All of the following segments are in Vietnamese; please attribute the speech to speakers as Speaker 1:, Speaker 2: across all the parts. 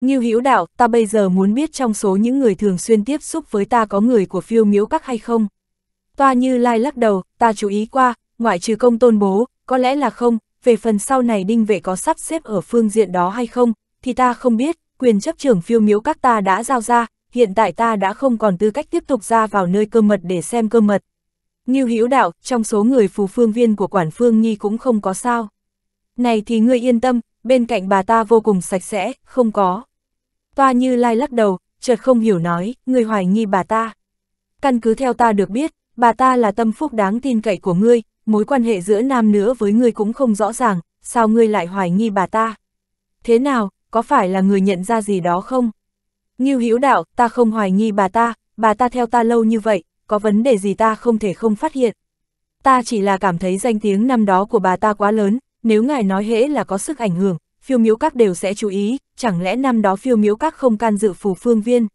Speaker 1: Ngưu Hữu Đạo, ta bây giờ muốn biết trong số những người thường xuyên tiếp xúc với ta có người của phiêu miếu các hay không? Toa Như Lai lắc đầu, ta chú ý qua, ngoại trừ công tôn bố, có lẽ là không, về phần sau này đinh vệ có sắp xếp ở phương diện đó hay không, thì ta không biết, quyền chấp trưởng phiêu miếu các ta đã giao ra, hiện tại ta đã không còn tư cách tiếp tục ra vào nơi cơ mật để xem cơ mật. Ngưu Hữu Đạo, trong số người phù phương viên của quản phương nhi cũng không có sao. Này thì ngươi yên tâm, bên cạnh bà ta vô cùng sạch sẽ, không có. Toa Như Lai lắc đầu, chợt không hiểu nói, người hoài nghi bà ta. Căn cứ theo ta được biết, bà ta là tâm phúc đáng tin cậy của ngươi, mối quan hệ giữa nam nữ với ngươi cũng không rõ ràng, sao ngươi lại hoài nghi bà ta? Thế nào, có phải là người nhận ra gì đó không? Ngưu Hữu Đạo, ta không hoài nghi bà ta, bà ta theo ta lâu như vậy, có vấn đề gì ta không thể không phát hiện. Ta chỉ là cảm thấy danh tiếng năm đó của bà ta quá lớn, nếu ngài nói hễ là có sức ảnh hưởng, phiêu miếu các đều sẽ chú ý, chẳng lẽ năm đó phiêu miếu các không can dự phù phương viên.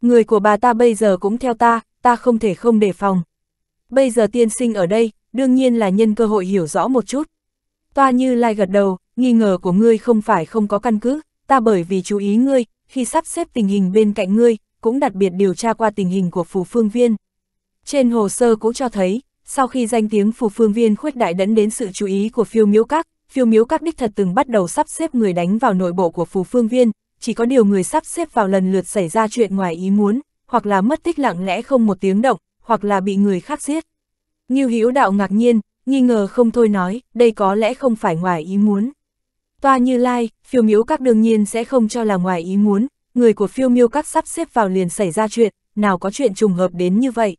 Speaker 1: Người của bà ta bây giờ cũng theo ta, ta không thể không đề phòng. Bây giờ tiên sinh ở đây, đương nhiên là nhân cơ hội hiểu rõ một chút. Toa như lai gật đầu, nghi ngờ của ngươi không phải không có căn cứ, ta bởi vì chú ý ngươi, khi sắp xếp tình hình bên cạnh ngươi, cũng đặc biệt điều tra qua tình hình của phù phương viên. Trên hồ sơ cũng cho thấy, sau khi danh tiếng phù phương viên khuếch đại dẫn đến sự chú ý của phiêu miếu các, phiêu miếu các đích thật từng bắt đầu sắp xếp người đánh vào nội bộ của phù phương viên, chỉ có điều người sắp xếp vào lần lượt xảy ra chuyện ngoài ý muốn, hoặc là mất tích lặng lẽ không một tiếng động, hoặc là bị người khác giết. Như Hữu đạo ngạc nhiên, nghi ngờ không thôi nói, đây có lẽ không phải ngoài ý muốn. Toa Như Lai, phiêu miếu các đương nhiên sẽ không cho là ngoài ý muốn, người của phiêu Miếu các sắp xếp vào liền xảy ra chuyện, nào có chuyện trùng hợp đến như vậy.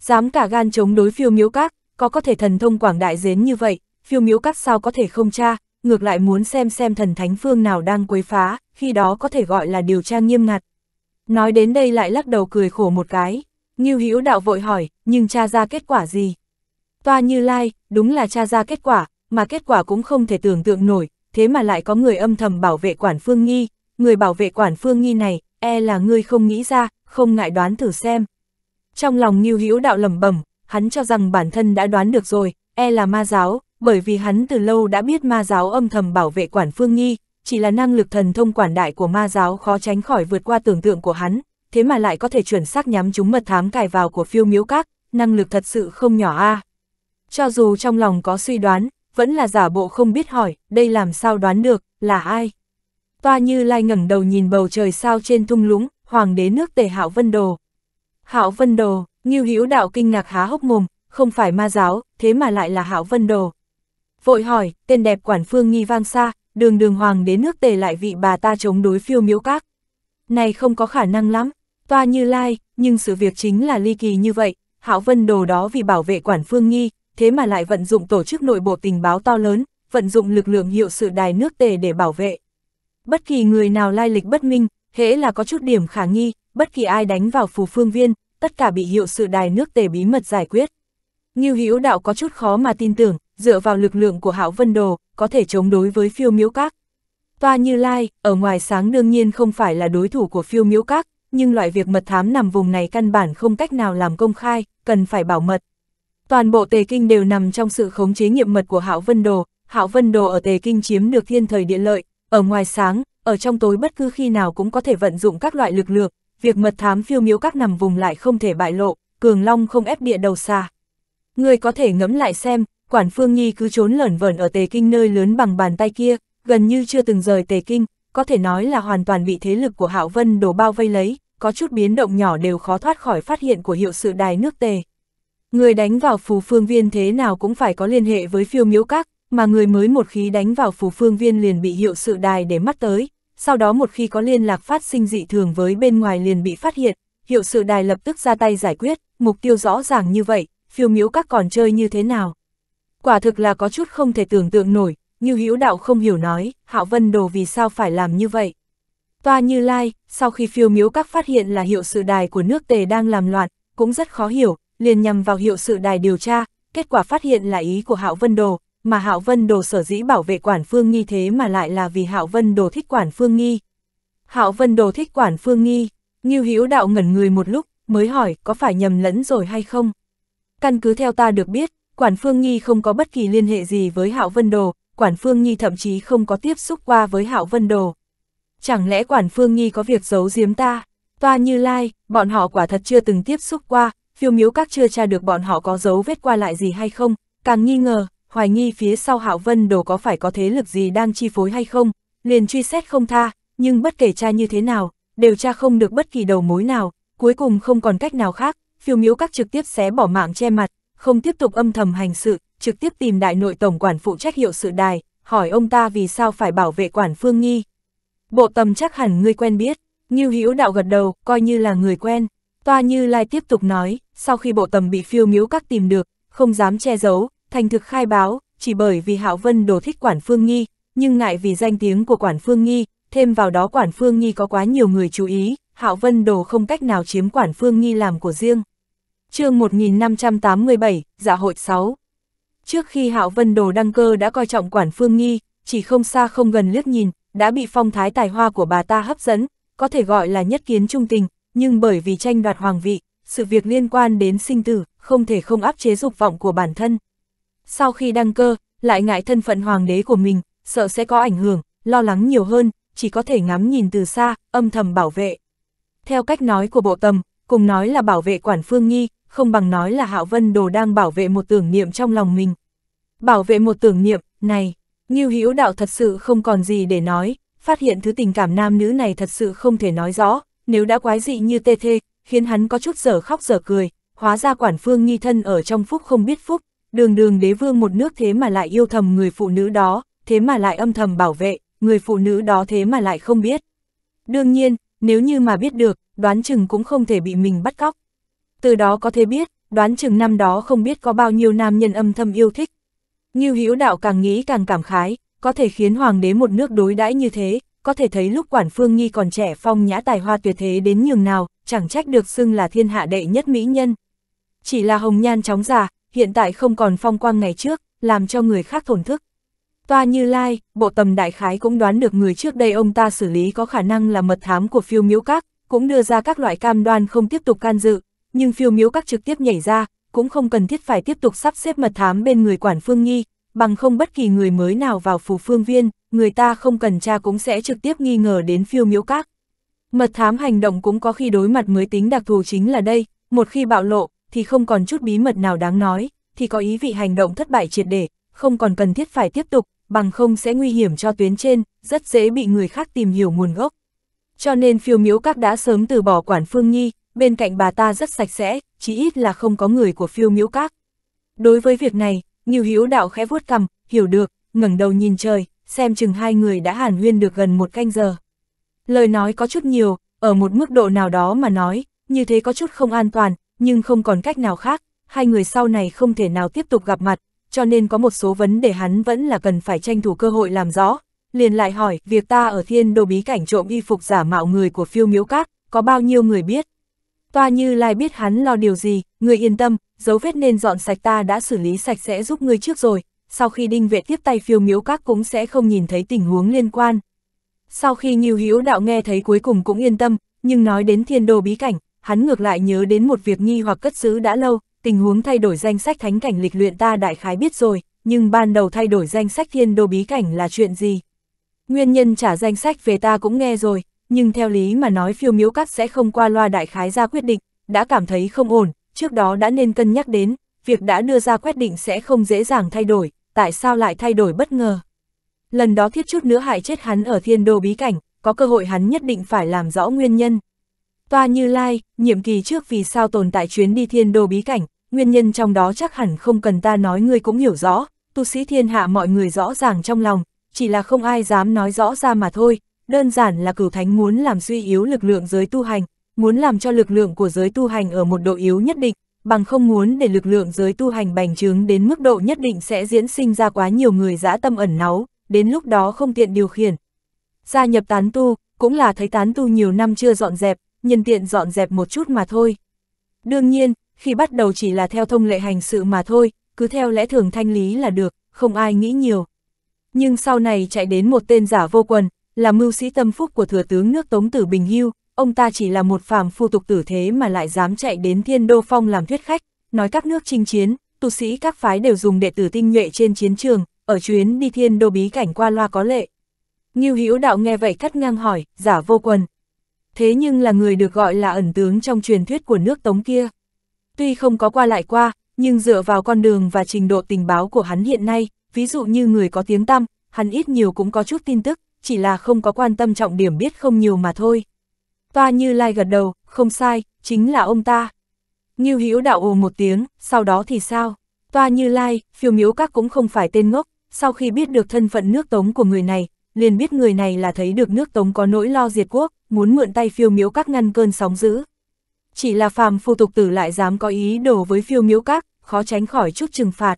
Speaker 1: Dám cả gan chống đối phiêu miếu các, có có thể thần thông quảng đại dến như vậy, phiêu miếu các sao có thể không tra, ngược lại muốn xem xem thần thánh phương nào đang quấy phá, khi đó có thể gọi là điều tra nghiêm ngặt. Nói đến đây lại lắc đầu cười khổ một cái, Ngưu Hữu đạo vội hỏi, nhưng tra ra kết quả gì? Toa Như Lai, đúng là tra ra kết quả, mà kết quả cũng không thể tưởng tượng nổi, thế mà lại có người âm thầm bảo vệ quản phương nghi, người bảo vệ quản phương nghi này, e là ngươi không nghĩ ra, không ngại đoán thử xem. Trong lòng Ngưu Hữu đạo lẩm bẩm, hắn cho rằng bản thân đã đoán được rồi, e là ma giáo, bởi vì hắn từ lâu đã biết ma giáo âm thầm bảo vệ quản phương nghi, chỉ là năng lực thần thông quản đại của ma giáo khó tránh khỏi vượt qua tưởng tượng của hắn, thế mà lại có thể chuẩn xác nhắm chúng mật thám cài vào của phiêu miếu các, năng lực thật sự không nhỏ a. À. Cho dù trong lòng có suy đoán, vẫn là giả bộ không biết hỏi, đây làm sao đoán được, là ai. Toa như lai ngẩng đầu nhìn bầu trời sao trên thung lũng, hoàng đế nước tề hạo vân đồ. Hạo vân đồ, như hữu đạo kinh ngạc há hốc mồm, không phải ma giáo, thế mà lại là hạo vân đồ vội hỏi, tên đẹp quản phương nghi vang xa, đường đường hoàng đến nước tề lại vị bà ta chống đối phiêu miếu các. Này không có khả năng lắm, toa như lai, nhưng sự việc chính là ly kỳ như vậy, Hạo Vân đồ đó vì bảo vệ quản phương nghi, thế mà lại vận dụng tổ chức nội bộ tình báo to lớn, vận dụng lực lượng hiệu sự đài nước tề để bảo vệ. Bất kỳ người nào lai lịch bất minh, hễ là có chút điểm khả nghi, bất kỳ ai đánh vào phù phương viên, tất cả bị hiệu sự đài nước tề bí mật giải quyết. Ngưu Hữu Đạo có chút khó mà tin tưởng, dựa vào lực lượng của Hạo Vân Đồ, có thể chống đối với phiêu Miếu các. Toa Như Lai, ở ngoài sáng đương nhiên không phải là đối thủ của phiêu Miếu các, nhưng loại việc mật thám nằm vùng này căn bản không cách nào làm công khai, cần phải bảo mật. Toàn bộ Tề Kinh đều nằm trong sự khống chế nghiệm mật của Hạo Vân Đồ, Hạo Vân Đồ ở Tề Kinh chiếm được thiên thời địa lợi, ở ngoài sáng, ở trong tối bất cứ khi nào cũng có thể vận dụng các loại lực lượng, việc mật thám phiêu Miếu các nằm vùng lại không thể bại lộ, Cường Long không ép địa đầu xa. Người có thể ngẫm lại xem, quản phương nhi cứ trốn lẩn vẩn ở tề kinh nơi lớn bằng bàn tay kia, gần như chưa từng rời tề kinh, có thể nói là hoàn toàn bị thế lực của Hạo Vân đổ bao vây lấy, có chút biến động nhỏ đều khó thoát khỏi phát hiện của hiệu sự đài nước tề. Người đánh vào phù phương viên thế nào cũng phải có liên hệ với phiêu miếu các, mà người mới một khi đánh vào phù phương viên liền bị hiệu sự đài để mắt tới, sau đó một khi có liên lạc phát sinh dị thường với bên ngoài liền bị phát hiện, hiệu sự đài lập tức ra tay giải quyết, mục tiêu rõ ràng như vậy, phiêu miếu các còn chơi như thế nào. Quả thực là có chút không thể tưởng tượng nổi, như hữu đạo không hiểu nói, Hạo Vân Đồ vì sao phải làm như vậy. Toa Như Lai, sau khi phiêu miếu các phát hiện là hiệu sự đài của nước tề đang làm loạn, cũng rất khó hiểu, liền nhằm vào hiệu sự đài điều tra, kết quả phát hiện là ý của Hạo Vân Đồ, mà Hạo Vân Đồ sở dĩ bảo vệ Quản Phương Nghi thế mà lại là vì Hạo Vân Đồ thích Quản Phương Nghi. Hạo Vân Đồ thích Quản Phương Nghi, như Hữu Đạo ngẩn người một lúc, mới hỏi có phải nhầm lẫn rồi hay không. Căn cứ theo ta được biết, Quản Phương Nhi không có bất kỳ liên hệ gì với Hạo Vân Đồ, Quản Phương Nhi thậm chí không có tiếp xúc qua với Hạo Vân Đồ. Chẳng lẽ Quản Phương Nhi có việc giấu giếm ta? Toa Như Lai, bọn họ quả thật chưa từng tiếp xúc qua, phiêu miếu các chưa tra được bọn họ có dấu vết qua lại gì hay không, càng nghi ngờ, hoài nghi phía sau Hạo Vân Đồ có phải có thế lực gì đang chi phối hay không, liền truy xét không tha, nhưng bất kể tra như thế nào, đều tra không được bất kỳ đầu mối nào, cuối cùng không còn cách nào khác, phiêu miếu các trực tiếp xé bỏ mạng che mặt, không tiếp tục âm thầm hành sự, trực tiếp tìm đại nội tổng quản phụ trách hiệu sự đài, hỏi ông ta vì sao phải bảo vệ quản phương nghi. Bộ tầm chắc hẳn ngươi quen biết, như Hữu đạo gật đầu, coi như là người quen. Toa Như Lai tiếp tục nói, sau khi bộ tầm bị phiêu miếu các tìm được, không dám che giấu, thành thực khai báo, chỉ bởi vì Hạo Vân đồ thích quản phương nghi, nhưng ngại vì danh tiếng của quản phương nghi, thêm vào đó quản phương nghi có quá nhiều người chú ý, Hạo Vân đồ không cách nào chiếm quản phương nghi làm của riêng chương 1587, dạ hội 6. Trước khi Hạo Vân Đồ đăng cơ đã coi trọng quản phương nghi, chỉ không xa không gần liếc nhìn, đã bị phong thái tài hoa của bà ta hấp dẫn, có thể gọi là nhất kiến trung tình, nhưng bởi vì tranh đoạt hoàng vị, sự việc liên quan đến sinh tử, không thể không áp chế dục vọng của bản thân. Sau khi đăng cơ, lại ngại thân phận hoàng đế của mình, sợ sẽ có ảnh hưởng, lo lắng nhiều hơn, chỉ có thể ngắm nhìn từ xa, âm thầm bảo vệ. Theo cách nói của bộ tầm, cùng nói là bảo vệ quản phương nghi, không bằng nói là Hạo Vân Đồ đang bảo vệ một tưởng niệm trong lòng mình. Bảo vệ một tưởng niệm, này, Ngưu Hữu Đạo thật sự không còn gì để nói, phát hiện thứ tình cảm nam nữ này thật sự không thể nói rõ, nếu đã quái dị như tê thê, khiến hắn có chút giở khóc giở cười, hóa ra quản phương nghi thân ở trong phúc không biết phúc, đường đường đế vương một nước thế mà lại yêu thầm người phụ nữ đó, thế mà lại âm thầm bảo vệ, người phụ nữ đó thế mà lại không biết. Đương nhiên, nếu như mà biết được, đoán chừng cũng không thể bị mình bắt cóc. Từ đó có thể biết, đoán chừng năm đó không biết có bao nhiêu nam nhân âm thầm yêu thích. Như hữu đạo càng nghĩ càng cảm khái, có thể khiến hoàng đế một nước đối đãi như thế, có thể thấy lúc quản phương nghi còn trẻ phong nhã tài hoa tuyệt thế đến nhường nào, chẳng trách được xưng là thiên hạ đệ nhất mỹ nhân. Chỉ là hồng nhan chóng già, hiện tại không còn phong quang ngày trước, làm cho người khác thổn thức. Toa Như Lai, bộ tầm đại khái cũng đoán được người trước đây ông ta xử lý có khả năng là mật thám của phiêu miếu các, cũng đưa ra các loại cam đoan không tiếp tục can dự, nhưng phiêu miếu các trực tiếp nhảy ra, cũng không cần thiết phải tiếp tục sắp xếp mật thám bên người quản phương nghi, bằng không bất kỳ người mới nào vào phù phương viên, người ta không cần tra cũng sẽ trực tiếp nghi ngờ đến phiêu miếu các. Mật thám hành động cũng có khi đối mặt mới tính đặc thù chính là đây, một khi bạo lộ, thì không còn chút bí mật nào đáng nói, thì có ý vị hành động thất bại triệt để, không còn cần thiết phải tiếp tục, bằng không sẽ nguy hiểm cho tuyến trên, rất dễ bị người khác tìm hiểu nguồn gốc. Cho nên phiêu miếu các đã sớm từ bỏ quản phương nghi bên cạnh bà ta rất sạch sẽ, chí ít là không có người của phiêu miễu các. Đối với việc này, Nghiêu Hiếu Đạo khẽ vuốt cằm, hiểu được, ngẩng đầu nhìn trời, xem chừng hai người đã hàn huyên được gần một canh giờ. Lời nói có chút nhiều, ở một mức độ nào đó mà nói, như thế có chút không an toàn, nhưng không còn cách nào khác, hai người sau này không thể nào tiếp tục gặp mặt, cho nên có một số vấn đề hắn vẫn là cần phải tranh thủ cơ hội làm rõ. Liền lại hỏi, việc ta ở thiên đô bí cảnh trộm y phục giả mạo người của phiêu miếu các, có bao nhiêu người biết? Toa Như Lai biết hắn lo điều gì, người yên tâm, dấu vết nên dọn sạch ta đã xử lý sạch sẽ giúp ngươi trước rồi, sau khi đinh vệ tiếp tay phiêu miếu các cũng sẽ không nhìn thấy tình huống liên quan. Sau khi Nhiêu hiếu Đạo nghe thấy cuối cùng cũng yên tâm, nhưng nói đến thiên đồ bí cảnh, hắn ngược lại nhớ đến một việc nghi hoặc cất giữ đã lâu, tình huống thay đổi danh sách thánh cảnh lịch luyện ta đại khái biết rồi, nhưng ban đầu thay đổi danh sách thiên đồ bí cảnh là chuyện gì? Nguyên nhân trả danh sách về ta cũng nghe rồi, nhưng theo lý mà nói phiêu miếu các sẽ không qua loa đại khái ra quyết định, đã cảm thấy không ổn, trước đó đã nên cân nhắc đến, việc đã đưa ra quyết định sẽ không dễ dàng thay đổi, tại sao lại thay đổi bất ngờ. Lần đó thiết chút nữa hại chết hắn ở thiên đô bí cảnh, có cơ hội hắn nhất định phải làm rõ nguyên nhân. Toa Như Lai, nhiệm kỳ trước vì sao tồn tại chuyến đi thiên đô bí cảnh, nguyên nhân trong đó chắc hẳn không cần ta nói ngươi cũng hiểu rõ, tu sĩ thiên hạ mọi người rõ ràng trong lòng, chỉ là không ai dám nói rõ ra mà thôi, đơn giản là cửu thánh muốn làm suy yếu lực lượng giới tu hành, muốn làm cho lực lượng của giới tu hành ở một độ yếu nhất định, bằng không muốn để lực lượng giới tu hành bành trướng đến mức độ nhất định sẽ diễn sinh ra quá nhiều người dã tâm ẩn náu, đến lúc đó không tiện điều khiển. Gia nhập tán tu, cũng là thấy tán tu nhiều năm chưa dọn dẹp, nhân tiện dọn dẹp một chút mà thôi. Đương nhiên, khi bắt đầu chỉ là theo thông lệ hành sự mà thôi, cứ theo lẽ thường thanh lý là được, không ai nghĩ nhiều. Nhưng sau này chạy đến một tên giả vô quần, là mưu sĩ tâm phúc của thừa tướng nước Tống Tử Bình Hưu, ông ta chỉ là một phàm phu tục tử thế mà lại dám chạy đến Thiên Đô Phong làm thuyết khách, nói các nước chinh chiến, tu sĩ các phái đều dùng đệ tử tinh nhuệ trên chiến trường, ở chuyến đi Thiên Đô bí cảnh qua loa có lệ. Ngưu Hữu Đạo nghe vậy cắt ngang hỏi, giả vô quần. Thế nhưng là người được gọi là ẩn tướng trong truyền thuyết của nước Tống kia. Tuy không có qua lại qua, nhưng dựa vào con đường và trình độ tình báo của hắn hiện nay, ví dụ như người có tiếng tăm, hắn ít nhiều cũng có chút tin tức, chỉ là không có quan tâm trọng điểm biết không nhiều mà thôi. Toa Như Lai gật đầu, không sai, chính là ông ta. Ngưu Hữu đạo ồ một tiếng, sau đó thì sao? Toa Như Lai, phiêu miếu các cũng không phải tên ngốc, sau khi biết được thân phận nước tống của người này, liền biết người này là thấy được nước tống có nỗi lo diệt quốc, muốn mượn tay phiêu miếu các ngăn cơn sóng dữ. Chỉ là phàm phu tục tử lại dám có ý đồ với phiêu miếu các, khó tránh khỏi chút trừng phạt.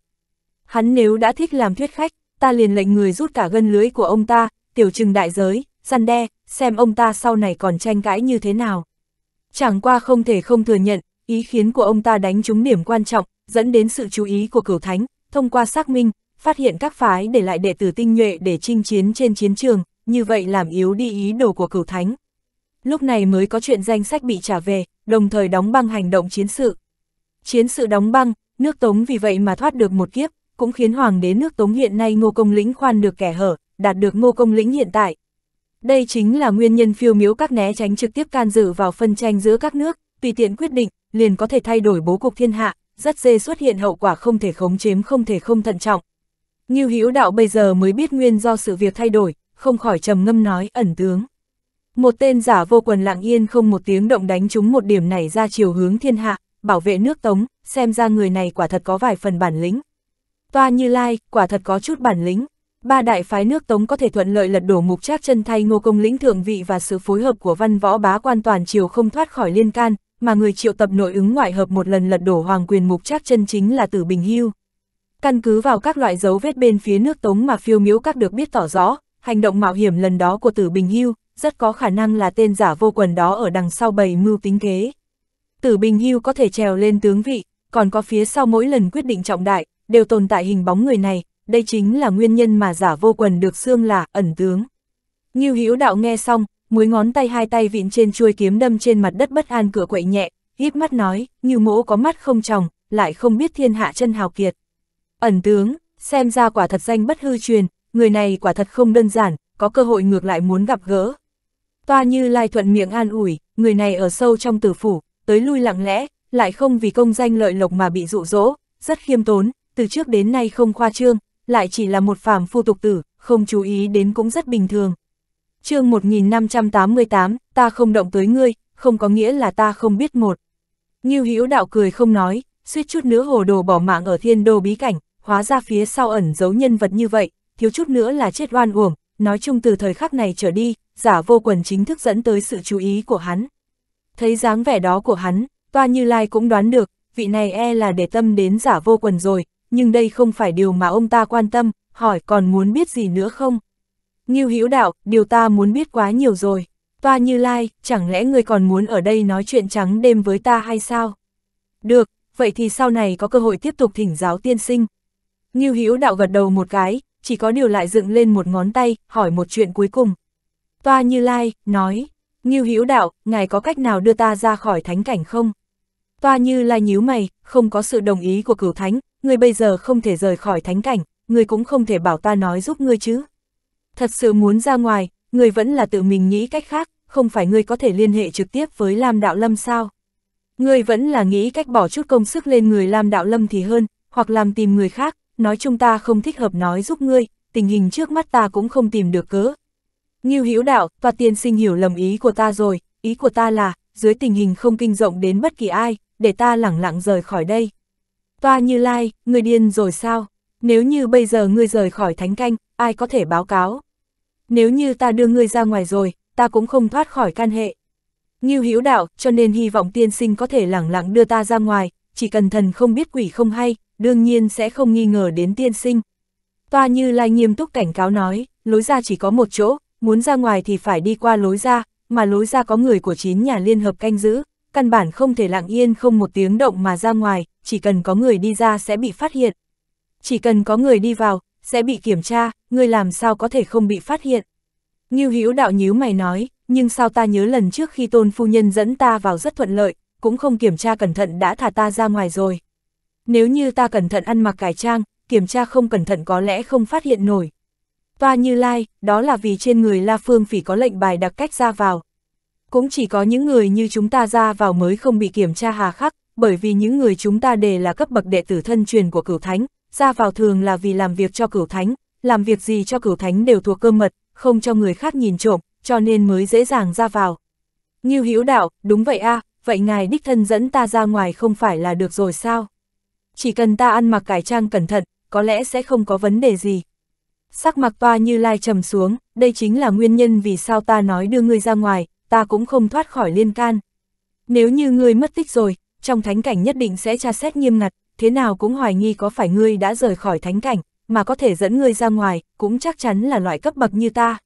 Speaker 1: Hắn nếu đã thích làm thuyết khách, ta liền lệnh người rút cả gân lưới của ông ta, tiểu trừng đại giới, săn đe, xem ông ta sau này còn tranh cãi như thế nào. Chẳng qua không thể không thừa nhận, ý kiến của ông ta đánh trúng điểm quan trọng, dẫn đến sự chú ý của cửu thánh, thông qua xác minh, phát hiện các phái để lại đệ tử tinh nhuệ để chinh chiến trên chiến trường, như vậy làm yếu đi ý đồ của cửu thánh. Lúc này mới có chuyện danh sách bị trả về, đồng thời đóng băng hành động chiến sự. Chiến sự đóng băng, nước Tống vì vậy mà thoát được một kiếp, cũng khiến hoàng đế nước Tống hiện nay Ngô Công Lĩnh khoan được kẻ hở, đạt được ngô công lĩnh hiện tại. Đây chính là nguyên nhân phiêu miếu các né tránh trực tiếp can dự vào phân tranh giữa các nước, tùy tiện quyết định, liền có thể thay đổi bố cục thiên hạ, rất dê xuất hiện hậu quả không thể khống chế không thể không thận trọng. Như Hữu Đạo bây giờ mới biết nguyên do sự việc thay đổi, không khỏi trầm ngâm nói ẩn tướng. Một tên giả vô quần lặng yên không một tiếng động đánh trúng một điểm này ra chiều hướng thiên hạ, bảo vệ nước Tống, xem ra người này quả thật có vài phần bản lĩnh. Toa Như Lai, quả thật có chút bản lĩnh ba đại phái nước Tống có thể thuận lợi lật đổ mục trác chân thay ngô công lĩnh thượng vị và sự phối hợp của văn võ bá quan toàn triều không thoát khỏi liên can, mà người triệu tập nội ứng ngoại hợp một lần lật đổ hoàng quyền mục trác chân chính là Tử Bình Hưu. Căn cứ vào các loại dấu vết bên phía nước Tống mà phiêu miếu các được biết tỏ rõ, hành động mạo hiểm lần đó của Tử Bình Hưu rất có khả năng là tên giả vô quần đó ở đằng sau bầy mưu tính kế. Tử Bình Hưu có thể trèo lên tướng vị, còn có phía sau mỗi lần quyết định trọng đại, đều tồn tại hình bóng người này, đây chính là nguyên nhân mà giả vô quần được xương là ẩn tướng. Ngưu hữu đạo nghe xong, muối ngón tay hai tay vịn trên chuôi kiếm đâm trên mặt đất bất an cửa quậy nhẹ, híp mắt nói, như mỗ có mắt không tròng, lại không biết thiên hạ chân hào kiệt. Ẩn tướng, xem ra quả thật danh bất hư truyền, người này quả thật không đơn giản, có cơ hội ngược lại muốn gặp gỡ. Toa như lai thuận miệng an ủi, người này ở sâu trong tử phủ, tới lui lặng lẽ, lại không vì công danh lợi lộc mà bị dụ dỗ, rất khiêm tốn, từ trước đến nay không khoa trương, lại chỉ là một phàm phu tục tử, không chú ý đến cũng rất bình thường. chương 1588, ta không động tới ngươi, không có nghĩa là ta không biết một. Ngưu Hữu đạo cười không nói, suýt chút nữa hồ đồ bỏ mạng ở thiên đô bí cảnh, hóa ra phía sau ẩn giấu nhân vật như vậy, thiếu chút nữa là chết oan uổng, nói chung từ thời khắc này trở đi, giả vô quần chính thức dẫn tới sự chú ý của hắn. Thấy dáng vẻ đó của hắn, toa như lai cũng đoán được, vị này e là để tâm đến giả vô quần rồi, nhưng đây không phải điều mà ông ta quan tâm, hỏi còn muốn biết gì nữa không? Ngưu Hữu Đạo, điều ta muốn biết quá nhiều rồi. Toa Như Lai, chẳng lẽ người còn muốn ở đây nói chuyện trắng đêm với ta hay sao? Được, vậy thì sau này có cơ hội tiếp tục thỉnh giáo tiên sinh. Ngưu Hữu Đạo gật đầu một cái, chỉ có điều lại dựng lên một ngón tay, hỏi một chuyện cuối cùng. Toa Như Lai, nói, Ngưu Hữu Đạo, ngài có cách nào đưa ta ra khỏi thánh cảnh không? Toa Như Lai nhíu mày, không có sự đồng ý của cửu thánh, ngươi bây giờ không thể rời khỏi thánh cảnh, ngươi cũng không thể bảo ta nói giúp ngươi chứ. Thật sự muốn ra ngoài, ngươi vẫn là tự mình nghĩ cách khác, không phải ngươi có thể liên hệ trực tiếp với Lam Đạo Lâm sao? Ngươi vẫn là nghĩ cách bỏ chút công sức lên người Lam Đạo Lâm thì hơn, hoặc làm tìm người khác, nói chúng ta không thích hợp nói giúp ngươi, tình hình trước mắt ta cũng không tìm được cớ. Ngưu Hữu Đạo, và tiên sinh hiểu lầm ý của ta rồi, ý của ta là, dưới tình hình không kinh rộng đến bất kỳ ai, để ta lẳng lặng rời khỏi đây. Toa Như Lai, người điên rồi sao? Nếu như bây giờ ngươi rời khỏi thánh canh, ai có thể báo cáo? Nếu như ta đưa ngươi ra ngoài rồi, ta cũng không thoát khỏi can hệ. Ngưu Hữu đạo, cho nên hy vọng tiên sinh có thể lẳng lặng đưa ta ra ngoài, chỉ cần thần không biết quỷ không hay, đương nhiên sẽ không nghi ngờ đến tiên sinh. Toa Như Lai nghiêm túc cảnh cáo nói, lối ra chỉ có một chỗ, muốn ra ngoài thì phải đi qua lối ra, mà lối ra có người của chín nhà liên hợp canh giữ, căn bản không thể lặng yên không một tiếng động mà ra ngoài, chỉ cần có người đi ra sẽ bị phát hiện. Chỉ cần có người đi vào, sẽ bị kiểm tra, người làm sao có thể không bị phát hiện. Ngưu Hữu đạo nhíu mày nói, nhưng sao ta nhớ lần trước khi tôn phu nhân dẫn ta vào rất thuận lợi, cũng không kiểm tra cẩn thận đã thả ta ra ngoài rồi. Nếu như ta cẩn thận ăn mặc cải trang, kiểm tra không cẩn thận có lẽ không phát hiện nổi. Toa Như Lai, đó là vì trên người La Phương Phỉ có lệnh bài đặc cách ra vào. Cũng chỉ có những người như chúng ta ra vào mới không bị kiểm tra hà khắc, bởi vì những người chúng ta đề là cấp bậc đệ tử thân truyền của cửu thánh, ra vào thường là vì làm việc cho cửu thánh, làm việc gì cho cửu thánh đều thuộc cơ mật, không cho người khác nhìn trộm, cho nên mới dễ dàng ra vào. Như hữu đạo, đúng vậy a à, vậy ngài đích thân dẫn ta ra ngoài không phải là được rồi sao? Chỉ cần ta ăn mặc cải trang cẩn thận, có lẽ sẽ không có vấn đề gì. Sắc mặt toa như lai trầm xuống, đây chính là nguyên nhân vì sao ta nói đưa ngươi ra ngoài, ta cũng không thoát khỏi liên can. Nếu như ngươi mất tích rồi, trong thánh cảnh nhất định sẽ tra xét nghiêm ngặt, thế nào cũng hoài nghi có phải ngươi đã rời khỏi thánh cảnh, mà có thể dẫn ngươi ra ngoài, cũng chắc chắn là loại cấp bậc như ta.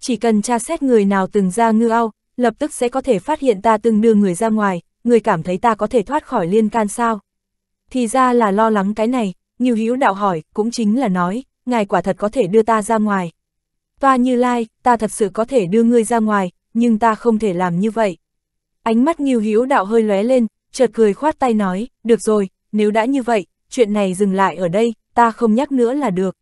Speaker 1: Chỉ cần tra xét người nào từng ra ngư ao, lập tức sẽ có thể phát hiện ta từng đưa người ra ngoài, người cảm thấy ta có thể thoát khỏi liên can sao. Thì ra là lo lắng cái này, như hữu đạo hỏi, cũng chính là nói, ngài quả thật có thể đưa ta ra ngoài. Toa như lai, ta thật sự có thể đưa ngươi ra ngoài, nhưng ta không thể làm như vậy. Ánh mắt nghiêu hữu đạo hơi lóe lên, chợt cười khoát tay nói, được rồi, nếu đã như vậy, chuyện này dừng lại ở đây, ta không nhắc nữa là được.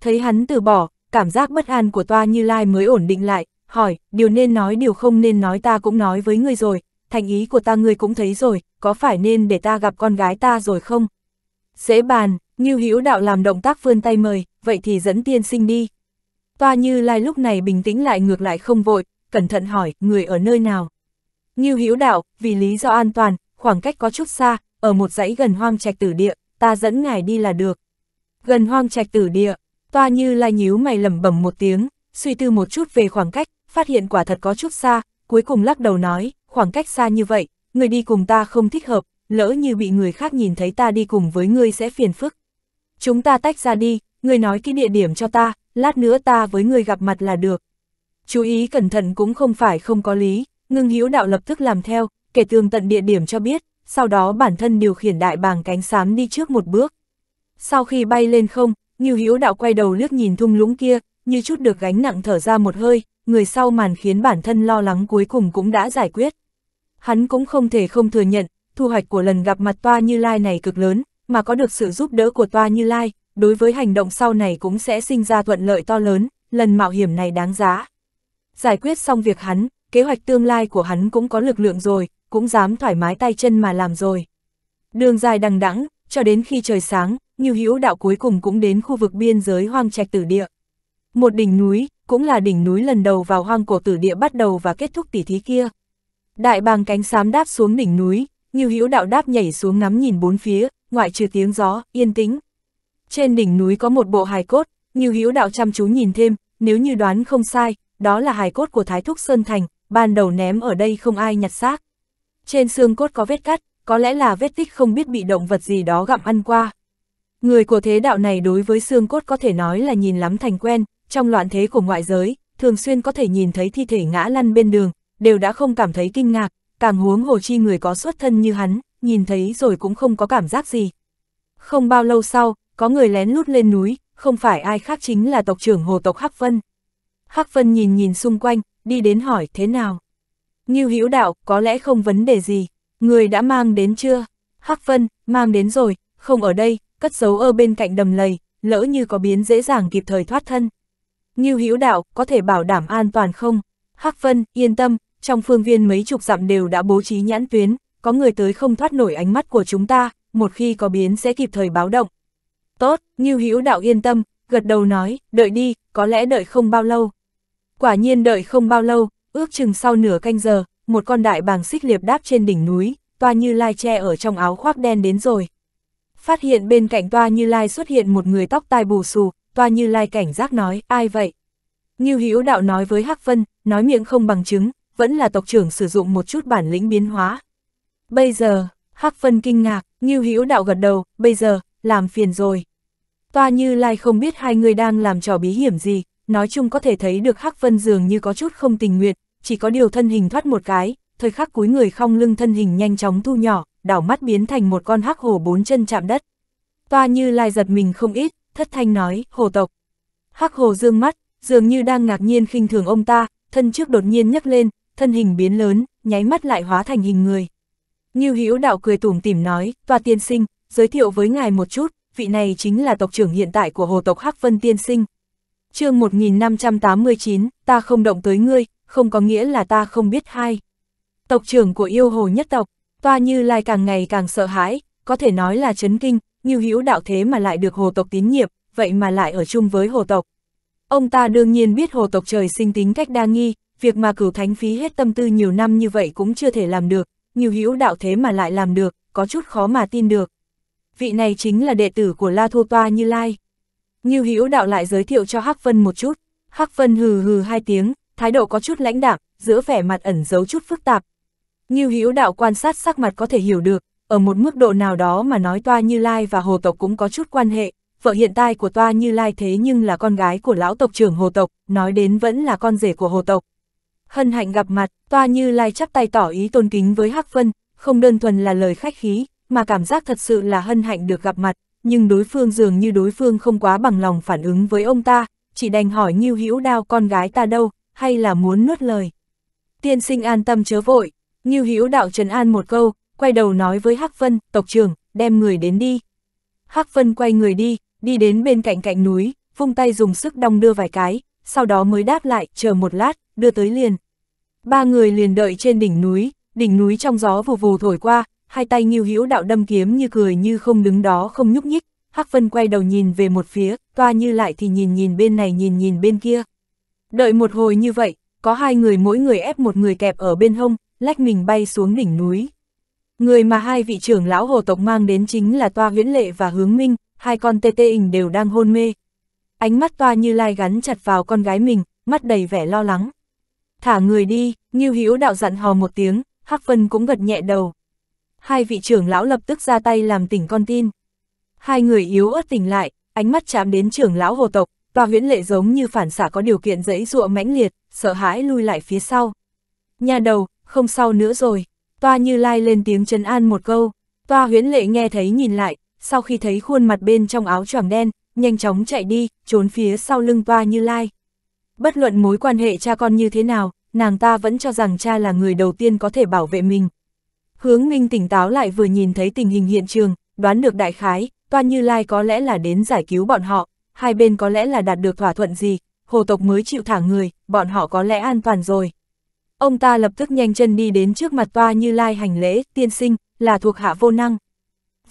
Speaker 1: Thấy hắn từ bỏ, cảm giác bất an của toa như lai mới ổn định lại, hỏi, điều nên nói điều không nên nói ta cũng nói với ngươi rồi, thành ý của ta ngươi cũng thấy rồi, có phải nên để ta gặp con gái ta rồi không? Dễ bàn, như hữu đạo làm động tác vươn tay mời, vậy thì dẫn tiên sinh đi. Toa như lai lúc này bình tĩnh lại ngược lại không vội, cẩn thận hỏi, người ở nơi nào? Như hữu đạo, vì lý do an toàn, khoảng cách có chút xa, ở một dãy gần hoang trạch tử địa, ta dẫn ngài đi là được. Gần hoang trạch tử địa, toa như là nhíu mày lẩm bẩm một tiếng, suy tư một chút về khoảng cách, phát hiện quả thật có chút xa, cuối cùng lắc đầu nói, khoảng cách xa như vậy, người đi cùng ta không thích hợp, lỡ như bị người khác nhìn thấy ta đi cùng với ngươi sẽ phiền phức. Chúng ta tách ra đi, người nói cái địa điểm cho ta, lát nữa ta với người gặp mặt là được. Chú ý cẩn thận cũng không phải không có lý, ngưng hiếu đạo lập tức làm theo, kể tường tận địa điểm cho biết, sau đó bản thân điều khiển đại bàng cánh xám đi trước một bước. Sau khi bay lên không, Ngưu Hữu Đạo quay đầu liếc nhìn thung lũng kia, như chút được gánh nặng thở ra một hơi, người sau màn khiến bản thân lo lắng cuối cùng cũng đã giải quyết. Hắn cũng không thể không thừa nhận, thu hoạch của lần gặp mặt Toa Như Lai này cực lớn, mà có được sự giúp đỡ của Toa Như Lai, đối với hành động sau này cũng sẽ sinh ra thuận lợi to lớn, lần mạo hiểm này đáng giá. Giải quyết xong việc hắn, kế hoạch tương lai của hắn cũng có lực lượng rồi, cũng dám thoải mái tay chân mà làm rồi. Đường dài đằng đẵng cho đến khi trời sáng, Ngưu Hữu Đạo cuối cùng cũng đến khu vực biên giới hoang trạch tử địa. Một đỉnh núi, cũng là đỉnh núi lần đầu vào hoang cổ tử địa bắt đầu và kết thúc tỉ thí kia. Đại bàng cánh xám đáp xuống đỉnh núi, Ngưu Hữu Đạo đáp nhảy xuống ngắm nhìn bốn phía, ngoại trừ tiếng gió, yên tĩnh. Trên đỉnh núi có một bộ hài cốt, Ngưu Hữu Đạo chăm chú nhìn thêm, nếu như đoán không sai, đó là hài cốt của Thái Thúc Sơn Thành, ban đầu ném ở đây không ai nhặt xác. Trên xương cốt có vết cắt, có lẽ là vết tích không biết bị động vật gì đó gặm ăn qua. Người của thế đạo này đối với xương cốt có thể nói là nhìn lắm thành quen, trong loạn thế của ngoại giới, thường xuyên có thể nhìn thấy thi thể ngã lăn bên đường, đều đã không cảm thấy kinh ngạc, càng huống hồ chi người có xuất thân như hắn, nhìn thấy rồi cũng không có cảm giác gì. Không bao lâu sau, có người lén lút lên núi, không phải ai khác chính là tộc trưởng hồ tộc Hắc Vân. Hắc Vân nhìn nhìn xung quanh, đi đến hỏi thế nào. Ngưu Hữu Đạo, có lẽ không vấn đề gì, người đã mang đến chưa? Hắc Vân, mang đến rồi, không ở đây, cất giấu ở bên cạnh đầm lầy, lỡ như có biến dễ dàng kịp thời thoát thân. Ngưu Hữu Đạo, có thể bảo đảm an toàn không? Hắc Vân, yên tâm, trong phương viên mấy chục dặm đều đã bố trí nhãn tuyến, có người tới không thoát nổi ánh mắt của chúng ta, một khi có biến sẽ kịp thời báo động. Tốt, Ngưu Hữu Đạo yên tâm, gật đầu nói, đợi đi, có lẽ đợi không bao lâu. Quả nhiên đợi không bao lâu, Ước chừng sau nửa canh giờ, một con đại bàng xích liệp đáp trên đỉnh núi, toa như lai che ở trong áo khoác đen đến rồi. Phát hiện bên cạnh toa như lai xuất hiện một người tóc tai bù xù, toa như lai cảnh giác nói, ai vậy? Như Hữu Đạo nói với Hắc Vân, nói miệng không bằng chứng, vẫn là tộc trưởng sử dụng một chút bản lĩnh biến hóa. Bây giờ, Hắc Vân kinh ngạc, Như Hữu Đạo gật đầu, bây giờ, làm phiền rồi. Toa Như Lai không biết hai người đang làm trò bí hiểm gì, nói chung có thể thấy được Hắc Vân dường như có chút không tình nguyện, chỉ có điều thân hình thoát một cái, thời khắc cúi người không lưng thân hình nhanh chóng thu nhỏ, đảo mắt biến thành một con hắc hổ bốn chân chạm đất. Toa Như Lai giật mình không ít, thất thanh nói, hồ tộc." Hắc hổ dương mắt, dường như đang ngạc nhiên khinh thường ông ta, thân trước đột nhiên nhấc lên, thân hình biến lớn, nháy mắt lại hóa thành hình người. Ngưu Hữu Đạo cười tủm tỉm nói, "Toa tiên sinh, giới thiệu với ngài một chút, vị này chính là tộc trưởng hiện tại của Hồ tộc Hắc Vân tiên sinh, chương 1589, ta không động tới ngươi, không có nghĩa là ta không biết hai. Tộc trưởng của yêu hồ nhất tộc, toa như lai càng ngày càng sợ hãi, có thể nói là chấn kinh, như hữu đạo thế mà lại được hồ tộc tín nhiệm, vậy mà lại ở chung với hồ tộc. Ông ta đương nhiên biết hồ tộc trời sinh tính cách đa nghi, việc mà cửu thánh phí hết tâm tư nhiều năm như vậy cũng chưa thể làm được, như hữu đạo thế mà lại làm được, có chút khó mà tin được. Vị này chính là đệ tử của La Thô Toa Như Lai. Ngưu Hữu Đạo lại giới thiệu cho Hắc Vân một chút. Hắc Vân hừ hừ hai tiếng, thái độ có chút lãnh đạm, giữa vẻ mặt ẩn giấu chút phức tạp. Ngưu Hữu Đạo quan sát sắc mặt có thể hiểu được, ở một mức độ nào đó mà nói Toa Như Lai và Hồ tộc cũng có chút quan hệ, vợ hiện tại của Toa Như Lai thế nhưng là con gái của lão tộc trưởng Hồ tộc, nói đến vẫn là con rể của Hồ tộc. Hân hạnh gặp mặt, Toa Như Lai chắp tay tỏ ý tôn kính với Hắc Vân, không đơn thuần là lời khách khí, mà cảm giác thật sự là hân hạnh được gặp mặt, nhưng đối phương dường như đối phương không quá bằng lòng phản ứng với ông ta, chỉ đành hỏi Ngưu Hữu Đao con gái ta đâu, hay là muốn nuốt lời. Tiên sinh an tâm chớ vội, Ngưu Hữu Đạo trấn an một câu, quay đầu nói với Hắc Vân, tộc trưởng, đem người đến đi. Hắc Vân quay người đi, đi đến bên cạnh cạnh núi, vung tay dùng sức đong đưa vài cái, sau đó mới đáp lại, chờ một lát, đưa tới liền. Ba người liền đợi trên đỉnh núi, đỉnh núi trong gió vù vù thổi qua, hai tay nghiêu hữu đạo đâm kiếm như cười như không đứng đó không nhúc nhích, Hắc Vân quay đầu nhìn về một phía, toa như lại thì nhìn nhìn bên này nhìn nhìn bên kia. Đợi một hồi như vậy, có hai người mỗi người ép một người kẹp ở bên hông, lách mình bay xuống đỉnh núi. Người mà hai vị trưởng lão hồ tộc mang đến chính là toa viễn lệ và hướng minh, hai con tê tê ình đều đang hôn mê. Ánh mắt toa như lai gắn chặt vào con gái mình, mắt đầy vẻ lo lắng. Thả người đi, Nghiêu Hữu đạo dặn hò một tiếng, Hắc Vân cũng gật nhẹ đầu hai vị trưởng lão lập tức ra tay làm tỉnh con tin. Hai người yếu ớt tỉnh lại, ánh mắt chạm đến trưởng lão hồ tộc, tòa huyễn lệ giống như phản xả có điều kiện dẫy dụa mãnh liệt, sợ hãi lui lại phía sau. Nhà đầu, không sau nữa rồi, toa như lai lên tiếng chân an một câu, toa huyễn lệ nghe thấy nhìn lại, sau khi thấy khuôn mặt bên trong áo choàng đen, nhanh chóng chạy đi, trốn phía sau lưng toa như lai. Bất luận mối quan hệ cha con như thế nào, nàng ta vẫn cho rằng cha là người đầu tiên có thể bảo vệ mình, Hướng Minh tỉnh táo lại vừa nhìn thấy tình hình hiện trường, đoán được đại khái, Toan Như Lai có lẽ là đến giải cứu bọn họ, hai bên có lẽ là đạt được thỏa thuận gì, hồ tộc mới chịu thả người, bọn họ có lẽ an toàn rồi. Ông ta lập tức nhanh chân đi đến trước mặt Toa Như Lai hành lễ, tiên sinh, là thuộc hạ vô năng.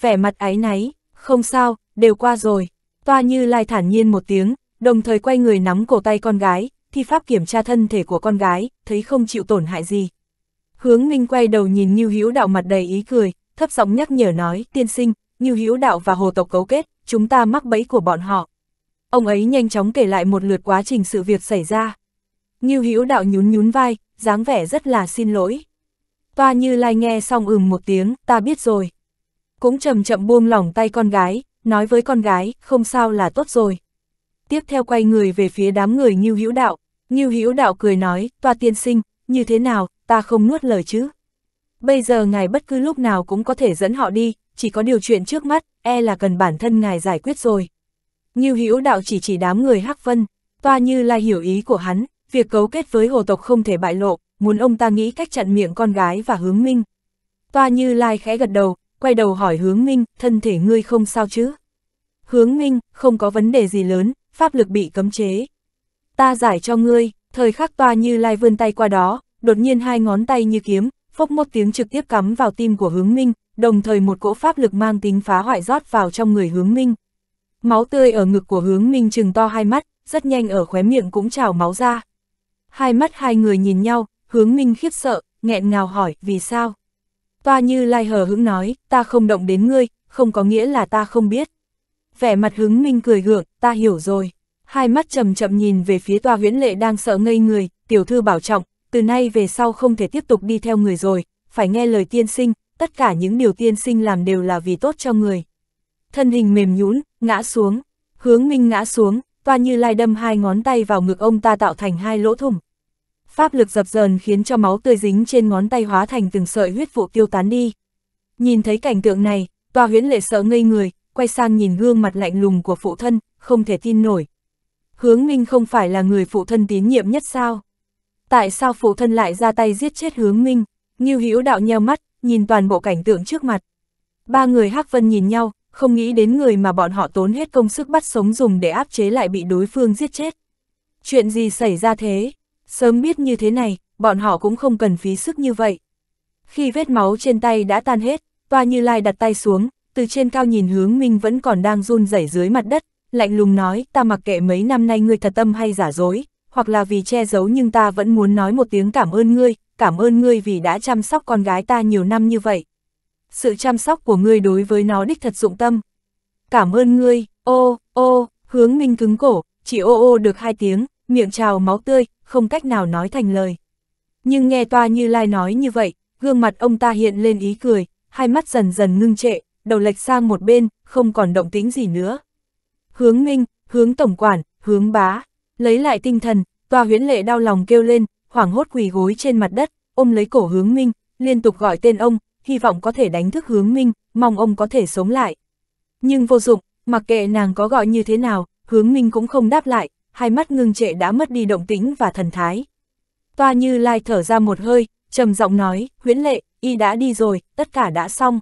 Speaker 1: Vẻ mặt ái náy, không sao, đều qua rồi. Toa Như Lai thản nhiên một tiếng, đồng thời quay người nắm cổ tay con gái, thi pháp kiểm tra thân thể của con gái, thấy không chịu tổn hại gì, Hướng Ninh quay đầu nhìn Ngưu Hữu Đạo mặt đầy ý cười, thấp giọng nhắc nhở nói, tiên sinh, Ngưu Hữu Đạo và Hồ tộc cấu kết, chúng ta mắc bẫy của bọn họ. Ông ấy nhanh chóng kể lại một lượt quá trình sự việc xảy ra. Ngưu Hữu Đạo nhún nhún vai, dáng vẻ rất là xin lỗi. Toa Như Lai nghe xong ừm một tiếng, ta biết rồi. Cũng chậm chậm buông lỏng tay con gái, nói với con gái, không sao là tốt rồi. Tiếp theo quay người về phía đám người Ngưu Hữu Đạo, Ngưu Hữu Đạo cười nói, toa tiên sinh, như thế nào, ta không nuốt lời chứ. Bây giờ ngài bất cứ lúc nào cũng có thể dẫn họ đi, chỉ có điều chuyện trước mắt, e là cần bản thân ngài giải quyết rồi. Như hữu đạo chỉ chỉ đám người Hắc Vân, toa như là hiểu ý của hắn, việc cấu kết với hồ tộc không thể bại lộ, muốn ông ta nghĩ cách chặn miệng con gái và hướng minh. Toa như lai khẽ gật đầu, quay đầu hỏi hướng minh, thân thể ngươi không sao chứ? Hướng minh, không có vấn đề gì lớn, pháp lực bị cấm chế. Ta giải cho ngươi, thời khắc toa như lai vươn tay qua đó, đột nhiên hai ngón tay như kiếm, phốc một tiếng trực tiếp cắm vào tim của hướng minh, đồng thời một cỗ pháp lực mang tính phá hoại rót vào trong người hướng minh. Máu tươi ở ngực của hướng minh trừng to hai mắt, rất nhanh ở khóe miệng cũng trào máu ra. Hai mắt hai người nhìn nhau, hướng minh khiếp sợ, nghẹn ngào hỏi, vì sao? Toa như lai hờ hững nói, ta không động đến ngươi, không có nghĩa là ta không biết. Vẻ mặt hướng minh cười gượng, ta hiểu rồi. Hai mắt chậm chậm nhìn về phía toa huyễn lệ đang sợ ngây người, tiểu thư bảo trọng, từ nay về sau không thể tiếp tục đi theo người rồi, phải nghe lời tiên sinh, tất cả những điều tiên sinh làm đều là vì tốt cho người. Thân hình mềm nhũn, ngã xuống, hướng minh ngã xuống, toa như lai đâm hai ngón tay vào ngực ông ta tạo thành hai lỗ thủng. Pháp lực dập dờn khiến cho máu tươi dính trên ngón tay hóa thành từng sợi huyết vụ tiêu tán đi. Nhìn thấy cảnh tượng này, toa huyễn lệ sợ ngây người, quay sang nhìn gương mặt lạnh lùng của phụ thân, không thể tin nổi. Hướng Minh không phải là người phụ thân tín nhiệm nhất sao? tại sao phụ thân lại ra tay giết chết hướng minh, Ngưu Hữu đạo nheo mắt, nhìn toàn bộ cảnh tượng trước mặt. Ba người Hắc Vân nhìn nhau, không nghĩ đến người mà bọn họ tốn hết công sức bắt sống dùng để áp chế lại bị đối phương giết chết. Chuyện gì xảy ra thế? Sớm biết như thế này, bọn họ cũng không cần phí sức như vậy. Khi vết máu trên tay đã tan hết, toa như lai đặt tay xuống, từ trên cao nhìn hướng Minh vẫn còn đang run rẩy dưới mặt đất, lạnh lùng nói, ta mặc kệ mấy năm nay ngươi thật tâm hay giả dối, hoặc là vì che giấu nhưng ta vẫn muốn nói một tiếng cảm ơn ngươi, cảm ơn ngươi vì đã chăm sóc con gái ta nhiều năm như vậy. Sự chăm sóc của ngươi đối với nó đích thật dụng tâm. Cảm ơn ngươi, ô, ô, hướng minh cứng cổ, chỉ ô ô được hai tiếng, miệng trào máu tươi, không cách nào nói thành lời. Nhưng nghe toa như lai nói như vậy, gương mặt ông ta hiện lên ý cười, hai mắt dần dần ngưng trệ, đầu lệch sang một bên, không còn động tĩnh gì nữa. Hướng Minh, hướng Tổng quản, hướng Bá, Lấy lại tinh thần, tòa huyễn lệ đau lòng kêu lên, hoảng hốt quỳ gối trên mặt đất, ôm lấy cổ hướng minh, liên tục gọi tên ông, hy vọng có thể đánh thức hướng minh, mong ông có thể sống lại. Nhưng vô dụng, mặc kệ nàng có gọi như thế nào, hướng minh cũng không đáp lại, hai mắt ngưng trệ đã mất đi động tĩnh và thần thái. Toa như lai thở ra một hơi, trầm giọng nói, huyễn lệ, y đã đi rồi, tất cả đã xong.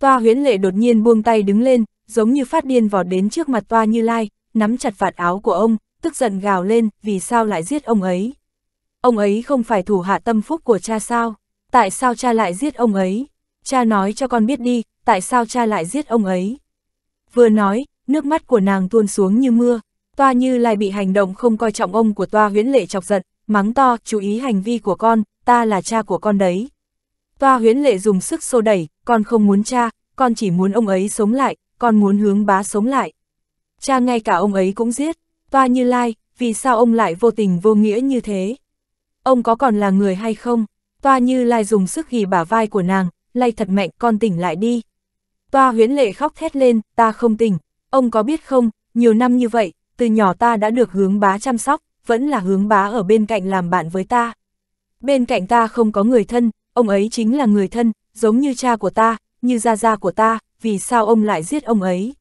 Speaker 1: Toa huyễn lệ đột nhiên buông tay đứng lên, giống như phát điên vọt đến trước mặt toa như lai, nắm chặt vạt áo của ông, tức giận gào lên, vì sao lại giết ông ấy? Ông ấy không phải thủ hạ tâm phúc của cha sao? Tại sao cha lại giết ông ấy? Cha nói cho con biết đi, tại sao cha lại giết ông ấy? Vừa nói, nước mắt của nàng tuôn xuống như mưa, toa như lại bị hành động không coi trọng ông của toa huyễn lệ chọc giận, mắng to, chú ý hành vi của con, ta là cha của con đấy. Toa huyễn lệ dùng sức xô đẩy, con không muốn cha, con chỉ muốn ông ấy sống lại, con muốn hướng bá sống lại. Cha ngay cả ông ấy cũng giết, Toa Như Lai, vì sao ông lại vô tình vô nghĩa như thế? Ông có còn là người hay không? Toa Như Lai dùng sức ghi bả vai của nàng, lay thật mạnh con tỉnh lại đi. Toa huyến lệ khóc thét lên, ta không tỉnh, ông có biết không, nhiều năm như vậy, từ nhỏ ta đã được hướng bá chăm sóc, vẫn là hướng bá ở bên cạnh làm bạn với ta. Bên cạnh ta không có người thân, ông ấy chính là người thân, giống như cha của ta, như gia gia của ta, vì sao ông lại giết ông ấy?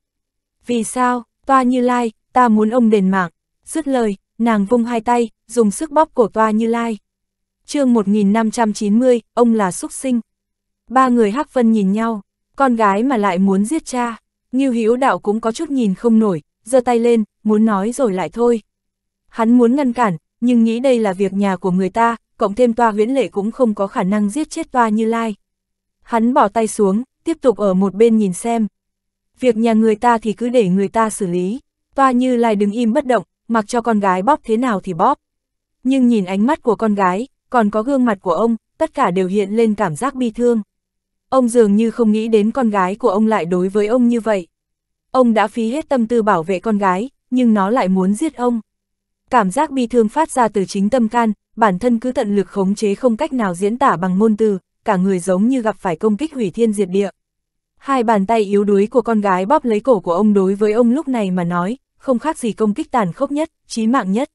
Speaker 1: Vì sao, toa như lai, ta muốn ông đền mạng, dứt lời, nàng vung hai tay, dùng sức bóp cổ toa như lai. chương 1590, ông là xuất sinh. Ba người Hắc Vân nhìn nhau, con gái mà lại muốn giết cha, như Hữu Đạo cũng có chút nhìn không nổi, giơ tay lên, muốn nói rồi lại thôi. Hắn muốn ngăn cản, nhưng nghĩ đây là việc nhà của người ta, cộng thêm toa huyễn lệ cũng không có khả năng giết chết toa như lai. Hắn bỏ tay xuống, tiếp tục ở một bên nhìn xem. Việc nhà người ta thì cứ để người ta xử lý. Toa Như Lai đứng im bất động, mặc cho con gái bóp thế nào thì bóp. Nhưng nhìn ánh mắt của con gái, còn có gương mặt của ông, tất cả đều hiện lên cảm giác bi thương. Ông dường như không nghĩ đến con gái của ông lại đối với ông như vậy. Ông đã phí hết tâm tư bảo vệ con gái, nhưng nó lại muốn giết ông. Cảm giác bi thương phát ra từ chính tâm can, bản thân cứ tận lực khống chế không cách nào diễn tả bằng ngôn từ, cả người giống như gặp phải công kích hủy thiên diệt địa. Hai bàn tay yếu đuối của con gái bóp lấy cổ của ông đối với ông lúc này mà nói, không khác gì công kích tàn khốc nhất, chí mạng nhất.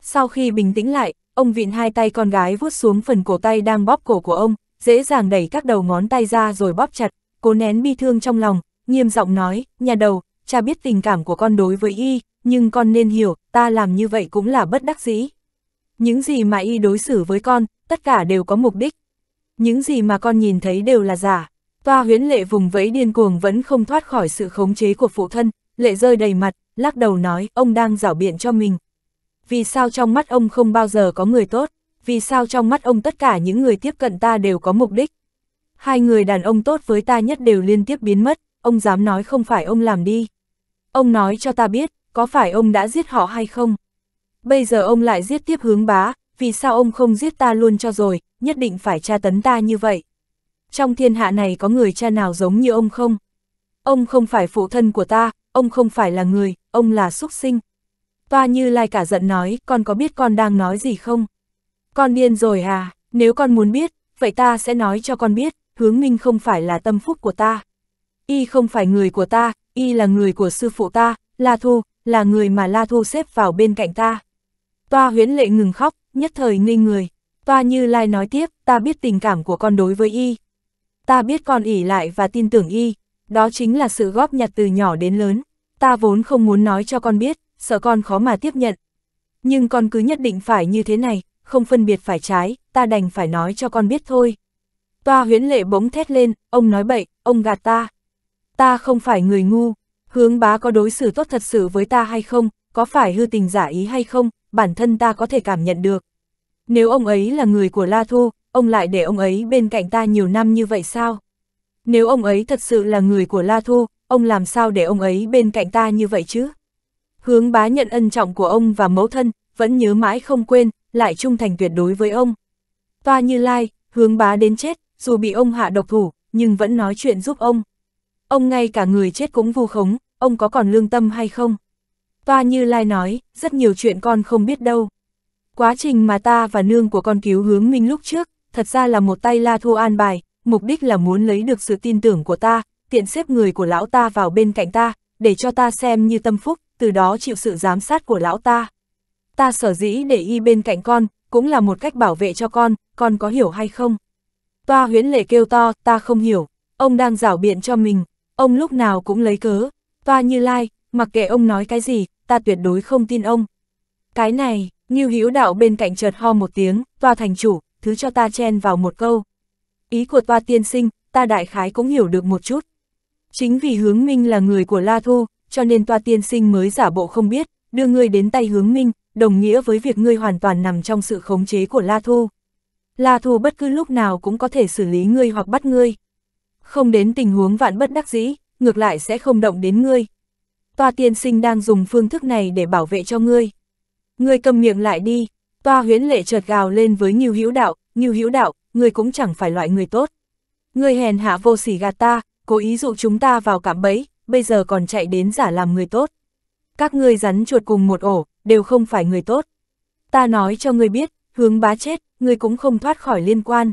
Speaker 1: Sau khi bình tĩnh lại, ông vịn hai tay con gái vuốt xuống phần cổ tay đang bóp cổ của ông, dễ dàng đẩy các đầu ngón tay ra rồi bóp chặt, cố nén bi thương trong lòng, nghiêm giọng nói, nhà đầu, cha biết tình cảm của con đối với y, nhưng con nên hiểu, ta làm như vậy cũng là bất đắc dĩ. Những gì mà y đối xử với con, tất cả đều có mục đích. Những gì mà con nhìn thấy đều là giả. Toa huyến lệ vùng vẫy điên cuồng vẫn không thoát khỏi sự khống chế của phụ thân, lệ rơi đầy mặt, lắc đầu nói ông đang rảo biện cho mình. Vì sao trong mắt ông không bao giờ có người tốt, vì sao trong mắt ông tất cả những người tiếp cận ta đều có mục đích. Hai người đàn ông tốt với ta nhất đều liên tiếp biến mất, ông dám nói không phải ông làm đi. Ông nói cho ta biết, có phải ông đã giết họ hay không? Bây giờ ông lại giết tiếp hướng bá, vì sao ông không giết ta luôn cho rồi, nhất định phải tra tấn ta như vậy. Trong thiên hạ này có người cha nào giống như ông không? Ông không phải phụ thân của ta, ông không phải là người, ông là súc sinh. Toa Như Lai cả giận nói, con có biết con đang nói gì không? Con điên rồi à, nếu con muốn biết, vậy ta sẽ nói cho con biết, hướng minh không phải là tâm phúc của ta. Y không phải người của ta, Y là người của sư phụ ta, La Thu, là người mà La Thu xếp vào bên cạnh ta. Toa huyến lệ ngừng khóc, nhất thời ngây người. Toa Như Lai nói tiếp, ta biết tình cảm của con đối với Y. Ta biết con ỉ lại và tin tưởng Y, đó chính là sự góp nhặt từ nhỏ đến lớn ta vốn không muốn nói cho con biết, sợ con khó mà tiếp nhận. Nhưng con cứ nhất định phải như thế này, không phân biệt phải trái, ta đành phải nói cho con biết thôi. Toa huyễn lệ bỗng thét lên, ông nói bậy, ông gạt ta. Ta không phải người ngu, hướng bá có đối xử tốt thật sự với ta hay không, có phải hư tình giả ý hay không, bản thân ta có thể cảm nhận được. Nếu ông ấy là người của La Thu, ông lại để ông ấy bên cạnh ta nhiều năm như vậy sao? Nếu ông ấy thật sự là người của La Thu, ông làm sao để ông ấy bên cạnh ta như vậy chứ? Hướng bá nhận ân trọng của ông và mẫu thân, vẫn nhớ mãi không quên, lại trung thành tuyệt đối với ông. Toa như lai, hướng bá đến chết, dù bị ông hạ độc thủ, nhưng vẫn nói chuyện giúp ông. Ông ngay cả người chết cũng vu khống, ông có còn lương tâm hay không? Toa như lai nói, rất nhiều chuyện con không biết đâu. Quá trình mà ta và nương của con cứu hướng minh lúc trước, thật ra là một tay La Thu an bài, mục đích là muốn lấy được sự tin tưởng của ta, tiện xếp người của lão ta vào bên cạnh ta, để cho ta xem như tâm phúc, từ đó chịu sự giám sát của lão ta. Ta sở dĩ để y bên cạnh con, cũng là một cách bảo vệ cho con, con có hiểu hay không? Toa huyến lệ kêu to, ta không hiểu, ông đang rảo biện cho mình, ông lúc nào cũng lấy cớ, toa như lai, mặc kệ ông nói cái gì, ta tuyệt đối không tin ông. Cái này, như hữu đạo bên cạnh chợt ho một tiếng, toa thành chủ, thứ cho ta chen vào một câu. Ý của toa tiên sinh, ta đại khái cũng hiểu được một chút. Chính vì hướng minh là người của La Thu, cho nên toa tiên sinh mới giả bộ không biết, đưa ngươi đến tay hướng minh, đồng nghĩa với việc ngươi hoàn toàn nằm trong sự khống chế của La Thu. La Thu bất cứ lúc nào cũng có thể xử lý ngươi hoặc bắt ngươi. Không đến tình huống vạn bất đắc dĩ, ngược lại sẽ không động đến ngươi. Toa tiên sinh đang dùng phương thức này để bảo vệ cho ngươi. Ngươi cầm miệng lại đi, toa huyễn lệ chợt gào lên với nhiều Hữu Đạo, nhiều Hữu Đạo, ngươi cũng chẳng phải loại người tốt. Ngươi hèn hạ vô sỉ gạt ta, cố ý dụ chúng ta vào cạm bẫy, bây giờ còn chạy đến giả làm người tốt. Các ngươi rắn chuột cùng một ổ, đều không phải người tốt. Ta nói cho ngươi biết, hướng bá chết, ngươi cũng không thoát khỏi liên quan.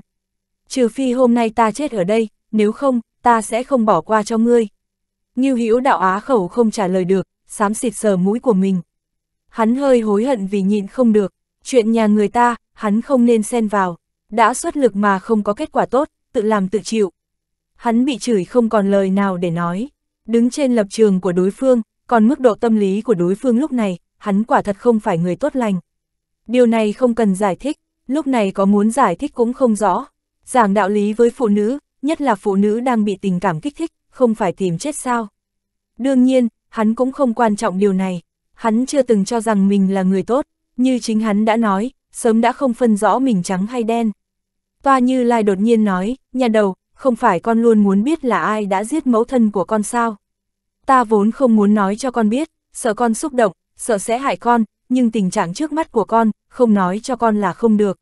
Speaker 1: Trừ phi hôm nay ta chết ở đây, nếu không, ta sẽ không bỏ qua cho ngươi. Như Hữu đạo á khẩu không trả lời được, sám xịt sờ mũi của mình. Hắn hơi hối hận vì nhịn không được, chuyện nhà người ta, hắn không nên xen vào, đã xuất lực mà không có kết quả tốt, tự làm tự chịu hắn bị chửi không còn lời nào để nói. Đứng trên lập trường của đối phương, còn mức độ tâm lý của đối phương lúc này, hắn quả thật không phải người tốt lành. Điều này không cần giải thích, lúc này có muốn giải thích cũng không rõ. Giảng đạo lý với phụ nữ, nhất là phụ nữ đang bị tình cảm kích thích, không phải tìm chết sao. Đương nhiên, hắn cũng không quan trọng điều này. Hắn chưa từng cho rằng mình là người tốt, như chính hắn đã nói, sớm đã không phân rõ mình trắng hay đen. Toa Như Lai đột nhiên nói, nhà đầu, không phải con luôn muốn biết là ai đã giết mẫu thân của con sao. Ta vốn không muốn nói cho con biết, sợ con xúc động, sợ sẽ hại con, nhưng tình trạng trước mắt của con, không nói cho con là không được.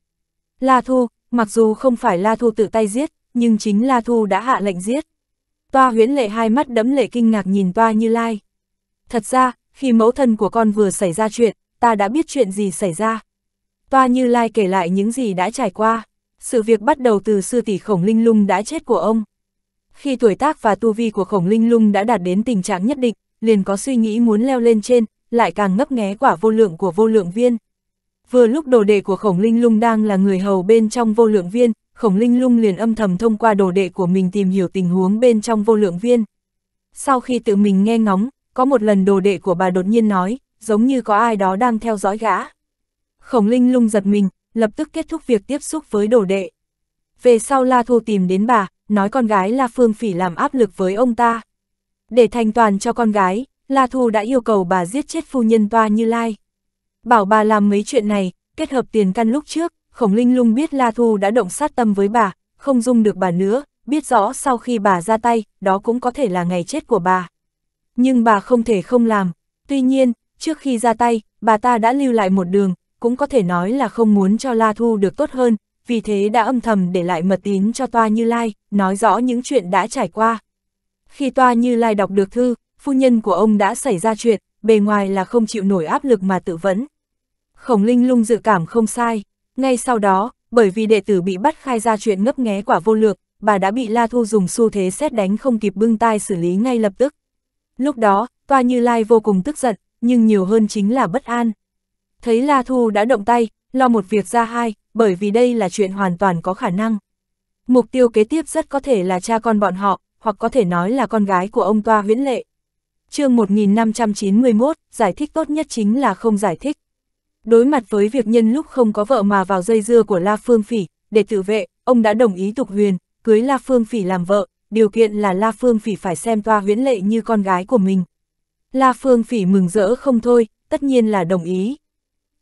Speaker 1: La Thu, mặc dù không phải La Thu tự tay giết, nhưng chính La Thu đã hạ lệnh giết. Toa huyễn lệ hai mắt đẫm lệ kinh ngạc nhìn Toa Như Lai. Thật ra, khi mẫu thân của con vừa xảy ra chuyện, ta đã biết chuyện gì xảy ra. Toa Như Lai kể lại những gì đã trải qua sự việc bắt đầu từ sư tỷ khổng linh lung đã chết của ông. Khi tuổi tác và tu vi của khổng linh lung đã đạt đến tình trạng nhất định, liền có suy nghĩ muốn leo lên trên, lại càng ngấp nghé quả vô lượng của vô lượng viên. Vừa lúc đồ đệ của khổng linh lung đang là người hầu bên trong vô lượng viên, khổng linh lung liền âm thầm thông qua đồ đệ của mình tìm hiểu tình huống bên trong vô lượng viên. Sau khi tự mình nghe ngóng, có một lần đồ đệ của bà đột nhiên nói, giống như có ai đó đang theo dõi gã. Khổng linh lung giật mình, lập tức kết thúc việc tiếp xúc với đồ đệ. Về sau La Thu tìm đến bà, nói con gái La Phương Phỉ làm áp lực với ông ta. Để thành toàn cho con gái, La Thu đã yêu cầu bà giết chết phu nhân toa Như Lai. Bảo bà làm mấy chuyện này, kết hợp tiền căn lúc trước, Khổng Linh Lung biết La Thu đã động sát tâm với bà, không dung được bà nữa, biết rõ sau khi bà ra tay, đó cũng có thể là ngày chết của bà. Nhưng bà không thể không làm, tuy nhiên, trước khi ra tay, bà ta đã lưu lại một đường, cũng có thể nói là không muốn cho La Thu được tốt hơn, vì thế đã âm thầm để lại mật tín cho Toa Như Lai, nói rõ những chuyện đã trải qua. Khi Toa Như Lai đọc được thư, phu nhân của ông đã xảy ra chuyện, bề ngoài là không chịu nổi áp lực mà tự vẫn. Khổng Linh lung dự cảm không sai, ngay sau đó, bởi vì đệ tử bị bắt khai ra chuyện ngấp nghé quả vô lược, bà đã bị La Thu dùng xu thế xét đánh không kịp bưng tai xử lý ngay lập tức. Lúc đó, Toa Như Lai vô cùng tức giận, nhưng nhiều hơn chính là bất an. Thấy La Thu đã động tay, lo một việc ra hai, bởi vì đây là chuyện hoàn toàn có khả năng. Mục tiêu kế tiếp rất có thể là cha con bọn họ, hoặc có thể nói là con gái của ông Toa Huyễn Lệ. chương 1591, giải thích tốt nhất chính là không giải thích. Đối mặt với việc nhân lúc không có vợ mà vào dây dưa của La Phương Phỉ, để tự vệ, ông đã đồng ý tục huyền, cưới La Phương Phỉ làm vợ, điều kiện là La Phương Phỉ phải xem Toa Huyễn Lệ như con gái của mình. La Phương Phỉ mừng rỡ không thôi, tất nhiên là đồng ý,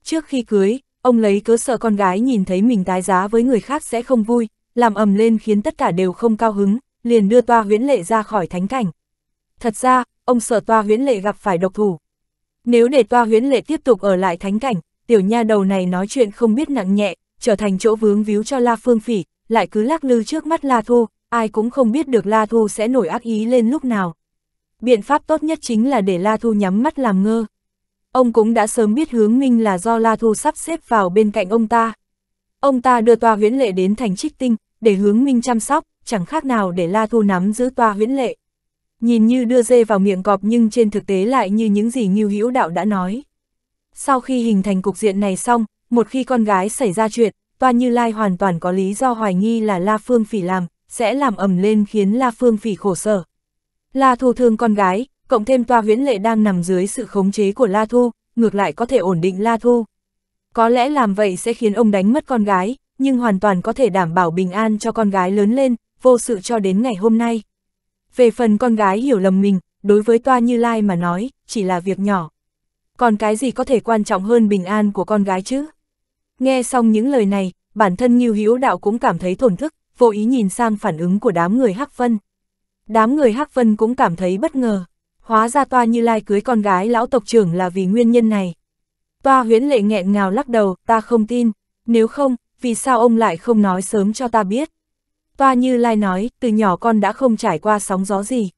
Speaker 1: Trước khi cưới, ông lấy cớ sợ con gái nhìn thấy mình tái giá với người khác sẽ không vui, làm ầm lên khiến tất cả đều không cao hứng, liền đưa toa huyễn lệ ra khỏi thánh cảnh. Thật ra, ông sợ toa huyễn lệ gặp phải độc thủ. Nếu để toa huyễn lệ tiếp tục ở lại thánh cảnh, tiểu nha đầu này nói chuyện không biết nặng nhẹ, trở thành chỗ vướng víu cho La Phương Phỉ, lại cứ lắc lư trước mắt La Thu, ai cũng không biết được La Thu sẽ nổi ác ý lên lúc nào. Biện pháp tốt nhất chính là để La Thu nhắm mắt làm ngơ ông cũng đã sớm biết hướng minh là do La Thu sắp xếp vào bên cạnh ông ta. Ông ta đưa tòa huyễn lệ đến thành trích tinh, để hướng minh chăm sóc, chẳng khác nào để La Thu nắm giữ tòa huyễn lệ. Nhìn như đưa dê vào miệng cọp nhưng trên thực tế lại như những gì Ngưu Hữu Đạo đã nói. Sau khi hình thành cục diện này xong, một khi con gái xảy ra chuyện, Toa Như Lai hoàn toàn có lý do hoài nghi là La Phương Phỉ làm, sẽ làm ầm lên khiến La Phương Phỉ khổ sở. La Thu thương con gái, cộng thêm toa huyễn lệ đang nằm dưới sự khống chế của La Thu, ngược lại có thể ổn định La Thu. Có lẽ làm vậy sẽ khiến ông đánh mất con gái, nhưng hoàn toàn có thể đảm bảo bình an cho con gái lớn lên, vô sự cho đến ngày hôm nay. Về phần con gái hiểu lầm mình, đối với Toa Như Lai mà nói, chỉ là việc nhỏ. Còn cái gì có thể quan trọng hơn bình an của con gái chứ? Nghe xong những lời này, bản thân Ngưu Hữu Đạo cũng cảm thấy thổn thức, vô ý nhìn sang phản ứng của đám người Hắc Vân. Đám người Hắc Vân cũng cảm thấy bất ngờ. Hóa ra toa như lai cưới con gái lão tộc trưởng là vì nguyên nhân này. Toa huyễn lệ nghẹn ngào lắc đầu, ta không tin, nếu không, vì sao ông lại không nói sớm cho ta biết. Toa như lai nói, từ nhỏ con đã không trải qua sóng gió gì.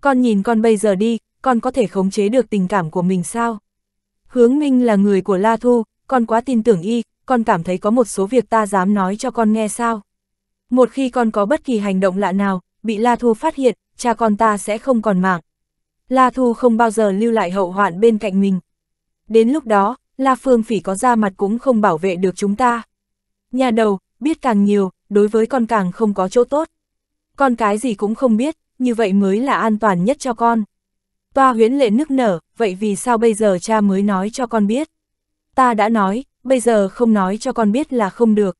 Speaker 1: Con nhìn con bây giờ đi, con có thể khống chế được tình cảm của mình sao? Hướng Minh là người của La Thu, con quá tin tưởng y, con cảm thấy có một số việc ta dám nói cho con nghe sao? Một khi con có bất kỳ hành động lạ nào, bị La Thu phát hiện, cha con ta sẽ không còn mạng. La Thu không bao giờ lưu lại hậu hoạn bên cạnh mình. Đến lúc đó, La Phương Phỉ có ra mặt cũng không bảo vệ được chúng ta. Nhà đầu, biết càng nhiều, đối với con càng không có chỗ tốt. Con cái gì cũng không biết, như vậy mới là an toàn nhất cho con. Toa huyến lệ nức nở, vậy vì sao bây giờ cha mới nói cho con biết? Ta đã nói, bây giờ không nói cho con biết là không được.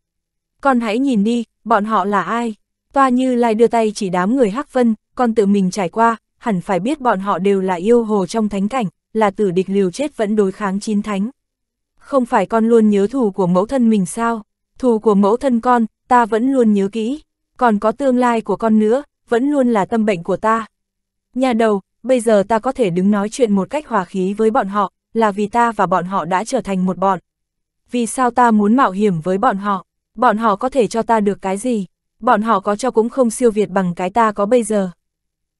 Speaker 1: Con hãy nhìn đi, bọn họ là ai? Toa như lại đưa tay chỉ đám người Hắc Vân, con tự mình trải qua, hẳn phải biết bọn họ đều là yêu hồ trong thánh cảnh, là tử địch liều chết vẫn đối kháng chín thánh. Không phải con luôn nhớ thù của mẫu thân mình sao? Thù của mẫu thân con, ta vẫn luôn nhớ kỹ. Còn có tương lai của con nữa, vẫn luôn là tâm bệnh của ta. Nhà đầu, bây giờ ta có thể đứng nói chuyện một cách hòa khí với bọn họ, là vì ta và bọn họ đã trở thành một bọn. Vì sao ta muốn mạo hiểm với bọn họ? Bọn họ có thể cho ta được cái gì? Bọn họ có cho cũng không siêu việt bằng cái ta có bây giờ.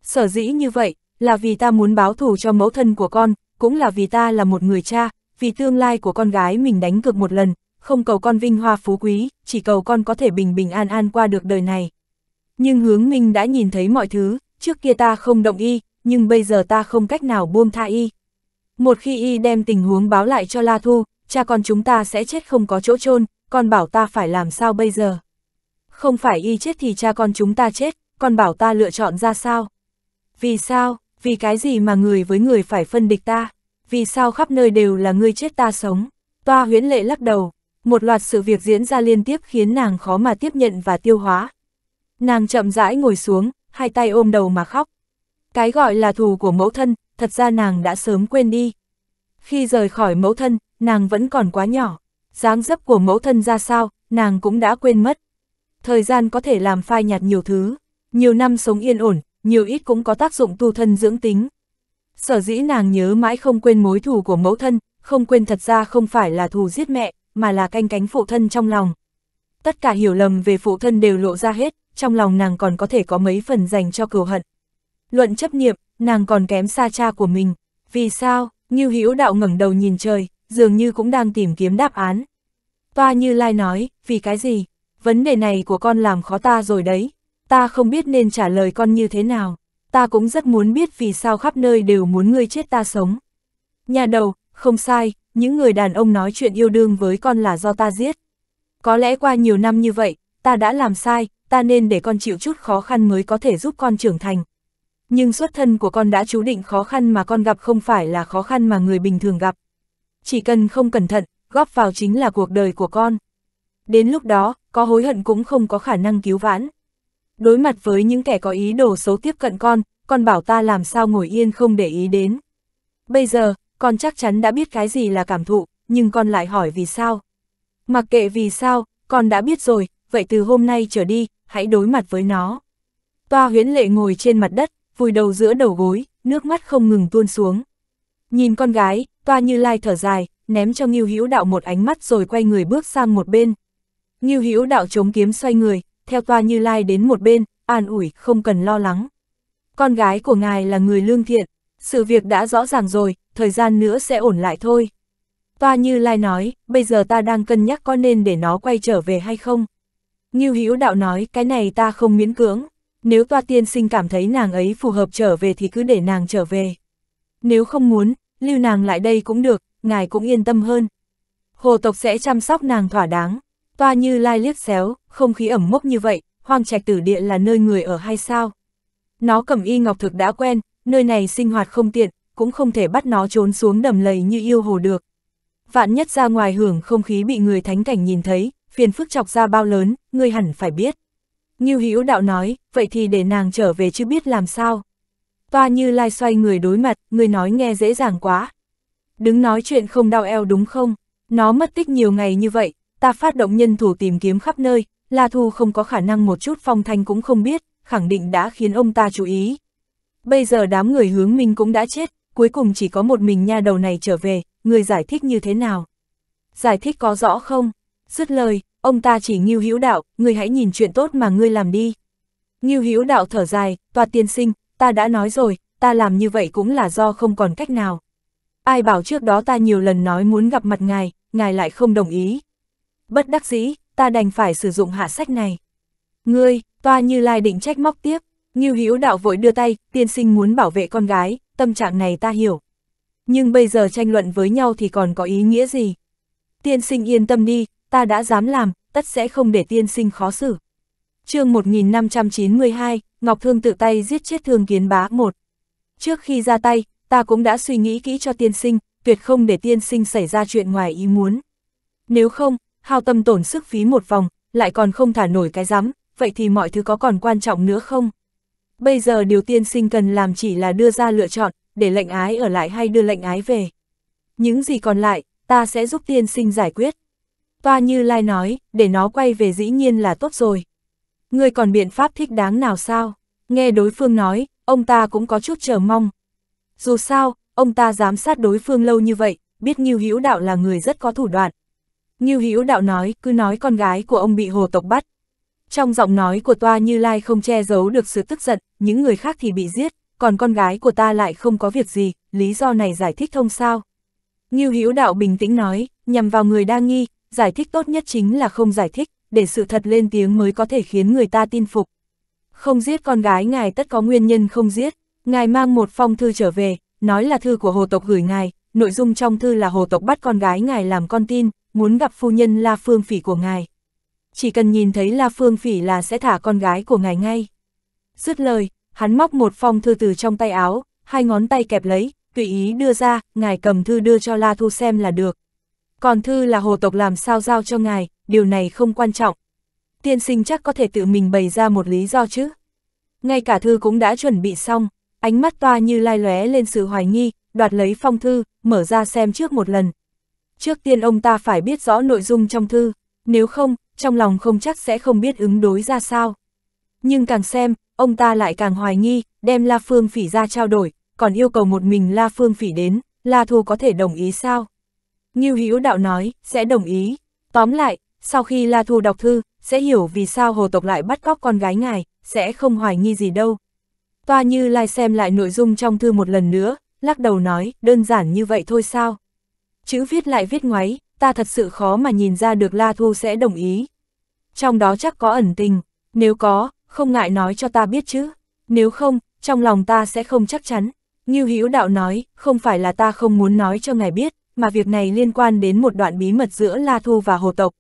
Speaker 1: Sở dĩ như vậy, là vì ta muốn báo thù cho mẫu thân của con, cũng là vì ta là một người cha, vì tương lai của con gái mình đánh cược một lần, không cầu con vinh hoa phú quý, chỉ cầu con có thể bình bình an an qua được đời này. Nhưng hướng minh đã nhìn thấy mọi thứ, trước kia ta không động y, nhưng bây giờ ta không cách nào buông tha y. Một khi y đem tình huống báo lại cho La Thu, cha con chúng ta sẽ chết không có chỗ chôn con bảo ta phải làm sao bây giờ. Không phải y chết thì cha con chúng ta chết, con bảo ta lựa chọn ra sao. Vì sao, vì cái gì mà người với người phải phân địch ta? Vì sao khắp nơi đều là ngươi chết ta sống? Toa huyễn lệ lắc đầu, một loạt sự việc diễn ra liên tiếp khiến nàng khó mà tiếp nhận và tiêu hóa. Nàng chậm rãi ngồi xuống, hai tay ôm đầu mà khóc. Cái gọi là thù của mẫu thân, thật ra nàng đã sớm quên đi. Khi rời khỏi mẫu thân, nàng vẫn còn quá nhỏ. dáng dấp của mẫu thân ra sao, nàng cũng đã quên mất. Thời gian có thể làm phai nhạt nhiều thứ. Nhiều năm sống yên ổn, nhiều ít cũng có tác dụng tu thân dưỡng tính. Sở dĩ nàng nhớ mãi không quên mối thù của mẫu thân, không quên thật ra không phải là thù giết mẹ, mà là canh cánh phụ thân trong lòng. Tất cả hiểu lầm về phụ thân đều lộ ra hết, trong lòng nàng còn có thể có mấy phần dành cho cừu hận. Luận chấp niệm, nàng còn kém xa cha của mình. Vì sao, như Hữu Đạo ngẩng đầu nhìn trời, dường như cũng đang tìm kiếm đáp án. Toa Như Lai nói, vì cái gì? Vấn đề này của con làm khó ta rồi đấy, ta không biết nên trả lời con như thế nào, ta cũng rất muốn biết vì sao khắp nơi đều muốn ngươi chết ta sống. Nhà đầu, không sai, những người đàn ông nói chuyện yêu đương với con là do ta giết. Có lẽ qua nhiều năm như vậy, ta đã làm sai, ta nên để con chịu chút khó khăn mới có thể giúp con trưởng thành. Nhưng xuất thân của con đã chú định khó khăn mà con gặp không phải là khó khăn mà người bình thường gặp. Chỉ cần không cẩn thận, góp vào chính là cuộc đời của con. Đến lúc đó, có hối hận cũng không có khả năng cứu vãn đối mặt với những kẻ có ý đồ xấu tiếp cận con, con bảo ta làm sao ngồi yên không để ý đến. Bây giờ, con chắc chắn đã biết cái gì là cảm thụ, nhưng con lại hỏi vì sao. Mặc kệ vì sao, con đã biết rồi, vậy từ hôm nay trở đi, hãy đối mặt với nó. Toa huyễn lệ ngồi trên mặt đất, vùi đầu giữa đầu gối, nước mắt không ngừng tuôn xuống. Nhìn con gái, toa như lai thở dài, ném cho Ngưu Hữu Đạo một ánh mắt rồi quay người bước sang một bên. Ngưu Hữu Đạo chống kiếm xoay người, theo toa Như Lai đến một bên, an ủi, không cần lo lắng. Con gái của ngài là người lương thiện, sự việc đã rõ ràng rồi, thời gian nữa sẽ ổn lại thôi. Toa Như Lai nói, bây giờ ta đang cân nhắc có nên để nó quay trở về hay không. như Hữu Đạo nói, cái này ta không miễn cưỡng, nếu toa tiên sinh cảm thấy nàng ấy phù hợp trở về thì cứ để nàng trở về. Nếu không muốn, lưu nàng lại đây cũng được, ngài cũng yên tâm hơn. Hồ tộc sẽ chăm sóc nàng thỏa đáng. Toa như lai liếc xéo, không khí ẩm mốc như vậy, hoang trạch tử địa là nơi người ở hay sao? Nó cầm y ngọc thực đã quen, nơi này sinh hoạt không tiện, cũng không thể bắt nó trốn xuống đầm lầy như yêu hồ được. Vạn nhất ra ngoài hưởng không khí bị người thánh cảnh nhìn thấy, phiền phức chọc ra bao lớn, người hẳn phải biết. Như Hữu đạo nói, vậy thì để nàng trở về chứ biết làm sao. Toa như lai xoay người đối mặt, người nói nghe dễ dàng quá. Đứng nói chuyện không đau eo đúng không? Nó mất tích nhiều ngày như vậy, ta phát động nhân thủ tìm kiếm khắp nơi, La Thu không có khả năng một chút phong thanh cũng không biết, khẳng định đã khiến ông ta chú ý. Bây giờ đám người hướng mình cũng đã chết, cuối cùng chỉ có một mình nha đầu này trở về, người giải thích như thế nào? Giải thích có rõ không? Dứt lời, ông ta chỉ nghiêu hữu đạo, người hãy nhìn chuyện tốt mà ngươi làm đi. Nghiêu hữu đạo thở dài, toa tiên sinh, ta đã nói rồi, ta làm như vậy cũng là do không còn cách nào. Ai bảo trước đó ta nhiều lần nói muốn gặp mặt ngài, ngài lại không đồng ý bất đắc dĩ, ta đành phải sử dụng hạ sách này. Ngươi, toa như lai định trách móc tiếp, như hữu đạo vội đưa tay, tiên sinh muốn bảo vệ con gái, tâm trạng này ta hiểu. Nhưng bây giờ tranh luận với nhau thì còn có ý nghĩa gì? Tiên sinh yên tâm đi, ta đã dám làm, tất sẽ không để tiên sinh khó xử. chương 1592, Ngọc Thương tự tay giết chết thương kiến bá một. Trước khi ra tay, ta cũng đã suy nghĩ kỹ cho tiên sinh, tuyệt không để tiên sinh xảy ra chuyện ngoài ý muốn. Nếu không, hao tâm tổn sức phí một vòng, lại còn không thả nổi cái rắm, vậy thì mọi thứ có còn quan trọng nữa không? Bây giờ điều tiên sinh cần làm chỉ là đưa ra lựa chọn, để lệnh ái ở lại hay đưa lệnh ái về. Những gì còn lại, ta sẽ giúp tiên sinh giải quyết. Toa Như Lai nói, để nó quay về dĩ nhiên là tốt rồi. Ngươi còn biện pháp thích đáng nào sao? Nghe đối phương nói, ông ta cũng có chút chờ mong. Dù sao, ông ta giám sát đối phương lâu như vậy, biết Như Hữu Đạo là người rất có thủ đoạn, Ngưu Hữu đạo nói, cứ nói con gái của ông bị hồ tộc bắt. Trong giọng nói của Toa Như Lai không che giấu được sự tức giận, những người khác thì bị giết, còn con gái của ta lại không có việc gì, lý do này giải thích thông sao. Ngưu Hữu đạo bình tĩnh nói, nhằm vào người đa nghi, giải thích tốt nhất chính là không giải thích, để sự thật lên tiếng mới có thể khiến người ta tin phục. Không giết con gái ngài tất có nguyên nhân không giết, ngài mang một phong thư trở về, nói là thư của hồ tộc gửi ngài, nội dung trong thư là hồ tộc bắt con gái ngài làm con tin, muốn gặp phu nhân La Phương Phỉ của ngài. Chỉ cần nhìn thấy La Phương Phỉ là sẽ thả con gái của ngài ngay. Dứt lời, hắn móc một phong thư từ trong tay áo, hai ngón tay kẹp lấy, tùy ý đưa ra, ngài cầm thư đưa cho La Thu xem là được. Còn thư là hồ tộc làm sao giao cho ngài, điều này không quan trọng. Tiên sinh chắc có thể tự mình bày ra một lý do chứ. Ngay cả thư cũng đã chuẩn bị xong, ánh mắt toa như lai lóe lên sự hoài nghi, đoạt lấy phong thư, mở ra xem trước một lần. Trước tiên ông ta phải biết rõ nội dung trong thư, nếu không, trong lòng không chắc sẽ không biết ứng đối ra sao. Nhưng càng xem, ông ta lại càng hoài nghi, đem La Phương Phỉ ra trao đổi, còn yêu cầu một mình La Phương Phỉ đến, La Thu có thể đồng ý sao? Ngưu Hữu Đạo nói, sẽ đồng ý. Tóm lại, sau khi La Thu đọc thư, sẽ hiểu vì sao hồ tộc lại bắt cóc con gái ngài, sẽ không hoài nghi gì đâu. Toa Như Lai xem lại nội dung trong thư một lần nữa, lắc đầu nói, đơn giản như vậy thôi sao. Chữ viết lại viết ngoáy, ta thật sự khó mà nhìn ra được La Thu sẽ đồng ý. Trong đó chắc có ẩn tình, nếu có, không ngại nói cho ta biết chứ, nếu không, trong lòng ta sẽ không chắc chắn. Như Hữu Đạo nói, không phải là ta không muốn nói cho ngài biết, mà việc này liên quan đến một đoạn bí mật giữa La Thu và Hồ Tộc.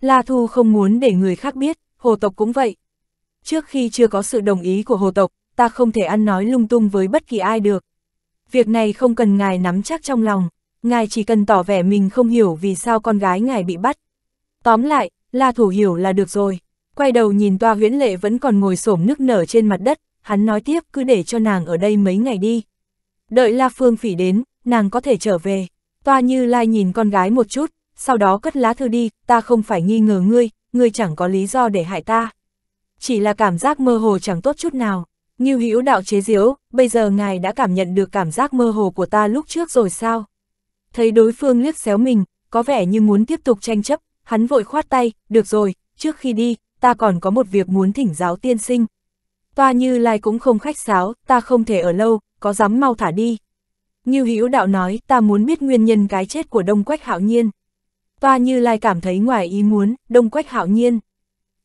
Speaker 1: La Thu không muốn để người khác biết, Hồ Tộc cũng vậy. Trước khi chưa có sự đồng ý của Hồ Tộc, ta không thể ăn nói lung tung với bất kỳ ai được việc này không cần ngài nắm chắc trong lòng, ngài chỉ cần tỏ vẻ mình không hiểu vì sao con gái ngài bị bắt. Tóm lại, La Thủ hiểu là được rồi. Quay đầu nhìn toa huyễn lệ vẫn còn ngồi xổm nước nở trên mặt đất, hắn nói tiếp cứ để cho nàng ở đây mấy ngày đi. Đợi La Phương Phỉ đến, nàng có thể trở về. Toa như lai nhìn con gái một chút, sau đó cất lá thư đi, ta không phải nghi ngờ ngươi, ngươi chẳng có lý do để hại ta. Chỉ là cảm giác mơ hồ chẳng tốt chút nào. Ngưu Hữu đạo chế diếu, bây giờ ngài đã cảm nhận được cảm giác mơ hồ của ta lúc trước rồi sao? Thấy đối phương liếc xéo mình, có vẻ như muốn tiếp tục tranh chấp, hắn vội khoát tay, được rồi, trước khi đi, ta còn có một việc muốn thỉnh giáo tiên sinh. Toa như lai cũng không khách sáo, ta không thể ở lâu, có dám mau thả đi. Ngưu Hữu đạo nói, ta muốn biết nguyên nhân cái chết của Đông Quách Hạo Nhiên. Toa như lai cảm thấy ngoài ý muốn, Đông Quách Hạo Nhiên.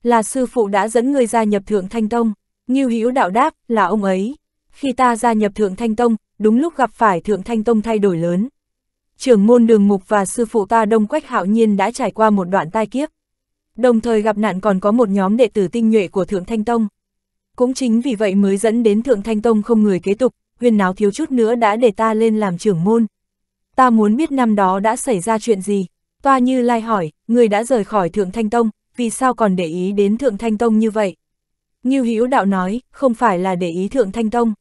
Speaker 1: Là sư phụ đã dẫn người gia nhập Thượng Thanh Tông. Ngưu Hữu đạo đáp, là ông ấy. Khi ta gia nhập Thượng Thanh Tông, đúng lúc gặp phải Thượng Thanh Tông thay đổi lớn. Trưởng môn đường mục và sư phụ ta Đông Quách Hạo Nhiên đã trải qua một đoạn tai kiếp. Đồng thời gặp nạn còn có một nhóm đệ tử tinh nhuệ của Thượng Thanh Tông. Cũng chính vì vậy mới dẫn đến Thượng Thanh Tông không người kế tục, huyên náo thiếu chút nữa đã để ta lên làm trưởng môn. Ta muốn biết năm đó đã xảy ra chuyện gì. Toa Như Lai hỏi, người đã rời khỏi Thượng Thanh Tông, vì sao còn để ý đến Thượng Thanh Tông như vậy? Ngưu Hữu Đạo nói, không phải là để ý thượng thanh tông.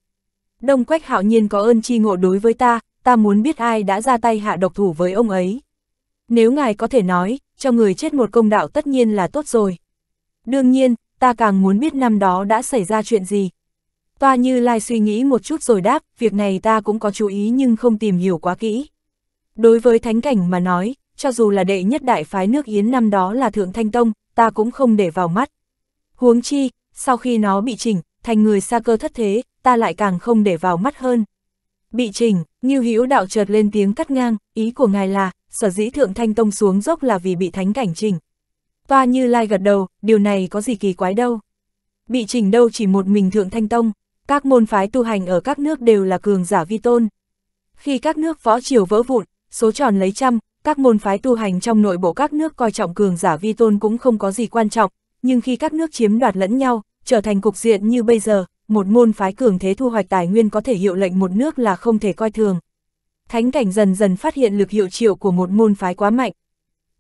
Speaker 1: Đông Quách hạo nhiên có ơn chi ngộ đối với ta, ta muốn biết ai đã ra tay hạ độc thủ với ông ấy. Nếu ngài có thể nói, cho người chết một công đạo tất nhiên là tốt rồi. Đương nhiên, ta càng muốn biết năm đó đã xảy ra chuyện gì. Toa Như Lai suy nghĩ một chút rồi đáp, việc này ta cũng có chú ý nhưng không tìm hiểu quá kỹ. Đối với thánh cảnh mà nói, cho dù là đệ nhất đại phái nước Yến năm đó là Thượng Thanh Tông, ta cũng không để vào mắt. Huống chi, sau khi nó bị chỉnh, thành người xa cơ thất thế, ta lại càng không để vào mắt hơn. Bị chỉnh, như Hữu đạo chợt lên tiếng cắt ngang, ý của ngài là, sở dĩ thượng thanh tông xuống dốc là vì bị thánh cảnh chỉnh. Toa Như Lai gật đầu, điều này có gì kỳ quái đâu. Bị chỉnh đâu chỉ một mình thượng thanh tông, các môn phái tu hành ở các nước đều là cường giả vi tôn. Khi các nước võ triều vỡ vụn, số tròn lấy trăm, các môn phái tu hành trong nội bộ các nước coi trọng cường giả vi tôn cũng không có gì quan trọng, nhưng khi các nước chiếm đoạt lẫn nhau, trở thành cục diện như bây giờ, một môn phái cường thế thu hoạch tài nguyên có thể hiệu lệnh một nước là không thể coi thường. Thánh cảnh dần dần phát hiện lực hiệu triệu của một môn phái quá mạnh.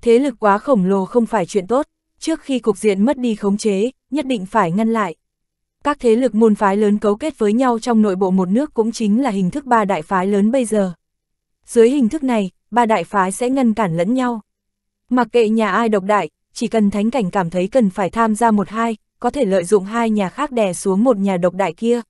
Speaker 1: Thế lực quá khổng lồ không phải chuyện tốt, trước khi cục diện mất đi khống chế, nhất định phải ngăn lại. Các thế lực môn phái lớn cấu kết với nhau trong nội bộ một nước cũng chính là hình thức ba đại phái lớn bây giờ. Dưới hình thức này, ba đại phái sẽ ngăn cản lẫn nhau. Mặc kệ nhà ai độc đại, chỉ cần thánh cảnh cảm thấy cần phải tham gia một hai, có thể lợi dụng hai nhà khác đè xuống một nhà độc đại kia.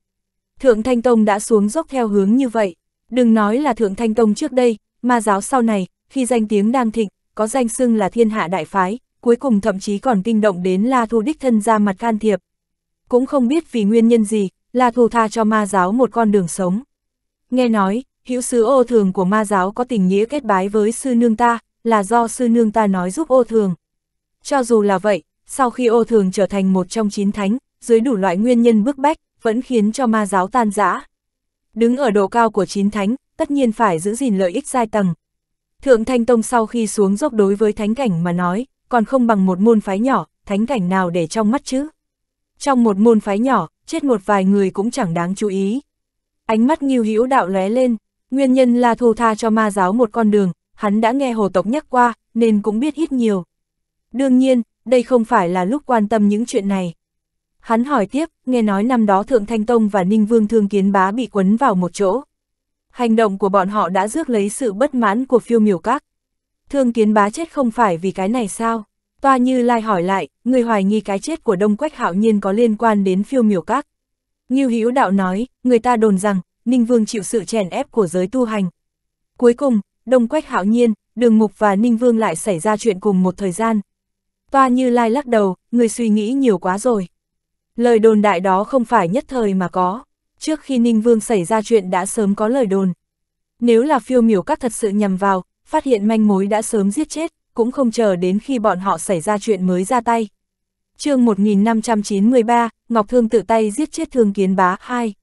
Speaker 1: Thượng Thanh Tông đã xuống dốc theo hướng như vậy, đừng nói là Thượng Thanh Tông trước đây, ma giáo sau này, khi danh tiếng đang thịnh, có danh xưng là thiên hạ đại phái, cuối cùng thậm chí còn kinh động đến La Thu đích thân ra mặt can thiệp. Cũng không biết vì nguyên nhân gì, La Thu tha cho ma giáo một con đường sống. Nghe nói, hữu sứ ô thường của ma giáo có tình nghĩa kết bái với sư nương ta, là do sư nương ta nói giúp ô thường. Cho dù là vậy, sau khi ô thường trở thành một trong chín thánh, dưới đủ loại nguyên nhân bức bách, vẫn khiến cho ma giáo tan rã. Đứng ở độ cao của chín thánh, tất nhiên phải giữ gìn lợi ích giai tầng. Thượng Thanh Tông sau khi xuống dốc đối với thánh cảnh mà nói, còn không bằng một môn phái nhỏ, thánh cảnh nào để trong mắt chứ. Trong một môn phái nhỏ, chết một vài người cũng chẳng đáng chú ý. Ánh mắt nghiêu hữu đạo lóe lên, nguyên nhân là thù tha cho ma giáo một con đường, hắn đã nghe hồ tộc nhắc qua, nên cũng biết ít nhiều. Đương nhiên, đây không phải là lúc quan tâm những chuyện này. Hắn hỏi tiếp, nghe nói năm đó Thượng Thanh Tông và Ninh Vương Thương Kiến Bá bị quấn vào một chỗ. Hành động của bọn họ đã rước lấy sự bất mãn của phiêu miểu các. Thương Kiến Bá chết không phải vì cái này sao? Toa Như Lai hỏi lại, người hoài nghi cái chết của Đông Quách Hạo Nhiên có liên quan đến phiêu miểu các. Ngưu Hữu Đạo nói, người ta đồn rằng, Ninh Vương chịu sự chèn ép của giới tu hành. Cuối cùng, Đông Quách Hạo Nhiên, Đường Mục và Ninh Vương lại xảy ra chuyện cùng một thời gian, Toa Như Lai lắc đầu, người suy nghĩ nhiều quá rồi. Lời đồn đại đó không phải nhất thời mà có. Trước khi Ninh Vương xảy ra chuyện đã sớm có lời đồn. Nếu là phiêu miểu các thật sự nhầm vào, phát hiện manh mối đã sớm giết chết, cũng không chờ đến khi bọn họ xảy ra chuyện mới ra tay. chương 1593, Ngọc Thương tự tay giết chết thương kiến bá 2.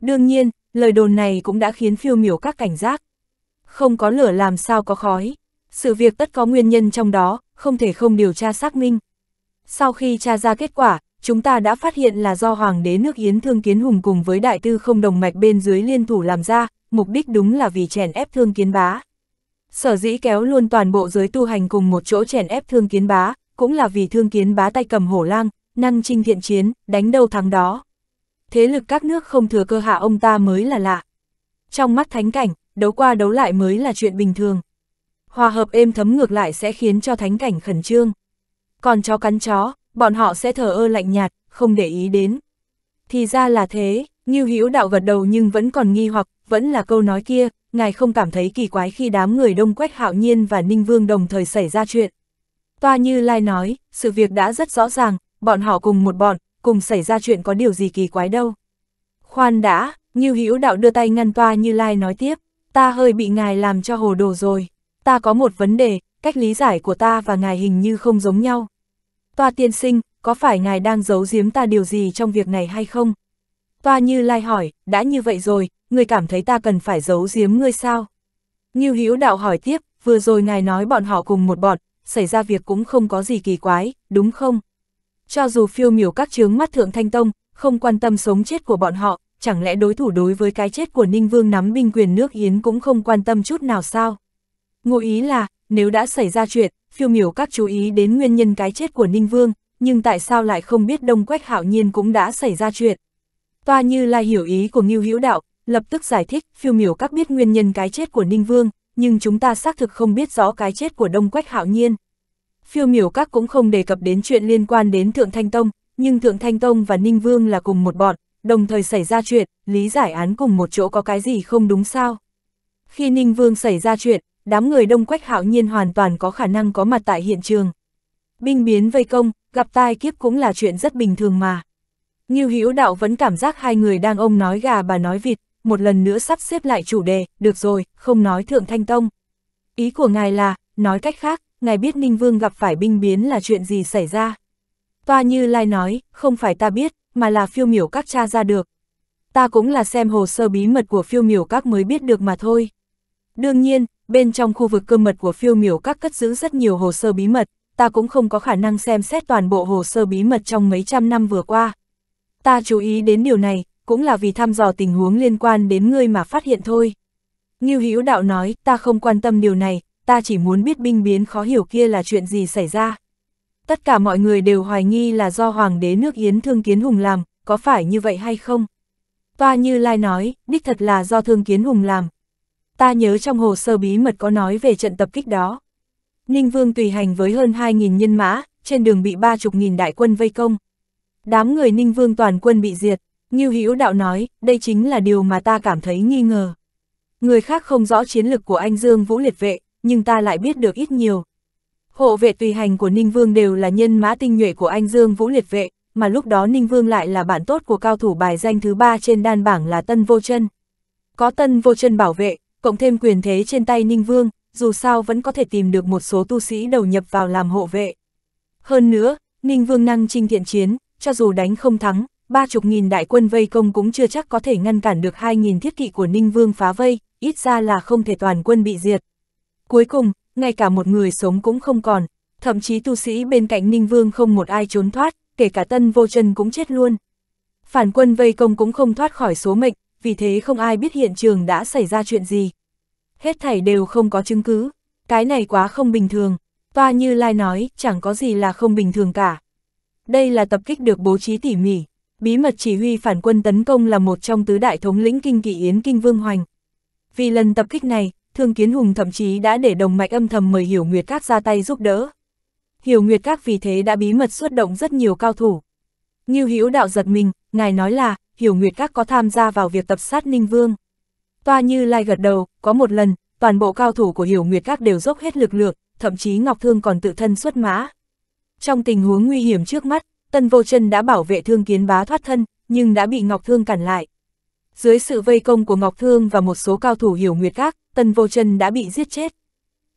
Speaker 1: Đương nhiên, lời đồn này cũng đã khiến phiêu miểu các cảnh giác. Không có lửa làm sao có khói sự việc tất có nguyên nhân trong đó, không thể không điều tra xác minh. Sau khi tra ra kết quả, chúng ta đã phát hiện là do Hoàng đế nước Yến Thương Kiến Hùng cùng với đại tư không đồng mạch bên dưới liên thủ làm ra, mục đích đúng là vì chèn ép Thương Kiến Bá. Sở dĩ kéo luôn toàn bộ giới tu hành cùng một chỗ chèn ép Thương Kiến Bá, cũng là vì Thương Kiến Bá tay cầm hổ lang, năng trinh thiện chiến, đánh đâu thắng đó. Thế lực các nước không thừa cơ hạ ông ta mới là lạ. Trong mắt thánh cảnh, đấu qua đấu lại mới là chuyện bình thường hòa hợp êm thấm ngược lại sẽ khiến cho thánh cảnh khẩn trương. Còn chó cắn chó, bọn họ sẽ thờ ơ lạnh nhạt, không để ý đến. Thì ra là thế, Như Hữu Đạo gật đầu nhưng vẫn còn nghi hoặc, vẫn là câu nói kia, ngài không cảm thấy kỳ quái khi đám người Đông Quách Hạo Nhiên và Ninh Vương đồng thời xảy ra chuyện. Toa Như Lai nói, sự việc đã rất rõ ràng, bọn họ cùng một bọn, cùng xảy ra chuyện có điều gì kỳ quái đâu. Khoan đã, Như Hữu Đạo đưa tay ngăn Toa Như Lai nói tiếp, ta hơi bị ngài làm cho hồ đồ rồi ta có một vấn đề, cách lý giải của ta và ngài hình như không giống nhau. Toa tiên sinh, có phải ngài đang giấu giếm ta điều gì trong việc này hay không? Toa Như Lai hỏi, đã như vậy rồi, người cảm thấy ta cần phải giấu giếm ngươi sao? Như Hữu Đạo hỏi tiếp, vừa rồi ngài nói bọn họ cùng một bọn, xảy ra việc cũng không có gì kỳ quái, đúng không? Cho dù phiêu miểu các chướng mắt thượng thanh tông, không quan tâm sống chết của bọn họ, chẳng lẽ đối thủ đối với cái chết của Ninh Vương nắm binh quyền nước Yến cũng không quan tâm chút nào sao? Ngụ ý là, nếu đã xảy ra chuyện, phiêu miểu các chú ý đến nguyên nhân cái chết của Ninh Vương, nhưng tại sao lại không biết Đông Quách Hạo Nhiên cũng đã xảy ra chuyện. Toa Như là hiểu ý của Ngưu Hữu Đạo, lập tức giải thích, phiêu miểu các biết nguyên nhân cái chết của Ninh Vương, nhưng chúng ta xác thực không biết rõ cái chết của Đông Quách Hạo Nhiên. Phiêu miểu các cũng không đề cập đến chuyện liên quan đến Thượng Thanh Tông, nhưng Thượng Thanh Tông và Ninh Vương là cùng một bọn, đồng thời xảy ra chuyện, lý giải án cùng một chỗ có cái gì không đúng sao. Khi Ninh Vương xảy ra chuyện, đám người đông quách hạo nhiên hoàn toàn có khả năng có mặt tại hiện trường. Binh biến vây công, gặp tai kiếp cũng là chuyện rất bình thường mà. Nghiêu Hữu Đạo vẫn cảm giác hai người đang ông nói gà bà nói vịt, một lần nữa sắp xếp lại chủ đề, được rồi, không nói Thượng Thanh Tông. Ý của ngài là, nói cách khác, ngài biết Ninh Vương gặp phải binh biến là chuyện gì xảy ra. Toa Như Lai nói, không phải ta biết, mà là phiêu miểu các cha ra được. Ta cũng là xem hồ sơ bí mật của phiêu miểu các mới biết được mà thôi. Đương nhiên, bên trong khu vực cơ mật của phiêu miểu các cất giữ rất nhiều hồ sơ bí mật, ta cũng không có khả năng xem xét toàn bộ hồ sơ bí mật trong mấy trăm năm vừa qua. Ta chú ý đến điều này, cũng là vì thăm dò tình huống liên quan đến ngươi mà phát hiện thôi. Như hữu đạo nói, ta không quan tâm điều này, ta chỉ muốn biết binh biến khó hiểu kia là chuyện gì xảy ra. Tất cả mọi người đều hoài nghi là do Hoàng đế nước Yến Thương Kiến Hùng làm, có phải như vậy hay không? Toa Như Lai nói, đích thật là do Thương Kiến Hùng làm, ta nhớ trong hồ sơ bí mật có nói về trận tập kích đó. Ninh Vương tùy hành với hơn 2.000 nhân mã, trên đường bị ba chục nghìn đại quân vây công. Đám người Ninh Vương toàn quân bị diệt, Ngưu Hữu Đạo nói, đây chính là điều mà ta cảm thấy nghi ngờ. Người khác không rõ chiến lực của anh Dương Vũ Liệt Vệ, nhưng ta lại biết được ít nhiều. Hộ vệ tùy hành của Ninh Vương đều là nhân mã tinh nhuệ của anh Dương Vũ Liệt Vệ, mà lúc đó Ninh Vương lại là bạn tốt của cao thủ bài danh thứ ba trên đan bảng là Tân Vô Chân. Có Tân Vô Chân bảo vệ, cộng thêm quyền thế trên tay Ninh Vương, dù sao vẫn có thể tìm được một số tu sĩ đầu nhập vào làm hộ vệ. Hơn nữa, Ninh Vương năng trinh thiện chiến, cho dù đánh không thắng, ba chục nghìn đại quân vây công cũng chưa chắc có thể ngăn cản được hai nghìn thiết kỵ của Ninh Vương phá vây, ít ra là không thể toàn quân bị diệt. Cuối cùng, ngay cả một người sống cũng không còn, thậm chí tu sĩ bên cạnh Ninh Vương không một ai trốn thoát, kể cả tân vô chân cũng chết luôn. Phản quân vây công cũng không thoát khỏi số mệnh, vì thế không ai biết hiện trường đã xảy ra chuyện gì hết thảy đều không có chứng cứ, cái này quá không bình thường, toa như Lai nói, chẳng có gì là không bình thường cả. Đây là tập kích được bố trí tỉ mỉ, bí mật chỉ huy phản quân tấn công là một trong tứ đại thống lĩnh kinh kỳ Yến Kinh Vương Hoành. Vì lần tập kích này, Thương Kiến Hùng thậm chí đã để đồng mạch âm thầm mời Hiểu Nguyệt Các ra tay giúp đỡ. Hiểu Nguyệt Các vì thế đã bí mật xuất động rất nhiều cao thủ. Như Hữu Đạo giật mình, ngài nói là, Hiểu Nguyệt Các có tham gia vào việc tập sát Ninh Vương. Toa Như Lai gật đầu, có một lần, toàn bộ cao thủ của Hiểu Nguyệt Các đều dốc hết lực lượng, thậm chí Ngọc Thương còn tự thân xuất mã. Trong tình huống nguy hiểm trước mắt, Tân Vô Chân đã bảo vệ Thương Kiến Bá thoát thân, nhưng đã bị Ngọc Thương cản lại. Dưới sự vây công của Ngọc Thương và một số cao thủ Hiểu Nguyệt Các, Tân Vô Chân đã bị giết chết.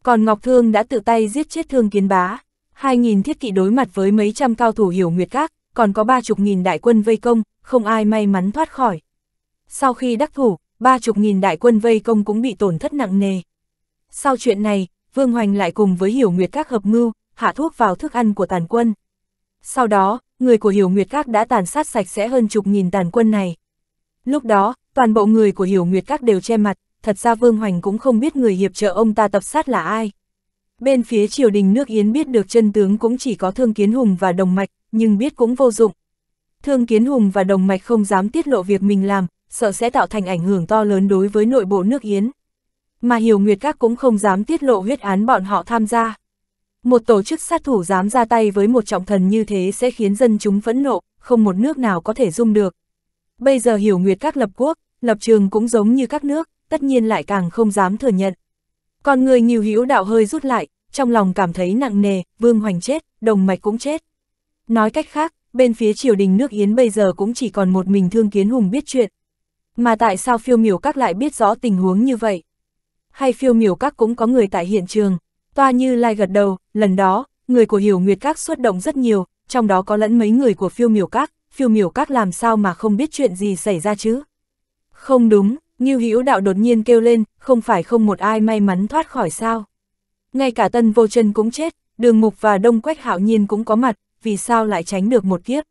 Speaker 1: Còn Ngọc Thương đã tự tay giết chết Thương Kiến Bá. Hai nghìn thiết kỵ đối mặt với mấy trăm cao thủ Hiểu Nguyệt Các, còn có ba chục nghìn đại quân vây công, không ai may mắn thoát khỏi. Sau khi đắc thủ, ba chục nghìn đại quân vây công cũng bị tổn thất nặng nề. Sau chuyện này, Vương Hoành lại cùng với Hiểu Nguyệt Các hợp mưu, hạ thuốc vào thức ăn của tàn quân. Sau đó, người của Hiểu Nguyệt Các đã tàn sát sạch sẽ hơn chục nghìn tàn quân này. Lúc đó, toàn bộ người của Hiểu Nguyệt Các đều che mặt, thật ra Vương Hoành cũng không biết người hiệp trợ ông ta tập sát là ai. Bên phía triều đình nước Yến biết được chân tướng cũng chỉ có Thương Kiến Hùng và Đồng Mạch, nhưng biết cũng vô dụng. Thương Kiến Hùng và Đồng Mạch không dám tiết lộ việc mình làm, sợ sẽ tạo thành ảnh hưởng to lớn đối với nội bộ nước Yến. Mà Hiểu Nguyệt Các cũng không dám tiết lộ huyết án bọn họ tham gia. Một tổ chức sát thủ dám ra tay với một trọng thần như thế sẽ khiến dân chúng phẫn nộ, không một nước nào có thể dung được. Bây giờ Hiểu Nguyệt Các lập quốc, lập trường cũng giống như các nước, tất nhiên lại càng không dám thừa nhận. Còn người nhiều hữu đạo hơi rút lại, trong lòng cảm thấy nặng nề, Vương Hoành chết, Đồng Mạch cũng chết. Nói cách khác, bên phía triều đình nước Yến bây giờ cũng chỉ còn một mình Thương Kiến Hùng biết chuyện, mà tại sao phiêu miểu các lại biết rõ tình huống như vậy? Hay phiêu miểu các cũng có người tại hiện trường? Toa như lai gật đầu, lần đó, người của hiểu nguyệt các xuất động rất nhiều, trong đó có lẫn mấy người của phiêu miểu các, phiêu miểu các làm sao mà không biết chuyện gì xảy ra chứ? Không đúng, Như Hữu Đạo đột nhiên kêu lên, không phải không một ai may mắn thoát khỏi sao? Ngay cả Tân Vô Chân cũng chết, Đường Mục và Đông Quách Hạo Nhiên cũng có mặt, vì sao lại tránh được một kiếp?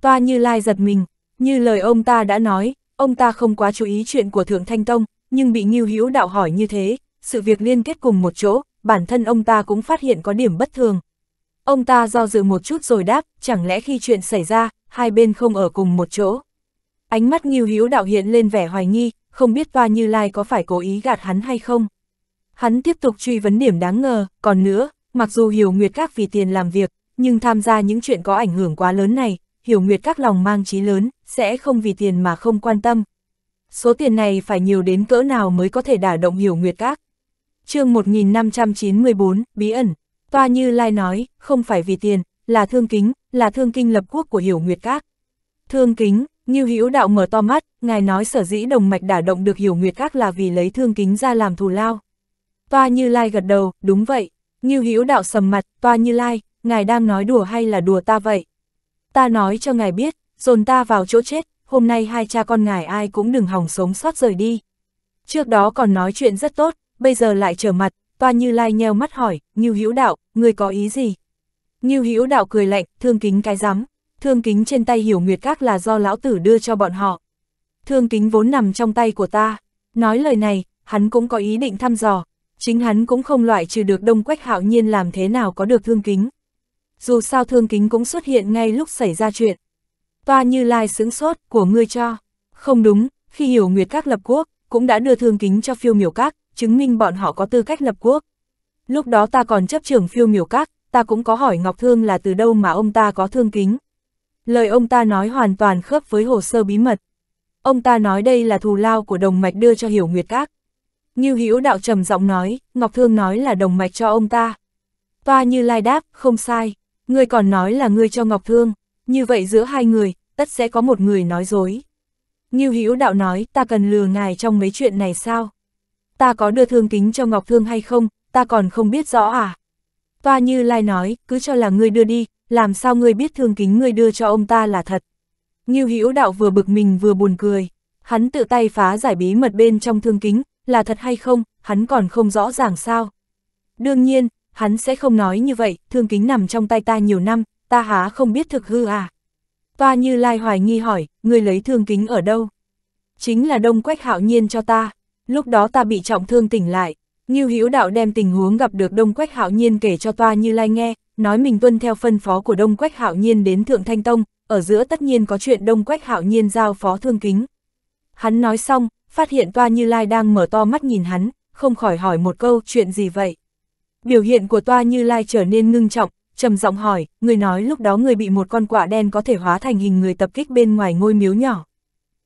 Speaker 1: Toa Như Lai giật mình, như lời ông ta đã nói, Ông ta không quá chú ý chuyện của Thượng Thanh Tông, nhưng bị Ngưu Hữu đạo hỏi như thế, sự việc liên kết cùng một chỗ, bản thân ông ta cũng phát hiện có điểm bất thường. Ông ta do dự một chút rồi đáp, chẳng lẽ khi chuyện xảy ra, hai bên không ở cùng một chỗ. Ánh mắt Ngưu Hữu đạo hiện lên vẻ hoài nghi, không biết Toa Như Lai có phải cố ý gạt hắn hay không. Hắn tiếp tục truy vấn điểm đáng ngờ, còn nữa, mặc dù hiểu Nguyệt Các vì tiền làm việc, nhưng tham gia những chuyện có ảnh hưởng quá lớn này, hiểu nguyệt các lòng mang trí lớn, sẽ không vì tiền mà không quan tâm. Số tiền này phải nhiều đến cỡ nào mới có thể đả động hiểu nguyệt các. chương 1594, Bí ẩn, toa như Lai nói, không phải vì tiền, là thương kính, là thương kinh lập quốc của hiểu nguyệt các. Thương kính, Như Hữu Đạo mở to mắt, ngài nói sở dĩ đồng mạch đả động được hiểu nguyệt các là vì lấy thương kính ra làm thù lao. Toa Như Lai gật đầu, đúng vậy. Như Hữu Đạo sầm mặt, Toa Như Lai, ngài đang nói đùa hay là đùa ta vậy? Ta nói cho ngài biết, dồn ta vào chỗ chết, hôm nay hai cha con ngài ai cũng đừng hòng sống sót rời đi. Trước đó còn nói chuyện rất tốt, bây giờ lại trở mặt, toa như lai nheo mắt hỏi, Ngưu Hữu Đạo, người có ý gì? Ngưu Hữu Đạo cười lạnh, thương kính cái rắm thương kính trên tay hiểu nguyệt các là do lão tử đưa cho bọn họ. Thương kính vốn nằm trong tay của ta, nói lời này, hắn cũng có ý định thăm dò, chính hắn cũng không loại trừ được đông quách hạo nhiên làm thế nào có được thương kính dù sao thương kính cũng xuất hiện ngay lúc xảy ra chuyện. Toa như lai sướng sốt, của ngươi cho. Không đúng, khi hiểu nguyệt các lập quốc, cũng đã đưa thương kính cho phiêu miểu các, chứng minh bọn họ có tư cách lập quốc. Lúc đó ta còn chấp trưởng phiêu miểu các, ta cũng có hỏi Ngọc Thương là từ đâu mà ông ta có thương kính. Lời ông ta nói hoàn toàn khớp với hồ sơ bí mật. Ông ta nói đây là thù lao của đồng mạch đưa cho hiểu nguyệt các. Như Hữu đạo trầm giọng nói, Ngọc Thương nói là đồng mạch cho ông ta. Toa như lai đáp, không sai, Ngươi còn nói là ngươi cho Ngọc Thương, như vậy giữa hai người, tất sẽ có một người nói dối. Ngưu Hữu đạo nói, ta cần lừa ngài trong mấy chuyện này sao? Ta có đưa thương kính cho Ngọc Thương hay không, ta còn không biết rõ à? Toa Như Lai nói, cứ cho là ngươi đưa đi, làm sao ngươi biết thương kính ngươi đưa cho ông ta là thật? Ngưu Hữu đạo vừa bực mình vừa buồn cười, hắn tự tay phá giải bí mật bên trong thương kính, là thật hay không, hắn còn không rõ ràng sao? Đương nhiên, hắn sẽ không nói như vậy, thương kính nằm trong tay ta nhiều năm, ta há không biết thực hư à. Toa như lai hoài nghi hỏi, người lấy thương kính ở đâu? Chính là đông quách hạo nhiên cho ta, lúc đó ta bị trọng thương tỉnh lại. Ngưu Hữu Đạo đem tình huống gặp được Đông Quách Hạo Nhiên kể cho Toa Như Lai nghe, nói mình tuân theo phân phó của Đông Quách Hạo Nhiên đến Thượng Thanh Tông, ở giữa tất nhiên có chuyện Đông Quách Hạo Nhiên giao phó thương kính. Hắn nói xong, phát hiện Toa Như Lai đang mở to mắt nhìn hắn, không khỏi hỏi một câu chuyện gì vậy. Biểu hiện của toa như lai trở nên ngưng trọng, trầm giọng hỏi, người nói lúc đó người bị một con quạ đen có thể hóa thành hình người tập kích bên ngoài ngôi miếu nhỏ.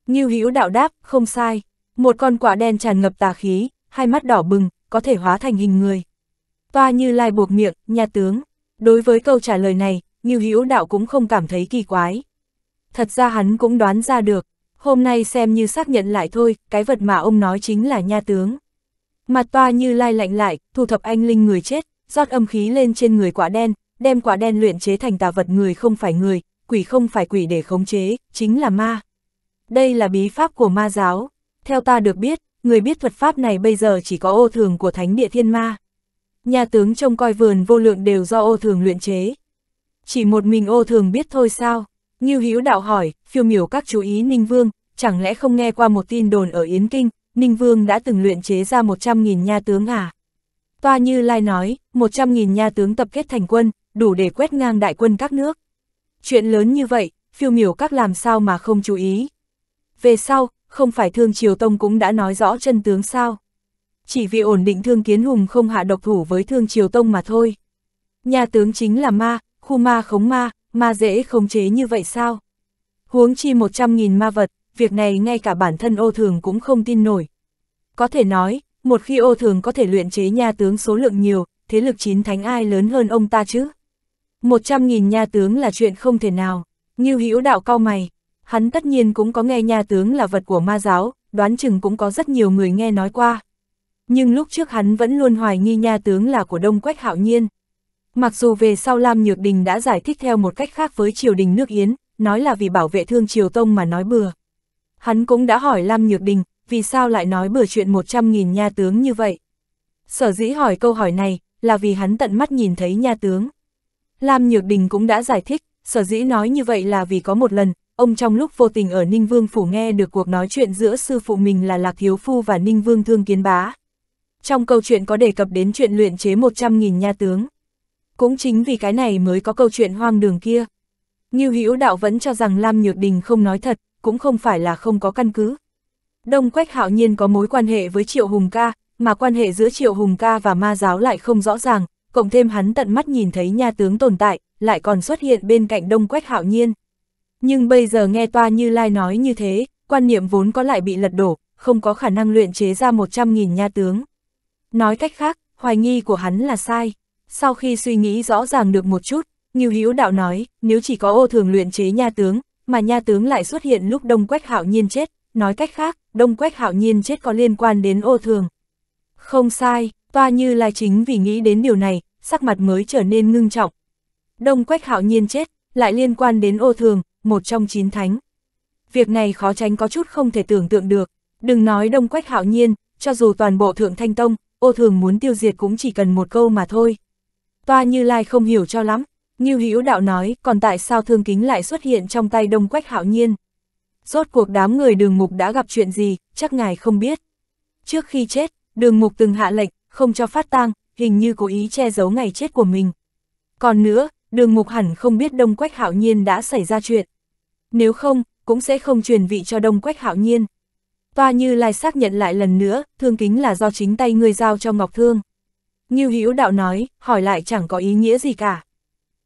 Speaker 1: Như hữu đạo đáp, không sai, một con quạ đen tràn ngập tà khí, hai mắt đỏ bừng, có thể hóa thành hình người. Toa như lai buộc miệng, nhà tướng. Đối với câu trả lời này, Như hữu đạo cũng không cảm thấy kỳ quái. Thật ra hắn cũng đoán ra được, hôm nay xem như xác nhận lại thôi, cái vật mà ông nói chính là nha tướng. Mặt toa như lai lạnh lại, thu thập anh linh người chết, rót âm khí lên trên người quả đen, đem quả đen luyện chế thành tà vật người không phải người, quỷ không phải quỷ để khống chế, chính là ma. Đây là bí pháp của ma giáo. Theo ta được biết, người biết thuật pháp này bây giờ chỉ có ô thường của thánh địa thiên ma. Nhà tướng trông coi vườn vô lượng đều do ô thường luyện chế. Chỉ một mình ô thường biết thôi sao? Như hiếu đạo hỏi, phiêu miểu các chú ý ninh vương, chẳng lẽ không nghe qua một tin đồn ở Yến Kinh, Ninh Vương đã từng luyện chế ra 100.000 nha tướng à? Toa Như Lai nói, 100.000 nha tướng tập kết thành quân, đủ để quét ngang đại quân các nước. Chuyện lớn như vậy, phiêu miểu các làm sao mà không chú ý. Về sau, không phải Thương Triều Tông cũng đã nói rõ chân tướng sao. Chỉ vì ổn định Thương Kiến Hùng không hạ độc thủ với Thương Triều Tông mà thôi. Nha tướng chính là ma, khu ma khống ma, ma dễ khống chế như vậy sao? Huống chi 100.000 ma vật, việc này ngay cả bản thân ô thường cũng không tin nổi. Có thể nói, một khi ô thường có thể luyện chế nha tướng số lượng nhiều, thế lực chín thánh ai lớn hơn ông ta chứ? một trăm nghìn nha tướng là chuyện không thể nào, như hữu đạo cao mày. Hắn tất nhiên cũng có nghe nha tướng là vật của ma giáo, đoán chừng cũng có rất nhiều người nghe nói qua. Nhưng lúc trước hắn vẫn luôn hoài nghi nha tướng là của Đông Quách Hạo Nhiên. Mặc dù về sau Lam Nhược Đình đã giải thích theo một cách khác với triều đình nước Yến, nói là vì bảo vệ thương triều tông mà nói bừa. Hắn cũng đã hỏi Lam Nhược Đình, vì sao lại nói bừa chuyện 100.000 nha tướng như vậy. Sở dĩ hỏi câu hỏi này, là vì hắn tận mắt nhìn thấy nha tướng. Lam Nhược Đình cũng đã giải thích, sở dĩ nói như vậy là vì có một lần, ông trong lúc vô tình ở Ninh Vương Phủ nghe được cuộc nói chuyện giữa sư phụ mình là Lạc Hiếu Phu và Ninh Vương Thương Kiến Bá. Trong câu chuyện có đề cập đến chuyện luyện chế 100.000 nha tướng. Cũng chính vì cái này mới có câu chuyện hoang đường kia. Nghiêu Hữu Đạo vẫn cho rằng Lam Nhược Đình không nói thật, cũng không phải là không có căn cứ. Đông Quách Hạo Nhiên có mối quan hệ với Triệu Hùng Ca, mà quan hệ giữa Triệu Hùng Ca và ma giáo lại không rõ ràng, cộng thêm hắn tận mắt nhìn thấy nha tướng tồn tại, lại còn xuất hiện bên cạnh Đông Quách Hạo Nhiên. Nhưng bây giờ nghe Toa Như Lai nói như thế, quan niệm vốn có lại bị lật đổ, không có khả năng luyện chế ra 100.000 nha tướng. Nói cách khác, hoài nghi của hắn là sai. Sau khi suy nghĩ rõ ràng được một chút, Ngưu Hữu Đạo nói, nếu chỉ có ô thường luyện chế nha tướng, mà nha tướng lại xuất hiện lúc Đông Quách Hạo Nhiên chết, nói cách khác, Đông Quách Hạo Nhiên chết có liên quan đến ô thường. Không sai, toa như là chính vì nghĩ đến điều này, sắc mặt mới trở nên ngưng trọng. Đông Quách Hạo Nhiên chết, lại liên quan đến ô thường, một trong chín thánh. Việc này khó tránh có chút không thể tưởng tượng được, đừng nói Đông Quách Hạo Nhiên, cho dù toàn bộ Thượng Thanh Tông, ô thường muốn tiêu diệt cũng chỉ cần một câu mà thôi. Toa Như Lai không hiểu cho lắm, Ngưu Hữu Đạo nói, còn tại sao thương kính lại xuất hiện trong tay Đông Quách Hạo Nhiên? Rốt cuộc đám người đường mục đã gặp chuyện gì, chắc ngài không biết. Trước khi chết, đường mục từng hạ lệnh, không cho phát tang, hình như cố ý che giấu ngày chết của mình. Còn nữa, đường mục hẳn không biết Đông Quách Hạo Nhiên đã xảy ra chuyện. Nếu không, cũng sẽ không truyền vị cho Đông Quách Hạo Nhiên. Toa Như lại xác nhận lại lần nữa, thương kính là do chính tay người giao cho Ngọc Thương. Ngưu Hữu Đạo nói, hỏi lại chẳng có ý nghĩa gì cả.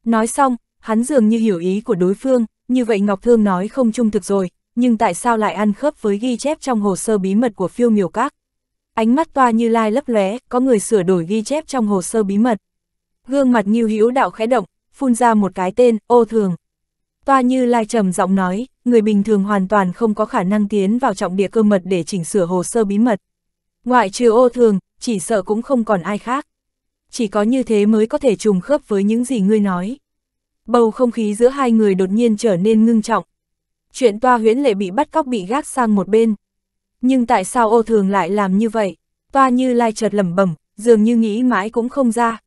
Speaker 1: Nói xong, hắn dường như hiểu ý của đối phương, như vậy Ngọc Thương nói không trung thực rồi, nhưng tại sao lại ăn khớp với ghi chép trong hồ sơ bí mật của phiêu miểu các? Ánh mắt toa như lai lấp lóe, có người sửa đổi ghi chép trong hồ sơ bí mật. Gương mặt Như Hữu đạo khẽ động, phun ra một cái tên, ô thường. Toa như lai trầm giọng nói, người bình thường hoàn toàn không có khả năng tiến vào trọng địa cơ mật để chỉnh sửa hồ sơ bí mật. Ngoại trừ ô thường, chỉ sợ cũng không còn ai khác chỉ có như thế mới có thể trùng khớp với những gì ngươi nói. Bầu không khí giữa hai người đột nhiên trở nên ngưng trọng. Chuyện toa huyễn lệ bị bắt cóc bị gác sang một bên. Nhưng tại sao ô thường lại làm như vậy? Toa như lai chợt lẩm bẩm, dường như nghĩ mãi cũng không ra.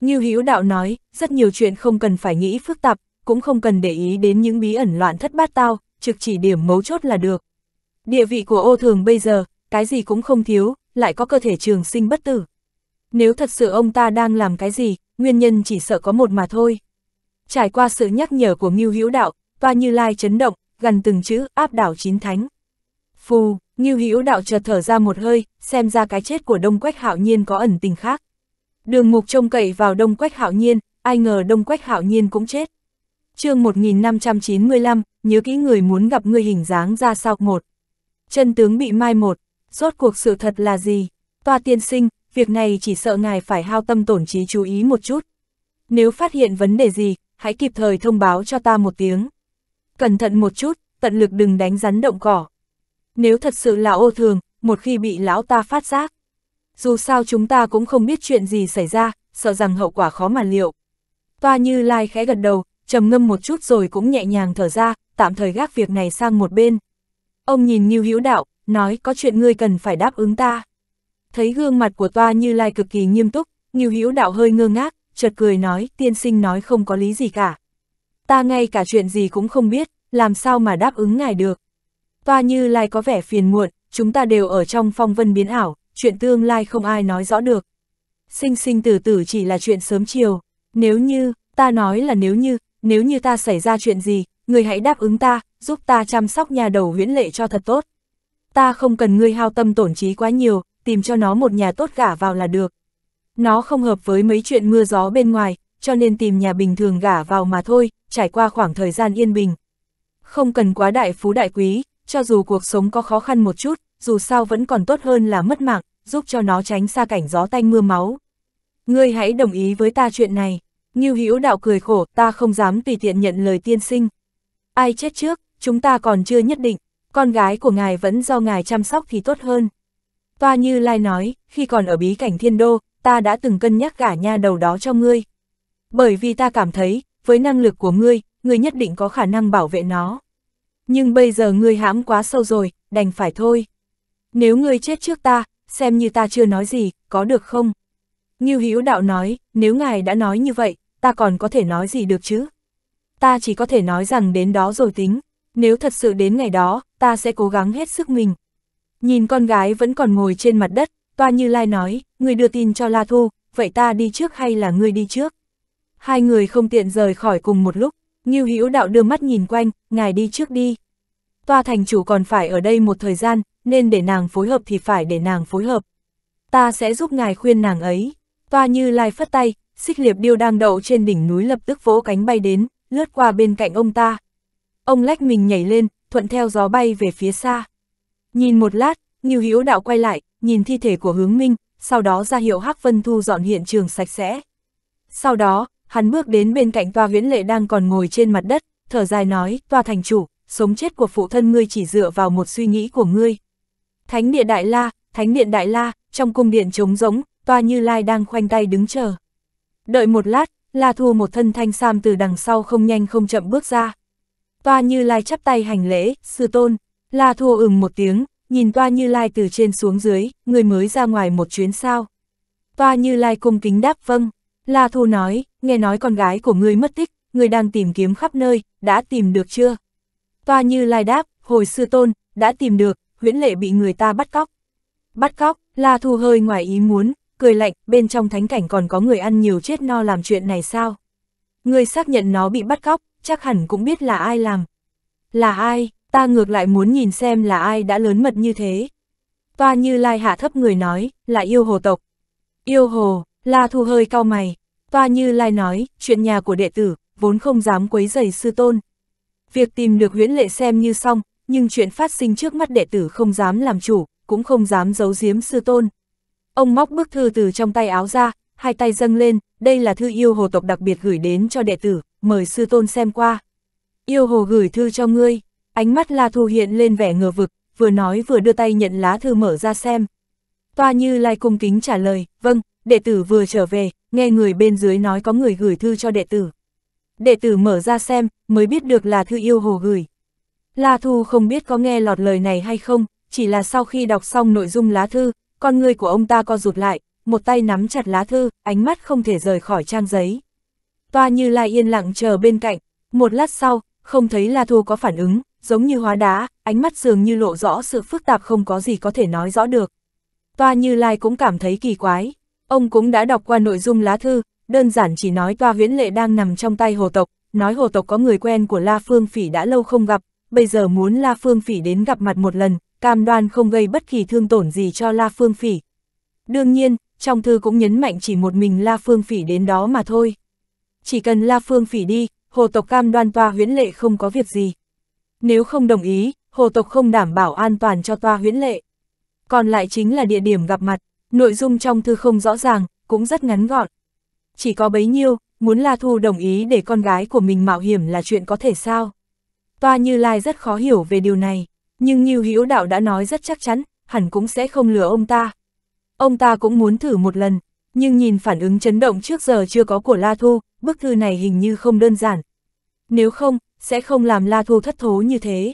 Speaker 1: Như hiếu đạo nói, rất nhiều chuyện không cần phải nghĩ phức tạp, cũng không cần để ý đến những bí ẩn loạn thất bát tao, trực chỉ điểm mấu chốt là được. Địa vị của ô thường bây giờ, cái gì cũng không thiếu, lại có cơ thể trường sinh bất tử. Nếu thật sự ông ta đang làm cái gì, nguyên nhân chỉ sợ có một mà thôi. Trải qua sự nhắc nhở của Ngưu Hữu Đạo, toa Như Lai chấn động, gần từng chữ áp đảo chín thánh. Phù, Ngưu Hữu Đạo chợt thở ra một hơi, xem ra cái chết của Đông Quách Hạo Nhiên có ẩn tình khác. Đường Mục trông cậy vào Đông Quách Hạo Nhiên, ai ngờ Đông Quách Hạo Nhiên cũng chết. Chương 1595, nhớ kỹ người muốn gặp người hình dáng ra sao một. Chân tướng bị mai một, rốt cuộc sự thật là gì? Toa tiên sinh, việc này chỉ sợ ngài phải hao tâm tổn trí chú ý một chút. Nếu phát hiện vấn đề gì, hãy kịp thời thông báo cho ta một tiếng. Cẩn thận một chút, tận lực đừng đánh rắn động cỏ. Nếu thật sự là ô thường, một khi bị lão ta phát giác. Dù sao chúng ta cũng không biết chuyện gì xảy ra, sợ rằng hậu quả khó mà liệu. Toa như lai khẽ gật đầu, trầm ngâm một chút rồi cũng nhẹ nhàng thở ra, tạm thời gác việc này sang một bên. Ông nhìn Như Hữu Đạo, nói có chuyện ngươi cần phải đáp ứng ta thấy gương mặt của toa như lai cực kỳ nghiêm túc, Nghiêu Hữu đạo hơi ngơ ngác, chợt cười nói, tiên sinh nói không có lý gì cả. Ta ngay cả chuyện gì cũng không biết, làm sao mà đáp ứng ngài được. Toa như lai có vẻ phiền muộn, chúng ta đều ở trong phong vân biến ảo, chuyện tương lai không ai nói rõ được. Sinh sinh tử tử chỉ là chuyện sớm chiều, nếu như, ta nói là nếu như, nếu như ta xảy ra chuyện gì, người hãy đáp ứng ta, giúp ta chăm sóc nhà đầu huyễn lệ cho thật tốt. Ta không cần ngươi hao tâm tổn trí quá nhiều, tìm cho nó một nhà tốt gả vào là được. Nó không hợp với mấy chuyện mưa gió bên ngoài, cho nên tìm nhà bình thường gả vào mà thôi, trải qua khoảng thời gian yên bình. Không cần quá đại phú đại quý, cho dù cuộc sống có khó khăn một chút, dù sao vẫn còn tốt hơn là mất mạng, giúp cho nó tránh xa cảnh gió tanh mưa máu. Ngươi hãy đồng ý với ta chuyện này. như Hữu đạo cười khổ, ta không dám tùy tiện nhận lời tiên sinh. Ai chết trước, chúng ta còn chưa nhất định, con gái của ngài vẫn do ngài chăm sóc thì tốt hơn. Toa Như Lai nói, khi còn ở bí cảnh thiên đô, ta đã từng cân nhắc gả nha đầu đó cho ngươi. Bởi vì ta cảm thấy, với năng lực của ngươi, ngươi nhất định có khả năng bảo vệ nó. Nhưng bây giờ ngươi hãm quá sâu rồi, đành phải thôi. Nếu ngươi chết trước ta, xem như ta chưa nói gì, có được không? Như Hữu Đạo nói, nếu ngài đã nói như vậy, ta còn có thể nói gì được chứ? Ta chỉ có thể nói rằng đến đó rồi tính, nếu thật sự đến ngày đó, ta sẽ cố gắng hết sức mình. Nhìn con gái vẫn còn ngồi trên mặt đất, toa như lai nói, người đưa tin cho La Thu, vậy ta đi trước hay là ngươi đi trước? Hai người không tiện rời khỏi cùng một lúc, Ngưu Hữu Đạo đưa mắt nhìn quanh, ngài đi trước đi. Toa thành chủ còn phải ở đây một thời gian, nên để nàng phối hợp thì phải để nàng phối hợp. Ta sẽ giúp ngài khuyên nàng ấy. Toa như lai phất tay, xích liệp điêu đang đậu trên đỉnh núi lập tức vỗ cánh bay đến, lướt qua bên cạnh ông ta. Ông lách mình nhảy lên, thuận theo gió bay về phía xa. Nhìn một lát, Ngưu Hữu Đạo quay lại, nhìn thi thể của Hướng Minh, sau đó ra hiệu Hắc Vân Thu dọn hiện trường sạch sẽ. Sau đó, hắn bước đến bên cạnh toa huyễn lệ đang còn ngồi trên mặt đất, thở dài nói, toa thành chủ, sống chết của phụ thân ngươi chỉ dựa vào một suy nghĩ của ngươi. Thánh địa Đại La, Thánh điện Đại La, trong cung điện trống rỗng, toa như lai đang khoanh tay đứng chờ. Đợi một lát, La Thu một thân thanh sam từ đằng sau không nhanh không chậm bước ra. Toa như lai chắp tay hành lễ, sư tôn, La Thua ừng một tiếng, nhìn Toa Như Lai từ trên xuống dưới, người mới ra ngoài một chuyến sao. Toa Như Lai cung kính đáp vâng. La Thu nói, nghe nói con gái của ngươi mất tích, người đang tìm kiếm khắp nơi, đã tìm được chưa? Toa Như Lai đáp, hồi sư tôn, đã tìm được, huyễn lệ bị người ta bắt cóc. Bắt cóc, La Thu hơi ngoài ý muốn, cười lạnh, bên trong thánh cảnh còn có người ăn nhiều chết no làm chuyện này sao? người xác nhận nó bị bắt cóc, chắc hẳn cũng biết là ai làm. Là ai? ta ngược lại muốn nhìn xem là ai đã lớn mật như thế. Toa Như Lai hạ thấp người nói, là yêu hồ tộc. Yêu hồ, La Thu hơi cao mày. Toa Như Lai nói, chuyện nhà của đệ tử, vốn không dám quấy rầy sư tôn. Việc tìm được huyễn lệ xem như xong, nhưng chuyện phát sinh trước mắt đệ tử không dám làm chủ, cũng không dám giấu giếm sư tôn. Ông móc bức thư từ trong tay áo ra, hai tay dâng lên, đây là thư yêu hồ tộc đặc biệt gửi đến cho đệ tử, mời sư tôn xem qua. Yêu hồ gửi thư cho ngươi, Ánh mắt La Thu hiện lên vẻ ngờ vực, vừa nói vừa đưa tay nhận lá thư mở ra xem. Toa Như Lai cung kính trả lời, vâng, đệ tử vừa trở về, nghe người bên dưới nói có người gửi thư cho đệ tử. Đệ tử mở ra xem, mới biết được là thư yêu hồ gửi. La Thu không biết có nghe lọt lời này hay không, chỉ là sau khi đọc xong nội dung lá thư, con người của ông ta co rụt lại, một tay nắm chặt lá thư, ánh mắt không thể rời khỏi trang giấy. Toa Như Lai yên lặng chờ bên cạnh, một lát sau, không thấy La Thu có phản ứng, giống như hóa đá, ánh mắt dường như lộ rõ sự phức tạp không có gì có thể nói rõ được. Toa Như Lai cũng cảm thấy kỳ quái, ông cũng đã đọc qua nội dung lá thư, đơn giản chỉ nói Toa Viễn Lệ đang nằm trong tay hồ tộc, nói hồ tộc có người quen của La Phương Phỉ đã lâu không gặp, bây giờ muốn La Phương Phỉ đến gặp mặt một lần, cam đoan không gây bất kỳ thương tổn gì cho La Phương Phỉ. Đương nhiên, trong thư cũng nhấn mạnh chỉ một mình La Phương Phỉ đến đó mà thôi. Chỉ cần La Phương Phỉ đi, hồ tộc cam đoan Toa Huyễn Lệ không có việc gì. Nếu không đồng ý, hồ tộc không đảm bảo an toàn cho toa huyễn lệ. Còn lại chính là địa điểm gặp mặt, nội dung trong thư không rõ ràng, cũng rất ngắn gọn. Chỉ có bấy nhiêu, muốn La Thu đồng ý để con gái của mình mạo hiểm là chuyện có thể sao. Toa Như Lai rất khó hiểu về điều này, nhưng như Hữu Đạo đã nói rất chắc chắn, hẳn cũng sẽ không lừa ông ta. Ông ta cũng muốn thử một lần, nhưng nhìn phản ứng chấn động trước giờ chưa có của La Thu, bức thư này hình như không đơn giản. Nếu không, sẽ không làm La Thu thất thố như thế.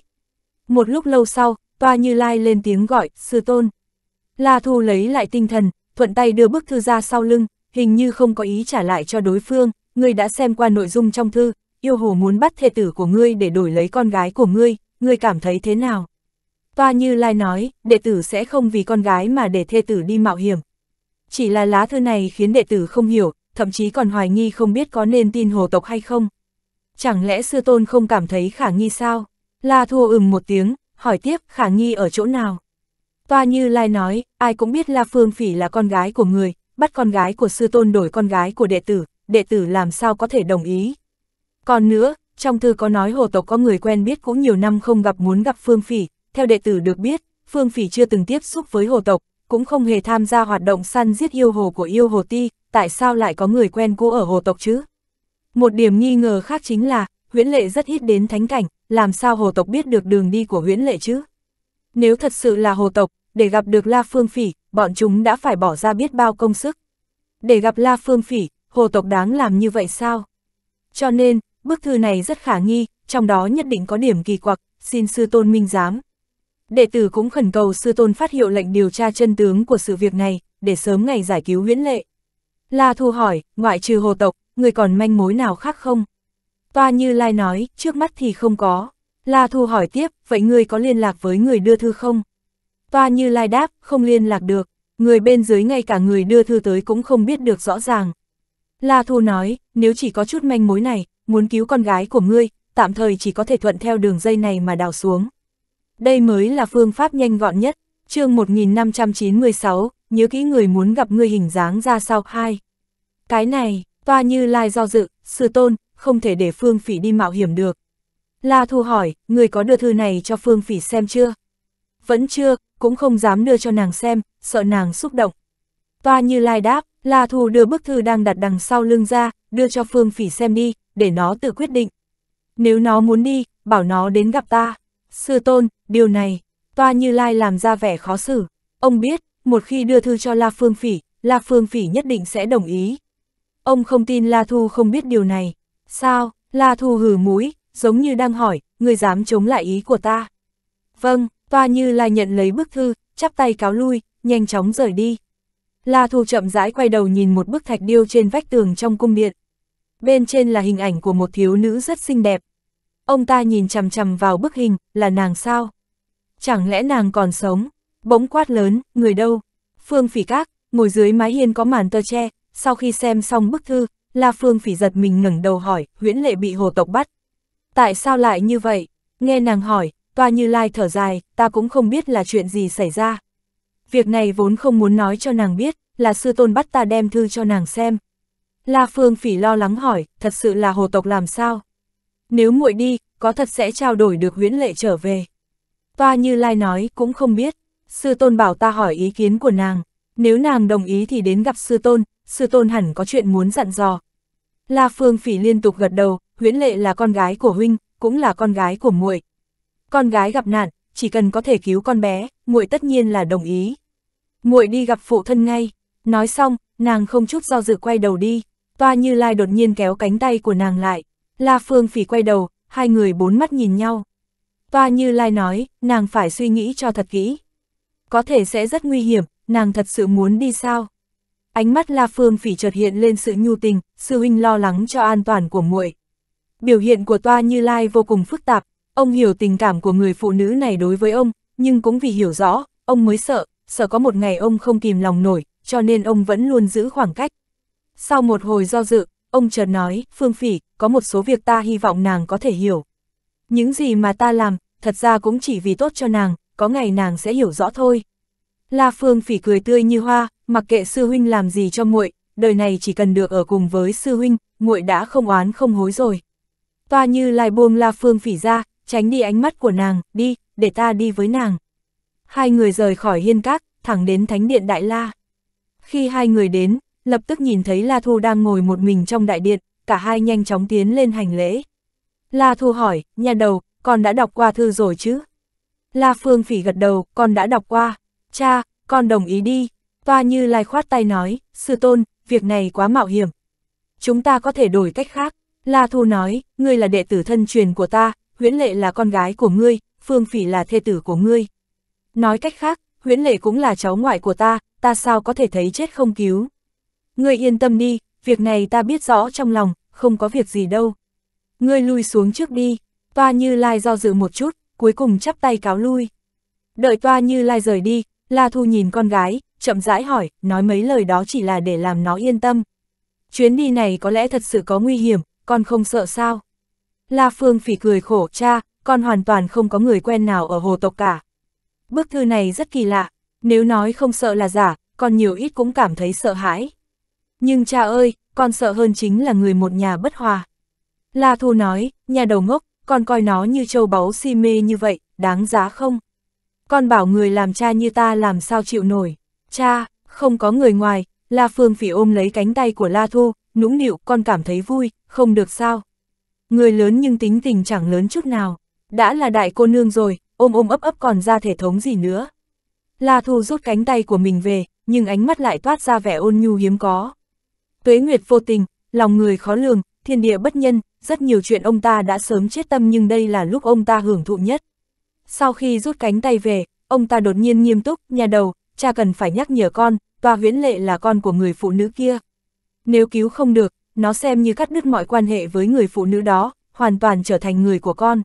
Speaker 1: Một lúc lâu sau, Toa Như Lai lên tiếng gọi, sư tôn. La Thu lấy lại tinh thần, thuận tay đưa bức thư ra sau lưng, hình như không có ý trả lại cho đối phương, ngươi đã xem qua nội dung trong thư, yêu hồ muốn bắt thê tử của ngươi để đổi lấy con gái của ngươi, ngươi cảm thấy thế nào? Toa Như Lai nói, đệ tử sẽ không vì con gái mà để thê tử đi mạo hiểm. Chỉ là lá thư này khiến đệ tử không hiểu, thậm chí còn hoài nghi không biết có nên tin hồ tộc hay không chẳng lẽ sư tôn không cảm thấy khả nghi sao? La thua ừm một tiếng, hỏi tiếp khả nghi ở chỗ nào? Toa như Lai nói, ai cũng biết La Phương Phỉ là con gái của người, bắt con gái của sư tôn đổi con gái của đệ tử, đệ tử làm sao có thể đồng ý. Còn nữa, trong thư có nói hồ tộc có người quen biết cũng nhiều năm không gặp muốn gặp Phương Phỉ, theo đệ tử được biết, Phương Phỉ chưa từng tiếp xúc với hồ tộc, cũng không hề tham gia hoạt động săn giết yêu hồ của yêu hồ ti, tại sao lại có người quen cũ ở hồ tộc chứ? Một điểm nghi ngờ khác chính là, huyễn lệ rất ít đến thánh cảnh, làm sao hồ tộc biết được đường đi của huyễn lệ chứ? Nếu thật sự là hồ tộc, để gặp được La Phương Phỉ, bọn chúng đã phải bỏ ra biết bao công sức. Để gặp La Phương Phỉ, hồ tộc đáng làm như vậy sao? Cho nên, bức thư này rất khả nghi, trong đó nhất định có điểm kỳ quặc, xin sư tôn minh giám. Đệ tử cũng khẩn cầu sư tôn phát hiệu lệnh điều tra chân tướng của sự việc này, để sớm ngày giải cứu huyễn lệ. La Thu hỏi, ngoại trừ hồ tộc, người còn manh mối nào khác không? Toa Như Lai nói, trước mắt thì không có. La Thu hỏi tiếp, vậy ngươi có liên lạc với người đưa thư không? Toa Như Lai đáp, không liên lạc được, người bên dưới ngay cả người đưa thư tới cũng không biết được rõ ràng. La Thu nói, nếu chỉ có chút manh mối này, muốn cứu con gái của ngươi, tạm thời chỉ có thể thuận theo đường dây này mà đào xuống. Đây mới là phương pháp nhanh gọn nhất, chương 1596, nhớ kỹ người muốn gặp ngươi hình dáng ra sau hai. Cái này, Toa Như Lai do dự, sư tôn, không thể để Phương Phỉ đi mạo hiểm được. La Thu hỏi, người có đưa thư này cho Phương Phỉ xem chưa? Vẫn chưa, cũng không dám đưa cho nàng xem, sợ nàng xúc động. Toa Như Lai đáp, La Thu đưa bức thư đang đặt đằng sau lưng ra, đưa cho Phương Phỉ xem đi, để nó tự quyết định. Nếu nó muốn đi, bảo nó đến gặp ta. Sư tôn, điều này, Toa Như Lai làm ra vẻ khó xử. Ông biết, một khi đưa thư cho La Phương Phỉ, La Phương Phỉ nhất định sẽ đồng ý, Ông không tin La Thu không biết điều này. Sao, La Thu hử mũi, giống như đang hỏi, người dám chống lại ý của ta. Vâng, toa như là nhận lấy bức thư, chắp tay cáo lui, nhanh chóng rời đi. La Thu chậm rãi quay đầu nhìn một bức thạch điêu trên vách tường trong cung điện. Bên trên là hình ảnh của một thiếu nữ rất xinh đẹp. Ông ta nhìn chằm chằm vào bức hình, là nàng sao? Chẳng lẽ nàng còn sống? Bỗng quát lớn, người đâu? Phương Phỉ Các, ngồi dưới mái hiên có màn tơ tre, sau khi xem xong bức thư, La Phương Phỉ giật mình ngẩng đầu hỏi, huyễn lệ bị hồ tộc bắt. Tại sao lại như vậy? Nghe nàng hỏi, toa như lai thở dài, ta cũng không biết là chuyện gì xảy ra. Việc này vốn không muốn nói cho nàng biết, là sư tôn bắt ta đem thư cho nàng xem. La Phương Phỉ lo lắng hỏi, thật sự là hồ tộc làm sao? Nếu muội đi, có thật sẽ trao đổi được huyễn lệ trở về. Toa Như Lai nói, cũng không biết. Sư tôn bảo ta hỏi ý kiến của nàng. Nếu nàng đồng ý thì đến gặp sư tôn, sư tôn hẳn có chuyện muốn dặn dò. La Phương Phỉ liên tục gật đầu, huyễn lệ là con gái của huynh, cũng là con gái của muội. Con gái gặp nạn, chỉ cần có thể cứu con bé, muội tất nhiên là đồng ý. Muội đi gặp phụ thân ngay, nói xong, nàng không chút do dự quay đầu đi, toa như lai đột nhiên kéo cánh tay của nàng lại. La Phương Phỉ quay đầu, hai người bốn mắt nhìn nhau. Toa Như Lai nói, nàng phải suy nghĩ cho thật kỹ. Có thể sẽ rất nguy hiểm, nàng thật sự muốn đi sao? Ánh mắt La Phương Phỉ chợt hiện lên sự nhu tình, sư huynh lo lắng cho an toàn của muội. Biểu hiện của Toa Như Lai vô cùng phức tạp, ông hiểu tình cảm của người phụ nữ này đối với ông, nhưng cũng vì hiểu rõ, ông mới sợ, sợ có một ngày ông không kìm lòng nổi, cho nên ông vẫn luôn giữ khoảng cách. Sau một hồi do dự, ông chợt nói, Phương Phỉ, có một số việc ta hy vọng nàng có thể hiểu. Những gì mà ta làm, thật ra cũng chỉ vì tốt cho nàng, có ngày nàng sẽ hiểu rõ thôi. La Phương Phỉ cười tươi như hoa, mặc kệ sư huynh làm gì cho muội, đời này chỉ cần được ở cùng với sư huynh, muội đã không oán không hối rồi. Toa Như lại buông La Phương Phỉ ra, tránh đi ánh mắt của nàng, đi, để ta đi với nàng. Hai người rời khỏi hiên các, thẳng đến thánh điện Đại La. Khi hai người đến, lập tức nhìn thấy La Thu đang ngồi một mình trong đại điện, cả hai nhanh chóng tiến lên hành lễ. La Thu hỏi, nhà đầu, con đã đọc qua thư rồi chứ? La Phương Phỉ gật đầu, con đã đọc qua. Cha, con đồng ý đi, toa như lai khoát tay nói, sư tôn, việc này quá mạo hiểm. Chúng ta có thể đổi cách khác, La Thu nói, ngươi là đệ tử thân truyền của ta, huyễn lệ là con gái của ngươi, phương phỉ là thê tử của ngươi. Nói cách khác, huyễn lệ cũng là cháu ngoại của ta, ta sao có thể thấy chết không cứu. Ngươi yên tâm đi, việc này ta biết rõ trong lòng, không có việc gì đâu. Ngươi lui xuống trước đi, toa như lai do dự một chút, cuối cùng chắp tay cáo lui. Đợi toa như lai rời đi, La Thu nhìn con gái, chậm rãi hỏi, nói mấy lời đó chỉ là để làm nó yên tâm. Chuyến đi này có lẽ thật sự có nguy hiểm, con không sợ sao? La Phương phỉ cười khổ, cha, con hoàn toàn không có người quen nào ở hồ tộc cả. Bức thư này rất kỳ lạ, nếu nói không sợ là giả, con nhiều ít cũng cảm thấy sợ hãi. Nhưng cha ơi, con sợ hơn chính là người một nhà bất hòa. La Thu nói, nhà đầu ngốc, con coi nó như châu báu si mê như vậy, đáng giá không? con bảo người làm cha như ta làm sao chịu nổi. Cha, không có người ngoài, La Phương Phỉ ôm lấy cánh tay của La Thu, nũng nịu, con cảm thấy vui, không được sao. Người lớn nhưng tính tình chẳng lớn chút nào, đã là đại cô nương rồi, ôm ôm ấp ấp còn ra thể thống gì nữa. La Thu rút cánh tay của mình về, nhưng ánh mắt lại toát ra vẻ ôn nhu hiếm có. Tuế Nguyệt vô tình, lòng người khó lường, thiên địa bất nhân, rất nhiều chuyện ông ta đã sớm chết tâm nhưng đây là lúc ông ta hưởng thụ nhất. Sau khi rút cánh tay về, ông ta đột nhiên nghiêm túc, nhà đầu, cha cần phải nhắc nhở con, tòa huyễn lệ là con của người phụ nữ kia. Nếu cứu không được, nó xem như cắt đứt mọi quan hệ với người phụ nữ đó, hoàn toàn trở thành người của con.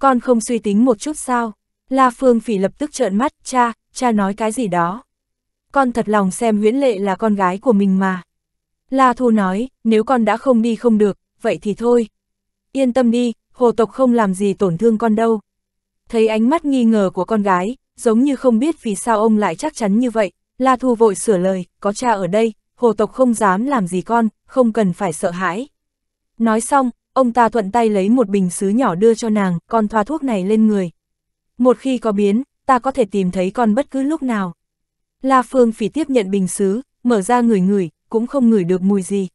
Speaker 1: Con không suy tính một chút sao? La Phương Phỉ lập tức trợn mắt, cha, cha nói cái gì đó. Con thật lòng xem huyễn lệ là con gái của mình mà. La Thu nói, nếu con đã không đi không được, vậy thì thôi. Yên tâm đi, hồ tộc không làm gì tổn thương con đâu. Thấy ánh mắt nghi ngờ của con gái, giống như không biết vì sao ông lại chắc chắn như vậy, La Thu vội sửa lời, có cha ở đây, hồ tộc không dám làm gì con, không cần phải sợ hãi. Nói xong, ông ta thuận tay lấy một bình xứ nhỏ đưa cho nàng, con thoa thuốc này lên người. Một khi có biến, ta có thể tìm thấy con bất cứ lúc nào. La Phương phỉ tiếp nhận bình xứ, mở ra ngửi ngửi, cũng không ngửi được mùi gì.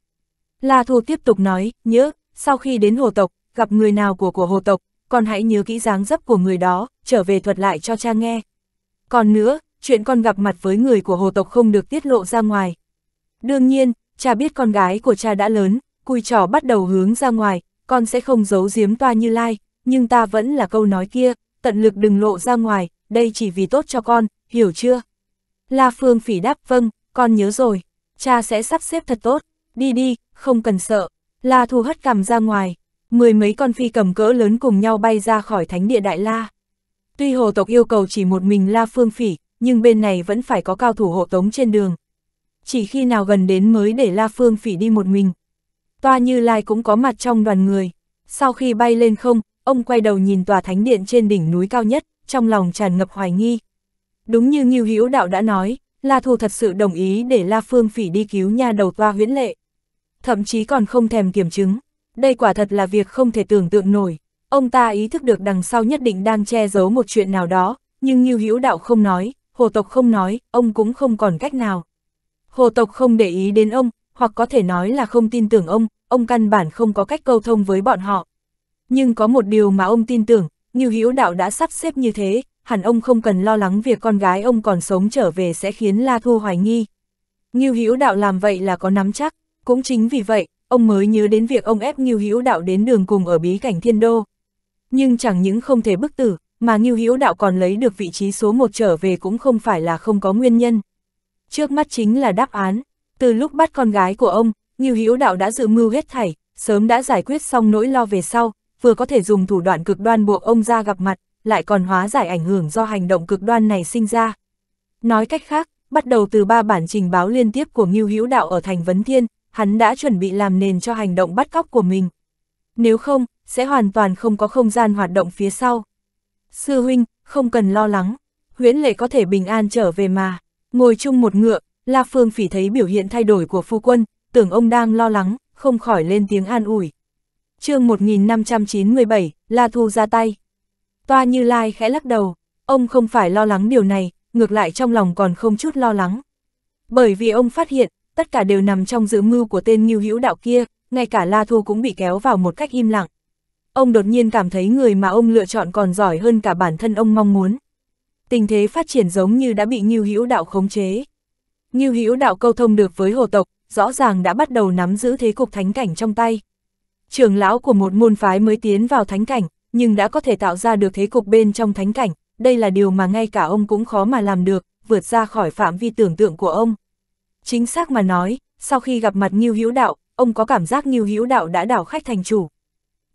Speaker 1: La Thu tiếp tục nói, nhớ, sau khi đến hồ tộc, gặp người nào của của hồ tộc, con hãy nhớ kỹ dáng dấp của người đó, trở về thuật lại cho cha nghe. Còn nữa, chuyện con gặp mặt với người của hồ tộc không được tiết lộ ra ngoài. Đương nhiên, cha biết con gái của cha đã lớn, cùi trò bắt đầu hướng ra ngoài, con sẽ không giấu giếm toa như lai, nhưng ta vẫn là câu nói kia, tận lực đừng lộ ra ngoài, đây chỉ vì tốt cho con, hiểu chưa? La Phương phỉ đáp vâng, con nhớ rồi, cha sẽ sắp xếp thật tốt, đi đi, không cần sợ. La Thu hất cầm ra ngoài, mười mấy con phi cầm cỡ lớn cùng nhau bay ra khỏi thánh địa Đại La. Tuy hồ tộc yêu cầu chỉ một mình La Phương Phỉ, nhưng bên này vẫn phải có cao thủ hộ tống trên đường. Chỉ khi nào gần đến mới để La Phương Phỉ đi một mình. Toa Như Lai cũng có mặt trong đoàn người. Sau khi bay lên không, ông quay đầu nhìn tòa thánh điện trên đỉnh núi cao nhất, trong lòng tràn ngập hoài nghi. Đúng như Ngưu Hữu Đạo đã nói, La Thù thật sự đồng ý để La Phương Phỉ đi cứu nha đầu toa huyễn lệ. Thậm chí còn không thèm kiểm chứng đây quả thật là việc không thể tưởng tượng nổi. Ông ta ý thức được đằng sau nhất định đang che giấu một chuyện nào đó, nhưng Ngưu Hữu Đạo không nói, Hồ Tộc không nói, ông cũng không còn cách nào. Hồ Tộc không để ý đến ông, hoặc có thể nói là không tin tưởng ông, ông căn bản không có cách câu thông với bọn họ. Nhưng có một điều mà ông tin tưởng, Ngưu Hữu Đạo đã sắp xếp như thế, hẳn ông không cần lo lắng việc con gái ông còn sống trở về sẽ khiến La Thu hoài nghi. Ngưu Hữu Đạo làm vậy là có nắm chắc, cũng chính vì vậy, ông mới nhớ đến việc ông ép Ngưu Hữu Đạo đến đường cùng ở bí cảnh Thiên Đô. Nhưng chẳng những không thể bức tử, mà Ngưu Hữu Đạo còn lấy được vị trí số 1 trở về cũng không phải là không có nguyên nhân. Trước mắt chính là đáp án, từ lúc bắt con gái của ông, Ngưu Hữu Đạo đã dự mưu hết thảy, sớm đã giải quyết xong nỗi lo về sau, vừa có thể dùng thủ đoạn cực đoan buộc ông ra gặp mặt, lại còn hóa giải ảnh hưởng do hành động cực đoan này sinh ra. Nói cách khác, bắt đầu từ ba bản trình báo liên tiếp của Ngưu Hữu Đạo ở thành Vấn Thiên, hắn đã chuẩn bị làm nền cho hành động bắt cóc của mình. Nếu không, sẽ hoàn toàn không có không gian hoạt động phía sau. Sư huynh, không cần lo lắng, huyễn lệ có thể bình an trở về mà. Ngồi chung một ngựa, La Phương Phỉ thấy biểu hiện thay đổi của phu quân, tưởng ông đang lo lắng, không khỏi lên tiếng an ủi. chương 1597, La Thu ra tay. Toa Như Lai khẽ lắc đầu, ông không phải lo lắng điều này, ngược lại trong lòng còn không chút lo lắng. Bởi vì ông phát hiện, tất cả đều nằm trong dự mưu của tên nghiêu hữu đạo kia, ngay cả La Thu cũng bị kéo vào một cách im lặng. Ông đột nhiên cảm thấy người mà ông lựa chọn còn giỏi hơn cả bản thân ông mong muốn. Tình thế phát triển giống như đã bị nghiêu hữu đạo khống chế. Nghiêu hữu đạo câu thông được với hồ tộc, rõ ràng đã bắt đầu nắm giữ thế cục thánh cảnh trong tay. Trường lão của một môn phái mới tiến vào thánh cảnh, nhưng đã có thể tạo ra được thế cục bên trong thánh cảnh, đây là điều mà ngay cả ông cũng khó mà làm được, vượt ra khỏi phạm vi tưởng tượng của ông. Chính xác mà nói, sau khi gặp mặt Ngưu Hữu Đạo, ông có cảm giác Ngưu Hữu Đạo đã đảo khách thành chủ.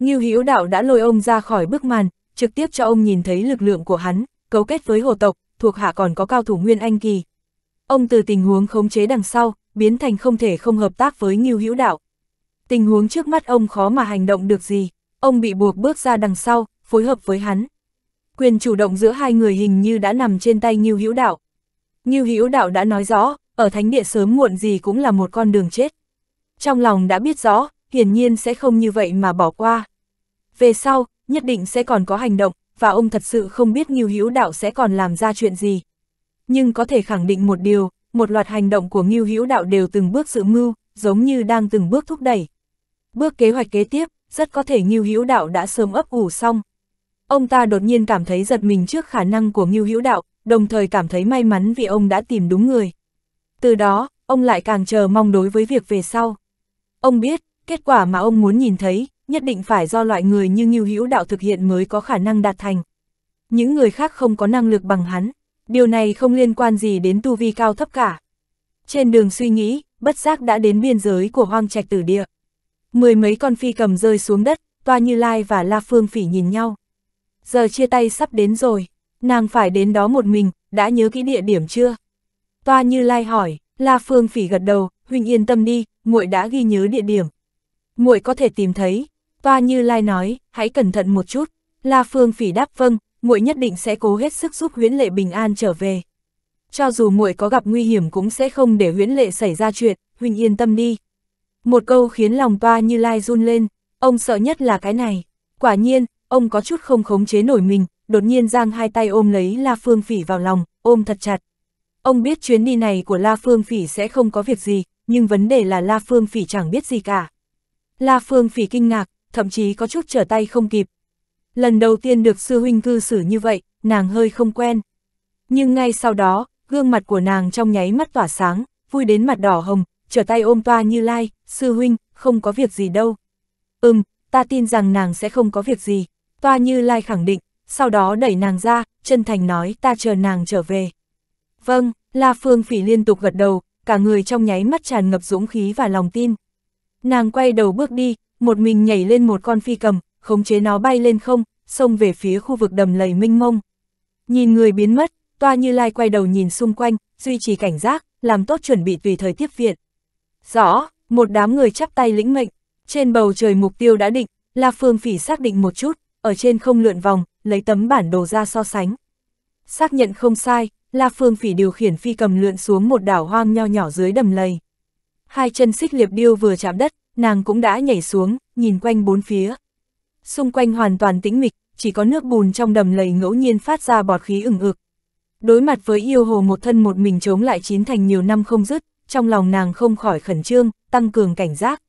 Speaker 1: Ngưu Hữu Đạo đã lôi ông ra khỏi bức màn, trực tiếp cho ông nhìn thấy lực lượng của hắn, cấu kết với hồ tộc, thuộc hạ còn có cao thủ Nguyên Anh kỳ. Ông từ tình huống khống chế đằng sau, biến thành không thể không hợp tác với Ngưu Hữu Đạo. Tình huống trước mắt ông khó mà hành động được gì, ông bị buộc bước ra đằng sau, phối hợp với hắn. Quyền chủ động giữa hai người hình như đã nằm trên tay Ngưu Hữu Đạo. Ngưu Hữu Đạo đã nói rõ, ở thánh địa sớm muộn gì cũng là một con đường chết. Trong lòng đã biết rõ, hiển nhiên sẽ không như vậy mà bỏ qua. Về sau, nhất định sẽ còn có hành động, và ông thật sự không biết Ngưu Hữu Đạo sẽ còn làm ra chuyện gì. Nhưng có thể khẳng định một điều, một loạt hành động của Ngưu Hữu Đạo đều từng bước dự mưu, giống như đang từng bước thúc đẩy. Bước kế hoạch kế tiếp, rất có thể Ngưu Hữu Đạo đã sớm ấp ủ xong. Ông ta đột nhiên cảm thấy giật mình trước khả năng của Ngưu Hữu Đạo, đồng thời cảm thấy may mắn vì ông đã tìm đúng người. Từ đó, ông lại càng chờ mong đối với việc về sau. Ông biết, kết quả mà ông muốn nhìn thấy, nhất định phải do loại người như Ngưu Hữu Đạo thực hiện mới có khả năng đạt thành. Những người khác không có năng lực bằng hắn, điều này không liên quan gì đến tu vi cao thấp cả. Trên đường suy nghĩ, bất giác đã đến biên giới của hoang trạch tử địa. Mười mấy con phi cầm rơi xuống đất, Toa Như Lai và La Phương Phỉ nhìn nhau. Giờ chia tay sắp đến rồi, nàng phải đến đó một mình, đã nhớ kỹ địa điểm chưa? Toa Như Lai hỏi, La Phương Phỉ gật đầu, huynh yên tâm đi, muội đã ghi nhớ địa điểm. Muội có thể tìm thấy. Toa Như Lai nói, hãy cẩn thận một chút. La Phương Phỉ đáp vâng, muội nhất định sẽ cố hết sức giúp Huyễn Lệ bình an trở về. Cho dù muội có gặp nguy hiểm cũng sẽ không để Huyễn Lệ xảy ra chuyện, huynh yên tâm đi. Một câu khiến lòng Toa Như Lai run lên, ông sợ nhất là cái này. Quả nhiên, ông có chút không khống chế nổi mình, đột nhiên giang hai tay ôm lấy La Phương Phỉ vào lòng, ôm thật chặt. Ông biết chuyến đi này của La Phương Phỉ sẽ không có việc gì, nhưng vấn đề là La Phương Phỉ chẳng biết gì cả. La Phương Phỉ kinh ngạc, thậm chí có chút trở tay không kịp. Lần đầu tiên được sư huynh cư xử như vậy, nàng hơi không quen. Nhưng ngay sau đó, gương mặt của nàng trong nháy mắt tỏa sáng, vui đến mặt đỏ hồng, trở tay ôm toa như lai, sư huynh, không có việc gì đâu. Ừm, ta tin rằng nàng sẽ không có việc gì, toa như lai khẳng định, sau đó đẩy nàng ra, chân thành nói ta chờ nàng trở về. Vâng, La Phương Phỉ liên tục gật đầu, cả người trong nháy mắt tràn ngập dũng khí và lòng tin. Nàng quay đầu bước đi, một mình nhảy lên một con phi cầm, khống chế nó bay lên không, xông về phía khu vực đầm lầy minh mông. Nhìn người biến mất, toa như lai quay đầu nhìn xung quanh, duy trì cảnh giác, làm tốt chuẩn bị tùy thời tiếp viện. Rõ, một đám người chắp tay lĩnh mệnh, trên bầu trời mục tiêu đã định, La Phương Phỉ xác định một chút, ở trên không lượn vòng, lấy tấm bản đồ ra so sánh. Xác nhận không sai, La Phương Phỉ điều khiển phi cầm lượn xuống một đảo hoang nho nhỏ dưới đầm lầy. Hai chân xích liệp điêu vừa chạm đất, nàng cũng đã nhảy xuống, nhìn quanh bốn phía. Xung quanh hoàn toàn tĩnh mịch, chỉ có nước bùn trong đầm lầy ngẫu nhiên phát ra bọt khí ửng ực. Đối mặt với yêu hồ một thân một mình chống lại chín thành nhiều năm không dứt, trong lòng nàng không khỏi khẩn trương, tăng cường cảnh giác.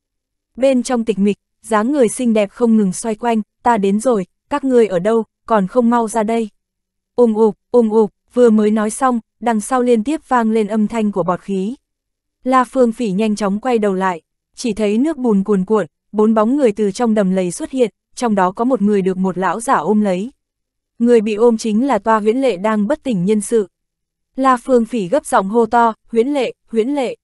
Speaker 1: Bên trong tịch mịch, dáng người xinh đẹp không ngừng xoay quanh, ta đến rồi, các ngươi ở đâu, còn không mau ra đây. Ôm ụp, ôm ụp, vừa mới nói xong, đằng sau liên tiếp vang lên âm thanh của bọt khí. La Phương Phỉ nhanh chóng quay đầu lại, chỉ thấy nước bùn cuồn cuộn, bốn bóng người từ trong đầm lầy xuất hiện, trong đó có một người được một lão giả ôm lấy. Người bị ôm chính là toa huyễn lệ đang bất tỉnh nhân sự. La Phương Phỉ gấp giọng hô to, huyễn lệ, huyễn lệ.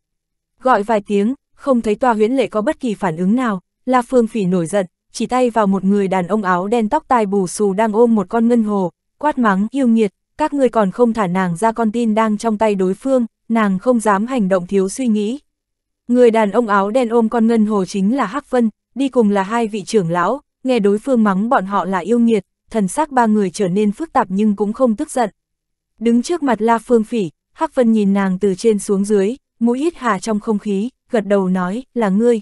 Speaker 1: Gọi vài tiếng, không thấy toa huyễn lệ có bất kỳ phản ứng nào, La Phương Phỉ nổi giận, chỉ tay vào một người đàn ông áo đen tóc tai bù xù đang ôm một con ngân hồ, quát mắng, yêu nghiệt, các ngươi còn không thả nàng ra con tin đang trong tay đối phương, nàng không dám hành động thiếu suy nghĩ. Người đàn ông áo đen ôm con ngân hồ chính là Hắc Vân, đi cùng là hai vị trưởng lão, nghe đối phương mắng bọn họ là yêu nghiệt, thần sắc ba người trở nên phức tạp nhưng cũng không tức giận. Đứng trước mặt La Phương Phỉ, Hắc Vân nhìn nàng từ trên xuống dưới, mũi hít hà trong không khí, gật đầu nói, là ngươi.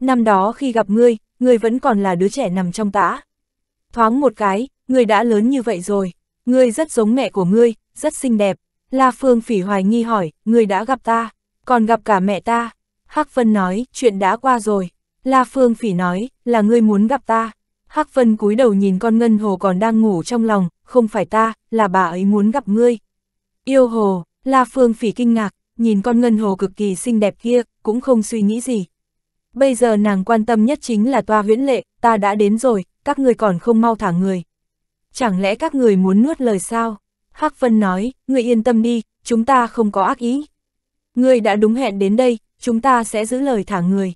Speaker 1: Năm đó khi gặp ngươi, ngươi vẫn còn là đứa trẻ nằm trong tã. Thoáng một cái, ngươi đã lớn như vậy rồi. Ngươi rất giống mẹ của ngươi, rất xinh đẹp. La Phương phỉ hoài nghi hỏi, ngươi đã gặp ta, còn gặp cả mẹ ta. Hắc Vân nói, chuyện đã qua rồi. La Phương phỉ nói, là ngươi muốn gặp ta. Hắc Vân cúi đầu nhìn con ngân hồ còn đang ngủ trong lòng, không phải ta, là bà ấy muốn gặp ngươi. Yêu hồ, La Phương phỉ kinh ngạc, nhìn con ngân hồ cực kỳ xinh đẹp kia, cũng không suy nghĩ gì. Bây giờ nàng quan tâm nhất chính là toa huyễn lệ, ta đã đến rồi, các ngươi còn không mau thả người chẳng lẽ các người muốn nuốt lời sao? Hắc Vân nói, người yên tâm đi, chúng ta không có ác ý. Người đã đúng hẹn đến đây, chúng ta sẽ giữ lời thả người.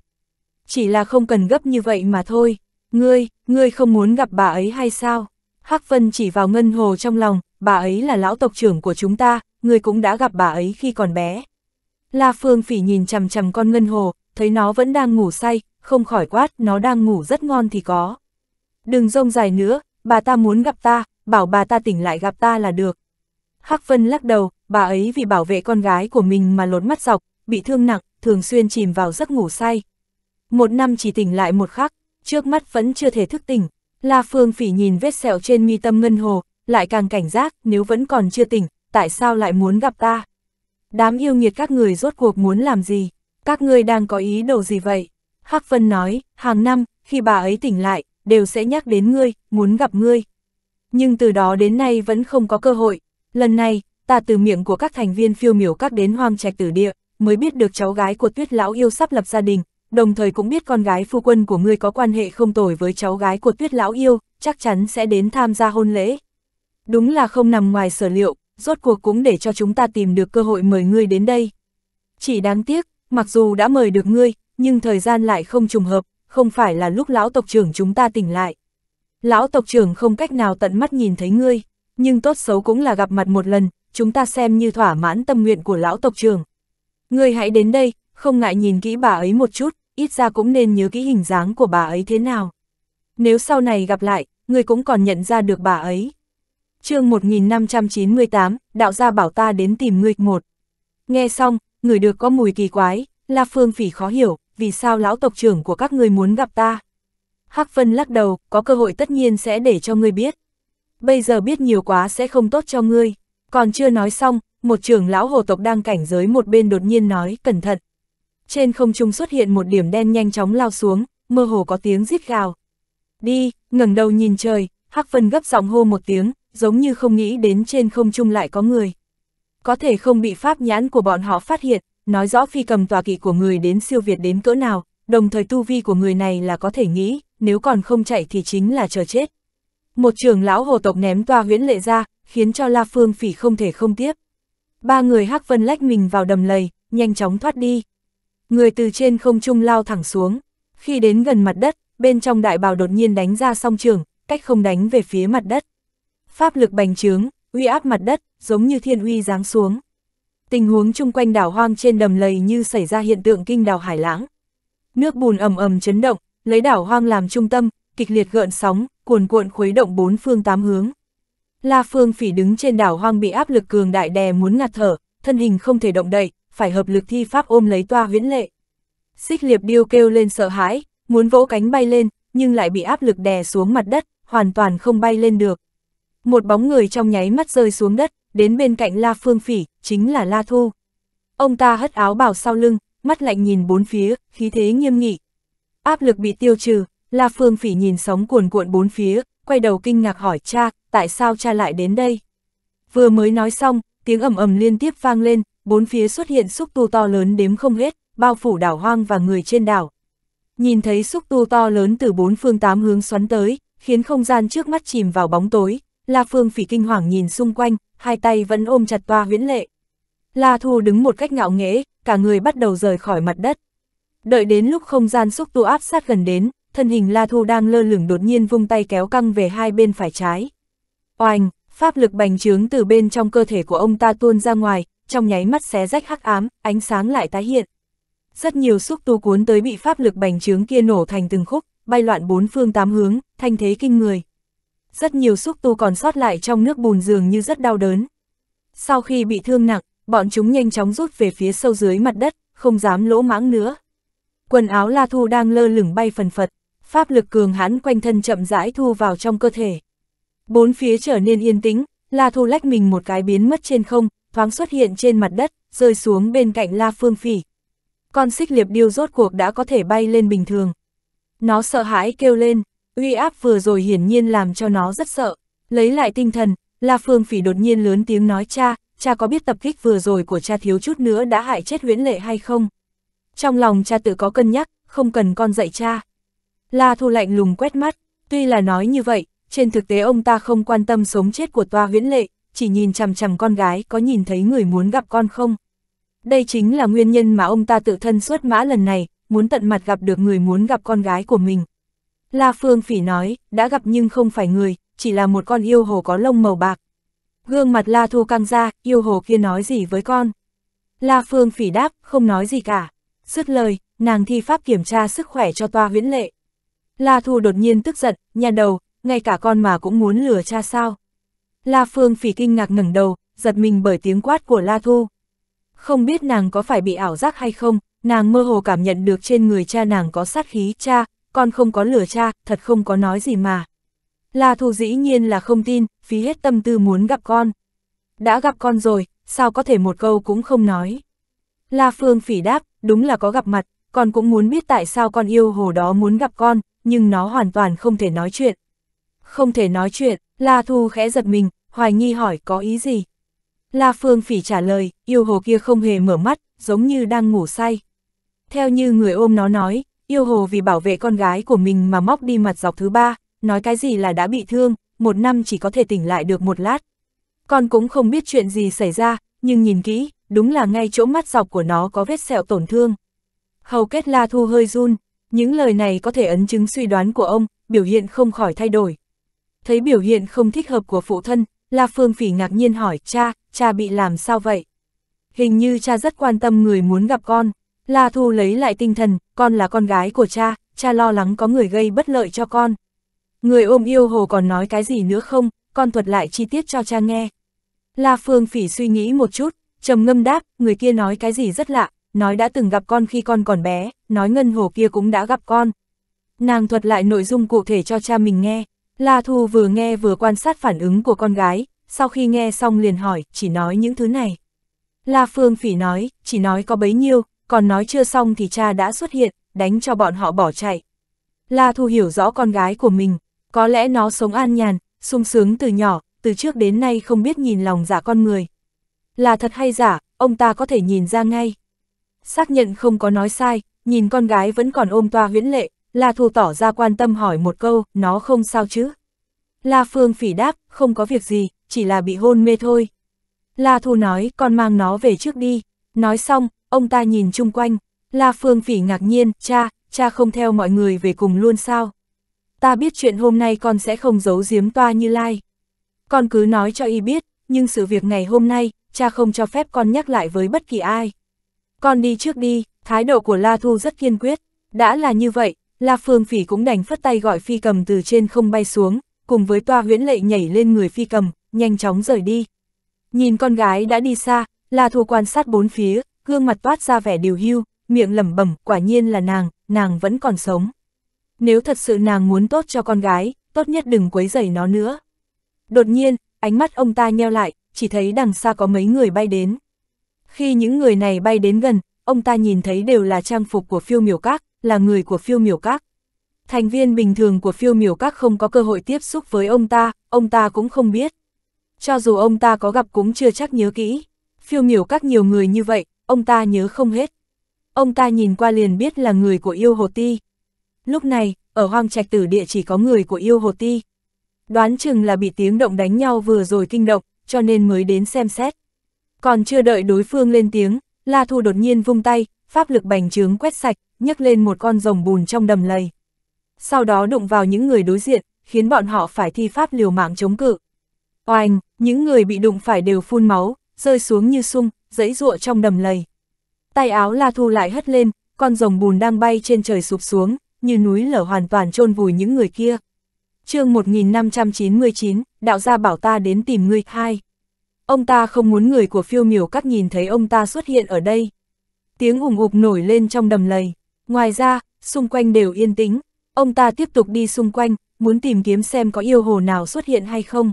Speaker 1: Chỉ là không cần gấp như vậy mà thôi. Ngươi, ngươi không muốn gặp bà ấy hay sao? Hắc Vân chỉ vào ngân hồ trong lòng, bà ấy là lão tộc trưởng của chúng ta, ngươi cũng đã gặp bà ấy khi còn bé. La Phương Phỉ nhìn chằm chằm con ngân hồ, thấy nó vẫn đang ngủ say, không khỏi quát, nó đang ngủ rất ngon thì có. Đừng rông dài nữa, bà ta muốn gặp ta, bảo bà ta tỉnh lại gặp ta là được. Hắc Vân lắc đầu, bà ấy vì bảo vệ con gái của mình mà lột mắt dọc, bị thương nặng, thường xuyên chìm vào giấc ngủ say. Một năm chỉ tỉnh lại một khắc, trước mắt vẫn chưa thể thức tỉnh. La Phương Phỉ nhìn vết sẹo trên mi tâm ngân hồ, lại càng cảnh giác nếu vẫn còn chưa tỉnh, tại sao lại muốn gặp ta? Đám yêu nghiệt các người rốt cuộc muốn làm gì? Các ngươi đang có ý đồ gì vậy? Hắc Vân nói, hàng năm, khi bà ấy tỉnh lại, đều sẽ nhắc đến ngươi, muốn gặp ngươi. Nhưng từ đó đến nay vẫn không có cơ hội, lần này, ta từ miệng của các thành viên phiêu miểu các đến hoang trạch tử địa, mới biết được cháu gái của tuyết lão yêu sắp lập gia đình, đồng thời cũng biết con gái phu quân của ngươi có quan hệ không tồi với cháu gái của tuyết lão yêu, chắc chắn sẽ đến tham gia hôn lễ. Đúng là không nằm ngoài sở liệu, rốt cuộc cũng để cho chúng ta tìm được cơ hội mời ngươi đến đây. Chỉ đáng tiếc, mặc dù đã mời được ngươi, nhưng thời gian lại không trùng hợp, không phải là lúc lão tộc trưởng chúng ta tỉnh lại. Lão tộc trưởng không cách nào tận mắt nhìn thấy ngươi, nhưng tốt xấu cũng là gặp mặt một lần, chúng ta xem như thỏa mãn tâm nguyện của lão tộc trưởng. Ngươi hãy đến đây, không ngại nhìn kỹ bà ấy một chút, ít ra cũng nên nhớ kỹ hình dáng của bà ấy thế nào. Nếu sau này gặp lại, ngươi cũng còn nhận ra được bà ấy. chương 1598, đạo gia bảo ta đến tìm ngươi một. Nghe xong, người được có mùi kỳ quái, La Phương Phỉ khó hiểu, vì sao lão tộc trưởng của các ngươi muốn gặp ta? Hắc Vân lắc đầu, có cơ hội tất nhiên sẽ để cho ngươi biết. Bây giờ biết nhiều quá sẽ không tốt cho ngươi. Còn chưa nói xong, một trưởng lão hồ tộc đang cảnh giới một bên đột nhiên nói, cẩn thận. Trên không trung xuất hiện một điểm đen nhanh chóng lao xuống, mơ hồ có tiếng rít gào. Đi, ngẩng đầu nhìn trời, Hắc Vân gấp giọng hô một tiếng, giống như không nghĩ đến trên không trung lại có người. Có thể không bị pháp nhãn của bọn họ phát hiện, nói rõ phi cầm tòa kỵ của người đến siêu việt đến cỡ nào, đồng thời tu vi của người này là có thể nghĩ, nếu còn không chạy thì chính là chờ chết. Một trường lão hồ tộc ném toa huyễn lệ ra, khiến cho La Phương Phỉ không thể không tiếp. Ba người Hắc Vân lách mình vào đầm lầy, nhanh chóng thoát đi. Người từ trên không trung lao thẳng xuống, khi đến gần mặt đất, bên trong đại bào đột nhiên đánh ra song trường, cách không đánh về phía mặt đất. Pháp lực bành trướng, uy áp mặt đất, giống như thiên uy giáng xuống. Tình huống chung quanh đảo hoang trên đầm lầy như xảy ra hiện tượng kinh đảo hải lãng. Nước bùn ầm ầm chấn động, lấy đảo hoang làm trung tâm, kịch liệt gợn sóng, cuồn cuộn khuấy động bốn phương tám hướng. La Phương Phỉ đứng trên đảo hoang bị áp lực cường đại đè muốn ngạt thở, thân hình không thể động đậy, phải hợp lực thi pháp ôm lấy toa huyễn lệ. Xích liệp điêu kêu lên sợ hãi, muốn vỗ cánh bay lên, nhưng lại bị áp lực đè xuống mặt đất, hoàn toàn không bay lên được. Một bóng người trong nháy mắt rơi xuống đất, đến bên cạnh La Phương Phỉ, chính là La Thu. Ông ta hất áo bào sau lưng, mắt lạnh nhìn bốn phía, khí thế nghiêm nghị. Áp lực bị tiêu trừ, La Phương Phỉ nhìn sóng cuồn cuộn bốn phía, quay đầu kinh ngạc hỏi cha, tại sao cha lại đến đây? Vừa mới nói xong, tiếng ầm ầm liên tiếp vang lên, bốn phía xuất hiện xúc tu to lớn đếm không hết, bao phủ đảo hoang và người trên đảo. Nhìn thấy xúc tu to lớn từ bốn phương tám hướng xoắn tới, khiến không gian trước mắt chìm vào bóng tối, La Phương Phỉ kinh hoàng nhìn xung quanh, hai tay vẫn ôm chặt toa huyễn lệ. La Thu đứng một cách ngạo nghễ, cả người bắt đầu rời khỏi mặt đất. Đợi đến lúc không gian xúc tu áp sát gần đến, thân hình La Thu đang lơ lửng đột nhiên vung tay kéo căng về hai bên phải trái. Oanh, pháp lực bành trướng từ bên trong cơ thể của ông ta tuôn ra ngoài, trong nháy mắt xé rách hắc ám, ánh sáng lại tái hiện. Rất nhiều xúc tu cuốn tới bị pháp lực bành trướng kia nổ thành từng khúc, bay loạn bốn phương tám hướng, thanh thế kinh người rất nhiều xúc tu còn sót lại trong nước bùn dường như rất đau đớn. Sau khi bị thương nặng, bọn chúng nhanh chóng rút về phía sâu dưới mặt đất, không dám lỗ mãng nữa. Quần áo La Thu đang lơ lửng bay phần phật, pháp lực cường hãn quanh thân chậm rãi thu vào trong cơ thể. Bốn phía trở nên yên tĩnh, La Thu lách mình một cái biến mất trên không, thoáng xuất hiện trên mặt đất, rơi xuống bên cạnh La Phương Phỉ. Con xích liệp điêu rốt cuộc đã có thể bay lên bình thường. Nó sợ hãi kêu lên, Uy áp vừa rồi hiển nhiên làm cho nó rất sợ. Lấy lại tinh thần, La Phương Phỉ đột nhiên lớn tiếng nói cha, cha có biết tập kích vừa rồi của cha thiếu chút nữa đã hại chết huyễn lệ hay không? Trong lòng cha tự có cân nhắc, không cần con dạy cha. La Thu lạnh lùng quét mắt, tuy là nói như vậy, trên thực tế ông ta không quan tâm sống chết của toa huyễn lệ, chỉ nhìn chằm chằm con gái có nhìn thấy người muốn gặp con không. Đây chính là nguyên nhân mà ông ta tự thân xuất mã lần này, muốn tận mặt gặp được người muốn gặp con gái của mình. La Phương Phỉ nói, đã gặp nhưng không phải người, chỉ là một con yêu hồ có lông màu bạc. Gương mặt La Thu căng ra, yêu hồ kia nói gì với con? La Phương Phỉ đáp, không nói gì cả. Dứt lời, nàng thi pháp kiểm tra sức khỏe cho toa huyễn lệ. La Thu đột nhiên tức giận, nhà đầu, ngay cả con mà cũng muốn lừa cha sao. La Phương Phỉ kinh ngạc ngẩng đầu, giật mình bởi tiếng quát của La Thu. Không biết nàng có phải bị ảo giác hay không, nàng mơ hồ cảm nhận được trên người cha nàng có sát khí, cha, con không có lửa cha, thật không có nói gì mà. La Thu dĩ nhiên là không tin, phí hết tâm tư muốn gặp con. Đã gặp con rồi, sao có thể một câu cũng không nói. La Phương phỉ đáp, đúng là có gặp mặt, con cũng muốn biết tại sao con yêu hồ đó muốn gặp con, nhưng nó hoàn toàn không thể nói chuyện. Không thể nói chuyện, La Thu khẽ giật mình, hoài nghi hỏi có ý gì. La Phương phỉ trả lời, yêu hồ kia không hề mở mắt, giống như đang ngủ say. Theo như người ôm nó nói, Yêu hồ vì bảo vệ con gái của mình mà móc đi mặt dọc thứ ba, nói cái gì là đã bị thương, một năm chỉ có thể tỉnh lại được một lát. Con cũng không biết chuyện gì xảy ra, nhưng nhìn kỹ, đúng là ngay chỗ mắt dọc của nó có vết sẹo tổn thương. Hầu kết la thu hơi run, những lời này có thể ấn chứng suy đoán của ông, biểu hiện không khỏi thay đổi. Thấy biểu hiện không thích hợp của phụ thân, La Phương Phỉ ngạc nhiên hỏi cha, cha bị làm sao vậy? Hình như cha rất quan tâm người muốn gặp con. La Thu lấy lại tinh thần, con là con gái của cha, cha lo lắng có người gây bất lợi cho con. Người ôm yêu hồ còn nói cái gì nữa không, con thuật lại chi tiết cho cha nghe. La Phương Phỉ suy nghĩ một chút, trầm ngâm đáp, người kia nói cái gì rất lạ, nói đã từng gặp con khi con còn bé, nói ngân hồ kia cũng đã gặp con. Nàng thuật lại nội dung cụ thể cho cha mình nghe, La Thu vừa nghe vừa quan sát phản ứng của con gái, sau khi nghe xong liền hỏi, chỉ nói những thứ này. La Phương Phỉ nói, chỉ nói có bấy nhiêu, còn nói chưa xong thì cha đã xuất hiện, đánh cho bọn họ bỏ chạy. La Thu hiểu rõ con gái của mình, có lẽ nó sống an nhàn, sung sướng từ nhỏ, từ trước đến nay không biết nhìn lòng giả dạ con người. Là thật hay giả, ông ta có thể nhìn ra ngay. Xác nhận không có nói sai, nhìn con gái vẫn còn ôm toa huyễn lệ, La Thu tỏ ra quan tâm hỏi một câu, nó không sao chứ? La Phương phỉ đáp, không có việc gì, chỉ là bị hôn mê thôi. La Thu nói, con mang nó về trước đi. Nói xong, ông ta nhìn chung quanh, La Phương Phỉ ngạc nhiên, cha, cha không theo mọi người về cùng luôn sao? Ta biết chuyện hôm nay con sẽ không giấu giếm toa như lai. Con cứ nói cho y biết, nhưng sự việc ngày hôm nay, cha không cho phép con nhắc lại với bất kỳ ai. Con đi trước đi, thái độ của La Thu rất kiên quyết. Đã là như vậy, La Phương Phỉ cũng đành phất tay gọi phi cầm từ trên không bay xuống, cùng với toa huyễn lệ nhảy lên người phi cầm, nhanh chóng rời đi. Nhìn con gái đã đi xa, La Thu quan sát bốn phía, gương mặt toát ra vẻ điều hưu, miệng lẩm bẩm, quả nhiên là nàng, nàng vẫn còn sống. Nếu thật sự nàng muốn tốt cho con gái, tốt nhất đừng quấy rầy nó nữa. Đột nhiên, ánh mắt ông ta nheo lại, chỉ thấy đằng xa có mấy người bay đến. Khi những người này bay đến gần, ông ta nhìn thấy đều là trang phục của phiêu miểu các, là người của phiêu miểu các. Thành viên bình thường của phiêu miểu các không có cơ hội tiếp xúc với ông ta, ông ta cũng không biết. Cho dù ông ta có gặp cũng chưa chắc nhớ kỹ. Phiêu miểu các nhiều người như vậy, ông ta nhớ không hết. Ông ta nhìn qua liền biết là người của yêu hồ ti. Lúc này, ở hoang trạch tử địa chỉ có người của yêu hồ ti. Đoán chừng là bị tiếng động đánh nhau vừa rồi kinh động, cho nên mới đến xem xét. Còn chưa đợi đối phương lên tiếng, La Thu đột nhiên vung tay, pháp lực bành trướng quét sạch, nhấc lên một con rồng bùn trong đầm lầy. Sau đó đụng vào những người đối diện, khiến bọn họ phải thi pháp liều mạng chống cự. Oanh, những người bị đụng phải đều phun máu, rơi xuống như sung, giấy ruộng trong đầm lầy. Tay áo La Thu lại hất lên, con rồng bùn đang bay trên trời sụp xuống, như núi lở hoàn toàn chôn vùi những người kia. chương 1599, đạo gia bảo ta đến tìm ngươi hai. Ông ta không muốn người của phiêu miểu các nhìn thấy ông ta xuất hiện ở đây. Tiếng ủng ục nổi lên trong đầm lầy. Ngoài ra, xung quanh đều yên tĩnh. Ông ta tiếp tục đi xung quanh, muốn tìm kiếm xem có yêu hồ nào xuất hiện hay không.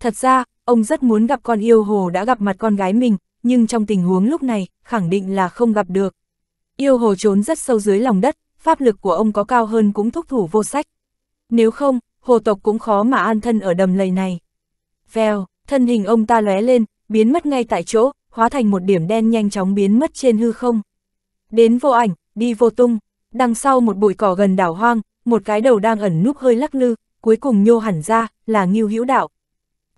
Speaker 1: Thật ra, ông rất muốn gặp con yêu hồ đã gặp mặt con gái mình, nhưng trong tình huống lúc này, khẳng định là không gặp được. Yêu hồ trốn rất sâu dưới lòng đất, pháp lực của ông có cao hơn cũng thúc thủ vô sách. Nếu không, hồ tộc cũng khó mà an thân ở đầm lầy này. Vèo, thân hình ông ta lóe lên, biến mất ngay tại chỗ, hóa thành một điểm đen nhanh chóng biến mất trên hư không. Đến vô ảnh, đi vô tung, đằng sau một bụi cỏ gần đảo hoang, một cái đầu đang ẩn núp hơi lắc lư, cuối cùng nhô hẳn ra, là Ngưu Hữu Đạo.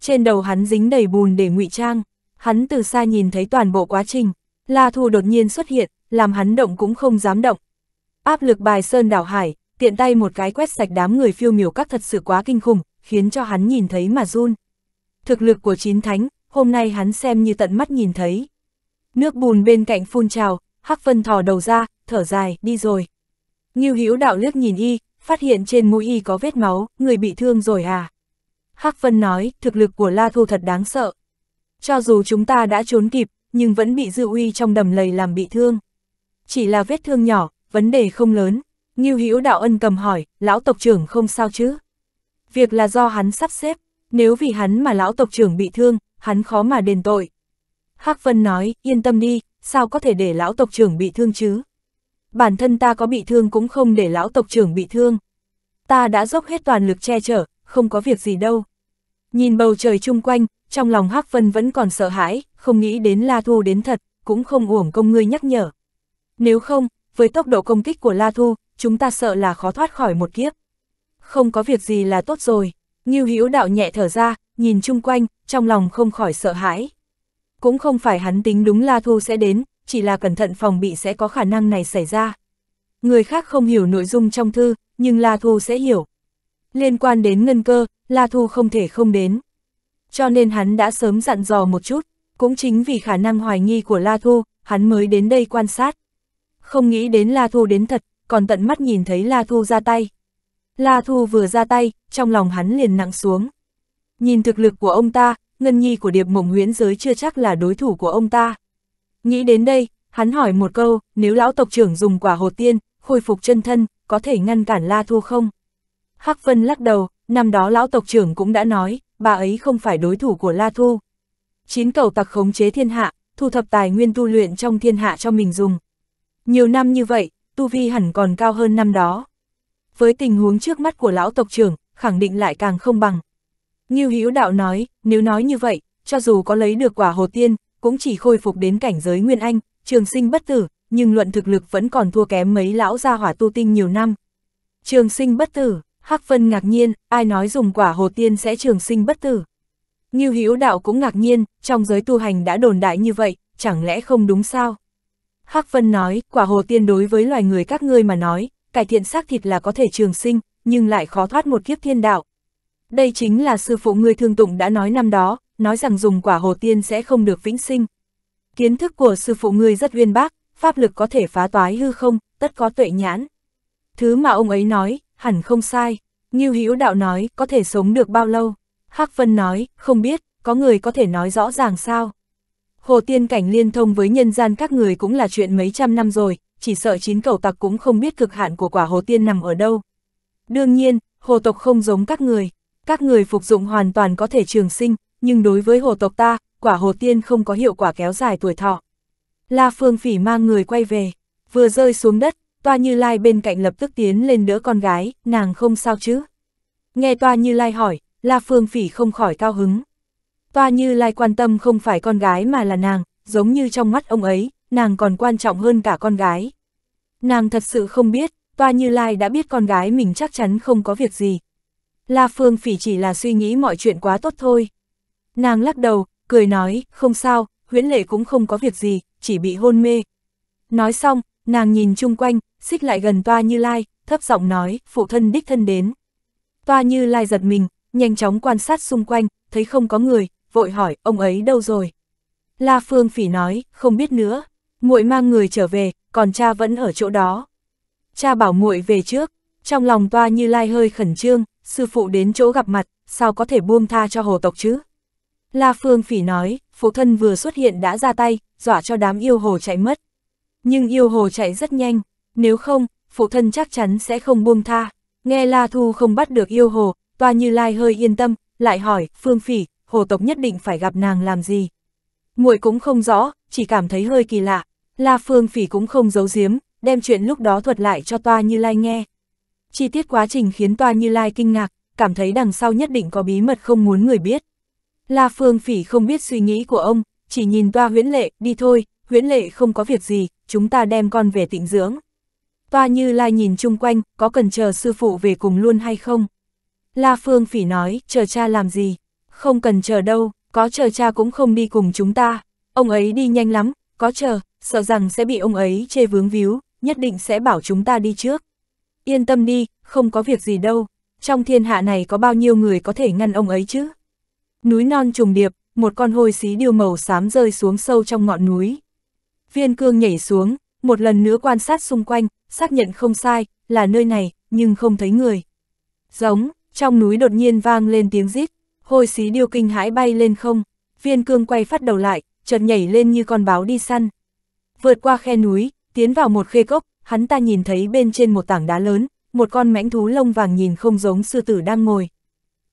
Speaker 1: Trên đầu hắn dính đầy bùn để ngụy trang hắn từ xa nhìn thấy toàn bộ quá trình, La Thu đột nhiên xuất hiện, làm hắn động cũng không dám động. Áp lực bài sơn đảo hải, tiện tay một cái quét sạch đám người phiêu miểu các thật sự quá kinh khủng, khiến cho hắn nhìn thấy mà run. Thực lực của chín thánh, hôm nay hắn xem như tận mắt nhìn thấy. Nước bùn bên cạnh phun trào, Hắc Vân thò đầu ra, thở dài, đi rồi. Nghiêu Hữu đạo liếc nhìn y, phát hiện trên mũi y có vết máu, người bị thương rồi à. Hắc Vân nói, thực lực của La Thu thật đáng sợ, cho dù chúng ta đã trốn kịp, nhưng vẫn bị dư uy trong đầm lầy làm bị thương. Chỉ là vết thương nhỏ, vấn đề không lớn. Ngưu Hữu Đạo Ân cầm hỏi, lão tộc trưởng không sao chứ? Việc là do hắn sắp xếp, nếu vì hắn mà lão tộc trưởng bị thương, hắn khó mà đền tội. Hắc Vân nói, yên tâm đi, sao có thể để lão tộc trưởng bị thương chứ? Bản thân ta có bị thương cũng không để lão tộc trưởng bị thương. Ta đã dốc hết toàn lực che chở, không có việc gì đâu. Nhìn bầu trời chung quanh, trong lòng Hắc Vân vẫn còn sợ hãi, không nghĩ đến La Thu đến thật, cũng không uổng công ngươi nhắc nhở. Nếu không, với tốc độ công kích của La Thu, chúng ta sợ là khó thoát khỏi một kiếp. Không có việc gì là tốt rồi, Ngưu Hữu Đạo nhẹ thở ra, nhìn chung quanh, trong lòng không khỏi sợ hãi. Cũng không phải hắn tính đúng La Thu sẽ đến, chỉ là cẩn thận phòng bị sẽ có khả năng này xảy ra. Người khác không hiểu nội dung trong thư, nhưng La Thu sẽ hiểu. Liên quan đến ngân cơ, La Thu không thể không đến cho nên hắn đã sớm dặn dò một chút, cũng chính vì khả năng hoài nghi của La Thu, hắn mới đến đây quan sát. Không nghĩ đến La Thu đến thật, còn tận mắt nhìn thấy La Thu ra tay. La Thu vừa ra tay, trong lòng hắn liền nặng xuống. Nhìn thực lực của ông ta, ngân nhi của điệp mộng huyễn giới chưa chắc là đối thủ của ông ta. Nghĩ đến đây, hắn hỏi một câu, nếu lão tộc trưởng dùng quả hồ tiên, khôi phục chân thân, có thể ngăn cản La Thu không? Hắc Vân lắc đầu, năm đó lão tộc trưởng cũng đã nói, bà ấy không phải đối thủ của La Thu. Chín cầu tặc khống chế thiên hạ, thu thập tài nguyên tu luyện trong thiên hạ cho mình dùng. Nhiều năm như vậy, tu vi hẳn còn cao hơn năm đó. Với tình huống trước mắt của lão tộc trưởng, khẳng định lại càng không bằng. Như Hữu Đạo nói, nếu nói như vậy, cho dù có lấy được quả hồ tiên, cũng chỉ khôi phục đến cảnh giới Nguyên Anh, trường sinh bất tử, nhưng luận thực lực vẫn còn thua kém mấy lão gia hỏa tu tinh nhiều năm. Trường sinh bất tử, Hắc Vân ngạc nhiên, ai nói dùng quả hồ tiên sẽ trường sinh bất tử. Như Hữu Đạo cũng ngạc nhiên, trong giới tu hành đã đồn đại như vậy, chẳng lẽ không đúng sao? Hắc Vân nói, quả hồ tiên đối với loài người các ngươi mà nói, cải thiện xác thịt là có thể trường sinh, nhưng lại khó thoát một kiếp thiên đạo. Đây chính là sư phụ ngươi thương tụng đã nói năm đó, nói rằng dùng quả hồ tiên sẽ không được vĩnh sinh. Kiến thức của sư phụ ngươi rất uyên bác, pháp lực có thể phá toái hư không, tất có tuệ nhãn. Thứ mà ông ấy nói, hẳn không sai. Như Hữu Đạo nói, có thể sống được bao lâu? Hắc Vân nói, không biết, có người có thể nói rõ ràng sao? Hồ tiên cảnh liên thông với nhân gian các người cũng là chuyện mấy trăm năm rồi, chỉ sợ chín cầu tặc cũng không biết cực hạn của quả hồ tiên nằm ở đâu. Đương nhiên, hồ tộc không giống các người, các người phục dụng hoàn toàn có thể trường sinh, nhưng đối với hồ tộc ta, quả hồ tiên không có hiệu quả kéo dài tuổi thọ. La Phương Phỉ mang người quay về, vừa rơi xuống đất, Toa Như Lai bên cạnh lập tức tiến lên đỡ con gái, nàng không sao chứ. Nghe Toa Như Lai hỏi, La Phương Phỉ không khỏi cao hứng. Toa Như Lai quan tâm không phải con gái mà là nàng, giống như trong mắt ông ấy, nàng còn quan trọng hơn cả con gái. Nàng thật sự không biết, Toa Như Lai đã biết con gái mình chắc chắn không có việc gì. La Phương Phỉ chỉ là suy nghĩ mọi chuyện quá tốt thôi. Nàng lắc đầu, cười nói, không sao, huyễn lệ cũng không có việc gì, chỉ bị hôn mê. Nói xong, Nàng nhìn chung quanh, xích lại gần toa như lai, thấp giọng nói, phụ thân đích thân đến. Toa như lai giật mình, nhanh chóng quan sát xung quanh, thấy không có người, vội hỏi, ông ấy đâu rồi? La Phương Phỉ nói, không biết nữa, muội mang người trở về, còn cha vẫn ở chỗ đó. Cha bảo muội về trước, trong lòng toa như lai hơi khẩn trương, sư phụ đến chỗ gặp mặt, sao có thể buông tha cho hồ tộc chứ? La Phương Phỉ nói, phụ thân vừa xuất hiện đã ra tay, dọa cho đám yêu hồ chạy mất. Nhưng yêu hồ chạy rất nhanh, nếu không, phụ thân chắc chắn sẽ không buông tha. Nghe La Thu không bắt được yêu hồ, toa như lai hơi yên tâm, lại hỏi, phương phỉ, hồ tộc nhất định phải gặp nàng làm gì. muội cũng không rõ, chỉ cảm thấy hơi kỳ lạ, La Phương Phỉ cũng không giấu giếm, đem chuyện lúc đó thuật lại cho Toa Như Lai nghe. Chi tiết quá trình khiến Toa Như Lai kinh ngạc, cảm thấy đằng sau nhất định có bí mật không muốn người biết. La Phương Phỉ không biết suy nghĩ của ông, chỉ nhìn Toa Huyễn Lệ, đi thôi, Huyễn Lệ không có việc gì, chúng ta đem con về tịnh dưỡng. Toa Như La nhìn chung quanh, có cần chờ sư phụ về cùng luôn hay không? La Phương Phỉ nói, chờ cha làm gì? Không cần chờ đâu, có chờ cha cũng không đi cùng chúng ta. Ông ấy đi nhanh lắm, có chờ, sợ rằng sẽ bị ông ấy chê vướng víu, nhất định sẽ bảo chúng ta đi trước. Yên tâm đi, không có việc gì đâu, trong thiên hạ này có bao nhiêu người có thể ngăn ông ấy chứ? Núi non trùng điệp, một con hôi xí điêu màu xám rơi xuống sâu trong ngọn núi, Viên cương nhảy xuống, một lần nữa quan sát xung quanh, xác nhận không sai, là nơi này, nhưng không thấy người. Giống, trong núi đột nhiên vang lên tiếng rít, hôi xí điêu kinh hãi bay lên không, viên cương quay phát đầu lại, chợt nhảy lên như con báo đi săn. Vượt qua khe núi, tiến vào một khê cốc, hắn ta nhìn thấy bên trên một tảng đá lớn, một con mãnh thú lông vàng nhìn không giống sư tử đang ngồi.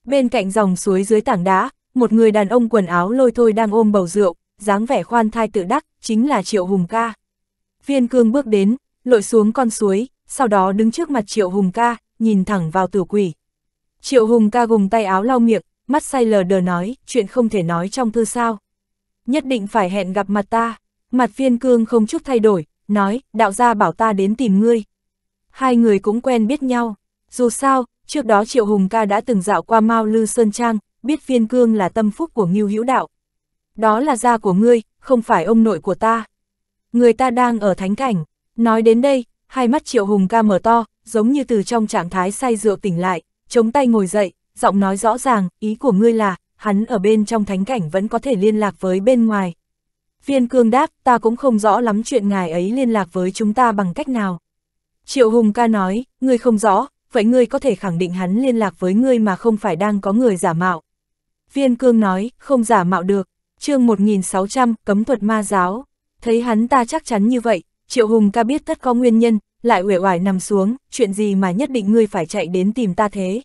Speaker 1: Bên cạnh dòng suối dưới tảng đá, một người đàn ông quần áo lôi thôi đang ôm bầu rượu, dáng vẻ khoan thai tự đắc, chính là Triệu Hùng ca. Viên cương bước đến, lội xuống con suối, sau đó đứng trước mặt Triệu Hùng ca, nhìn thẳng vào tử quỷ. Triệu Hùng ca gùng tay áo lau miệng, mắt say lờ đờ nói, chuyện không thể nói trong thư sao. Nhất định phải hẹn gặp mặt ta, mặt viên cương không chút thay đổi, nói, đạo gia bảo ta đến tìm ngươi. Hai người cũng quen biết nhau, dù sao, trước đó Triệu Hùng ca đã từng dạo qua Mao Lư Sơn Trang, biết viên cương là tâm phúc của Ngưu Hữu Đạo, đó là da của ngươi, không phải ông nội của ta. Người ta đang ở thánh cảnh, nói đến đây, hai mắt triệu hùng ca mở to, giống như từ trong trạng thái say rượu tỉnh lại, chống tay ngồi dậy, giọng nói rõ ràng, ý của ngươi là, hắn ở bên trong thánh cảnh vẫn có thể liên lạc với bên ngoài. Viên cương đáp, ta cũng không rõ lắm chuyện ngài ấy liên lạc với chúng ta bằng cách nào. Triệu Hùng ca nói, ngươi không rõ, vậy ngươi có thể khẳng định hắn liên lạc với ngươi mà không phải đang có người giả mạo. Viên cương nói, không giả mạo được, chương 1600, cấm thuật ma giáo. Thấy hắn ta chắc chắn như vậy, Triệu Hùng ca biết tất có nguyên nhân, lại uể oải nằm xuống, chuyện gì mà nhất định ngươi phải chạy đến tìm ta thế.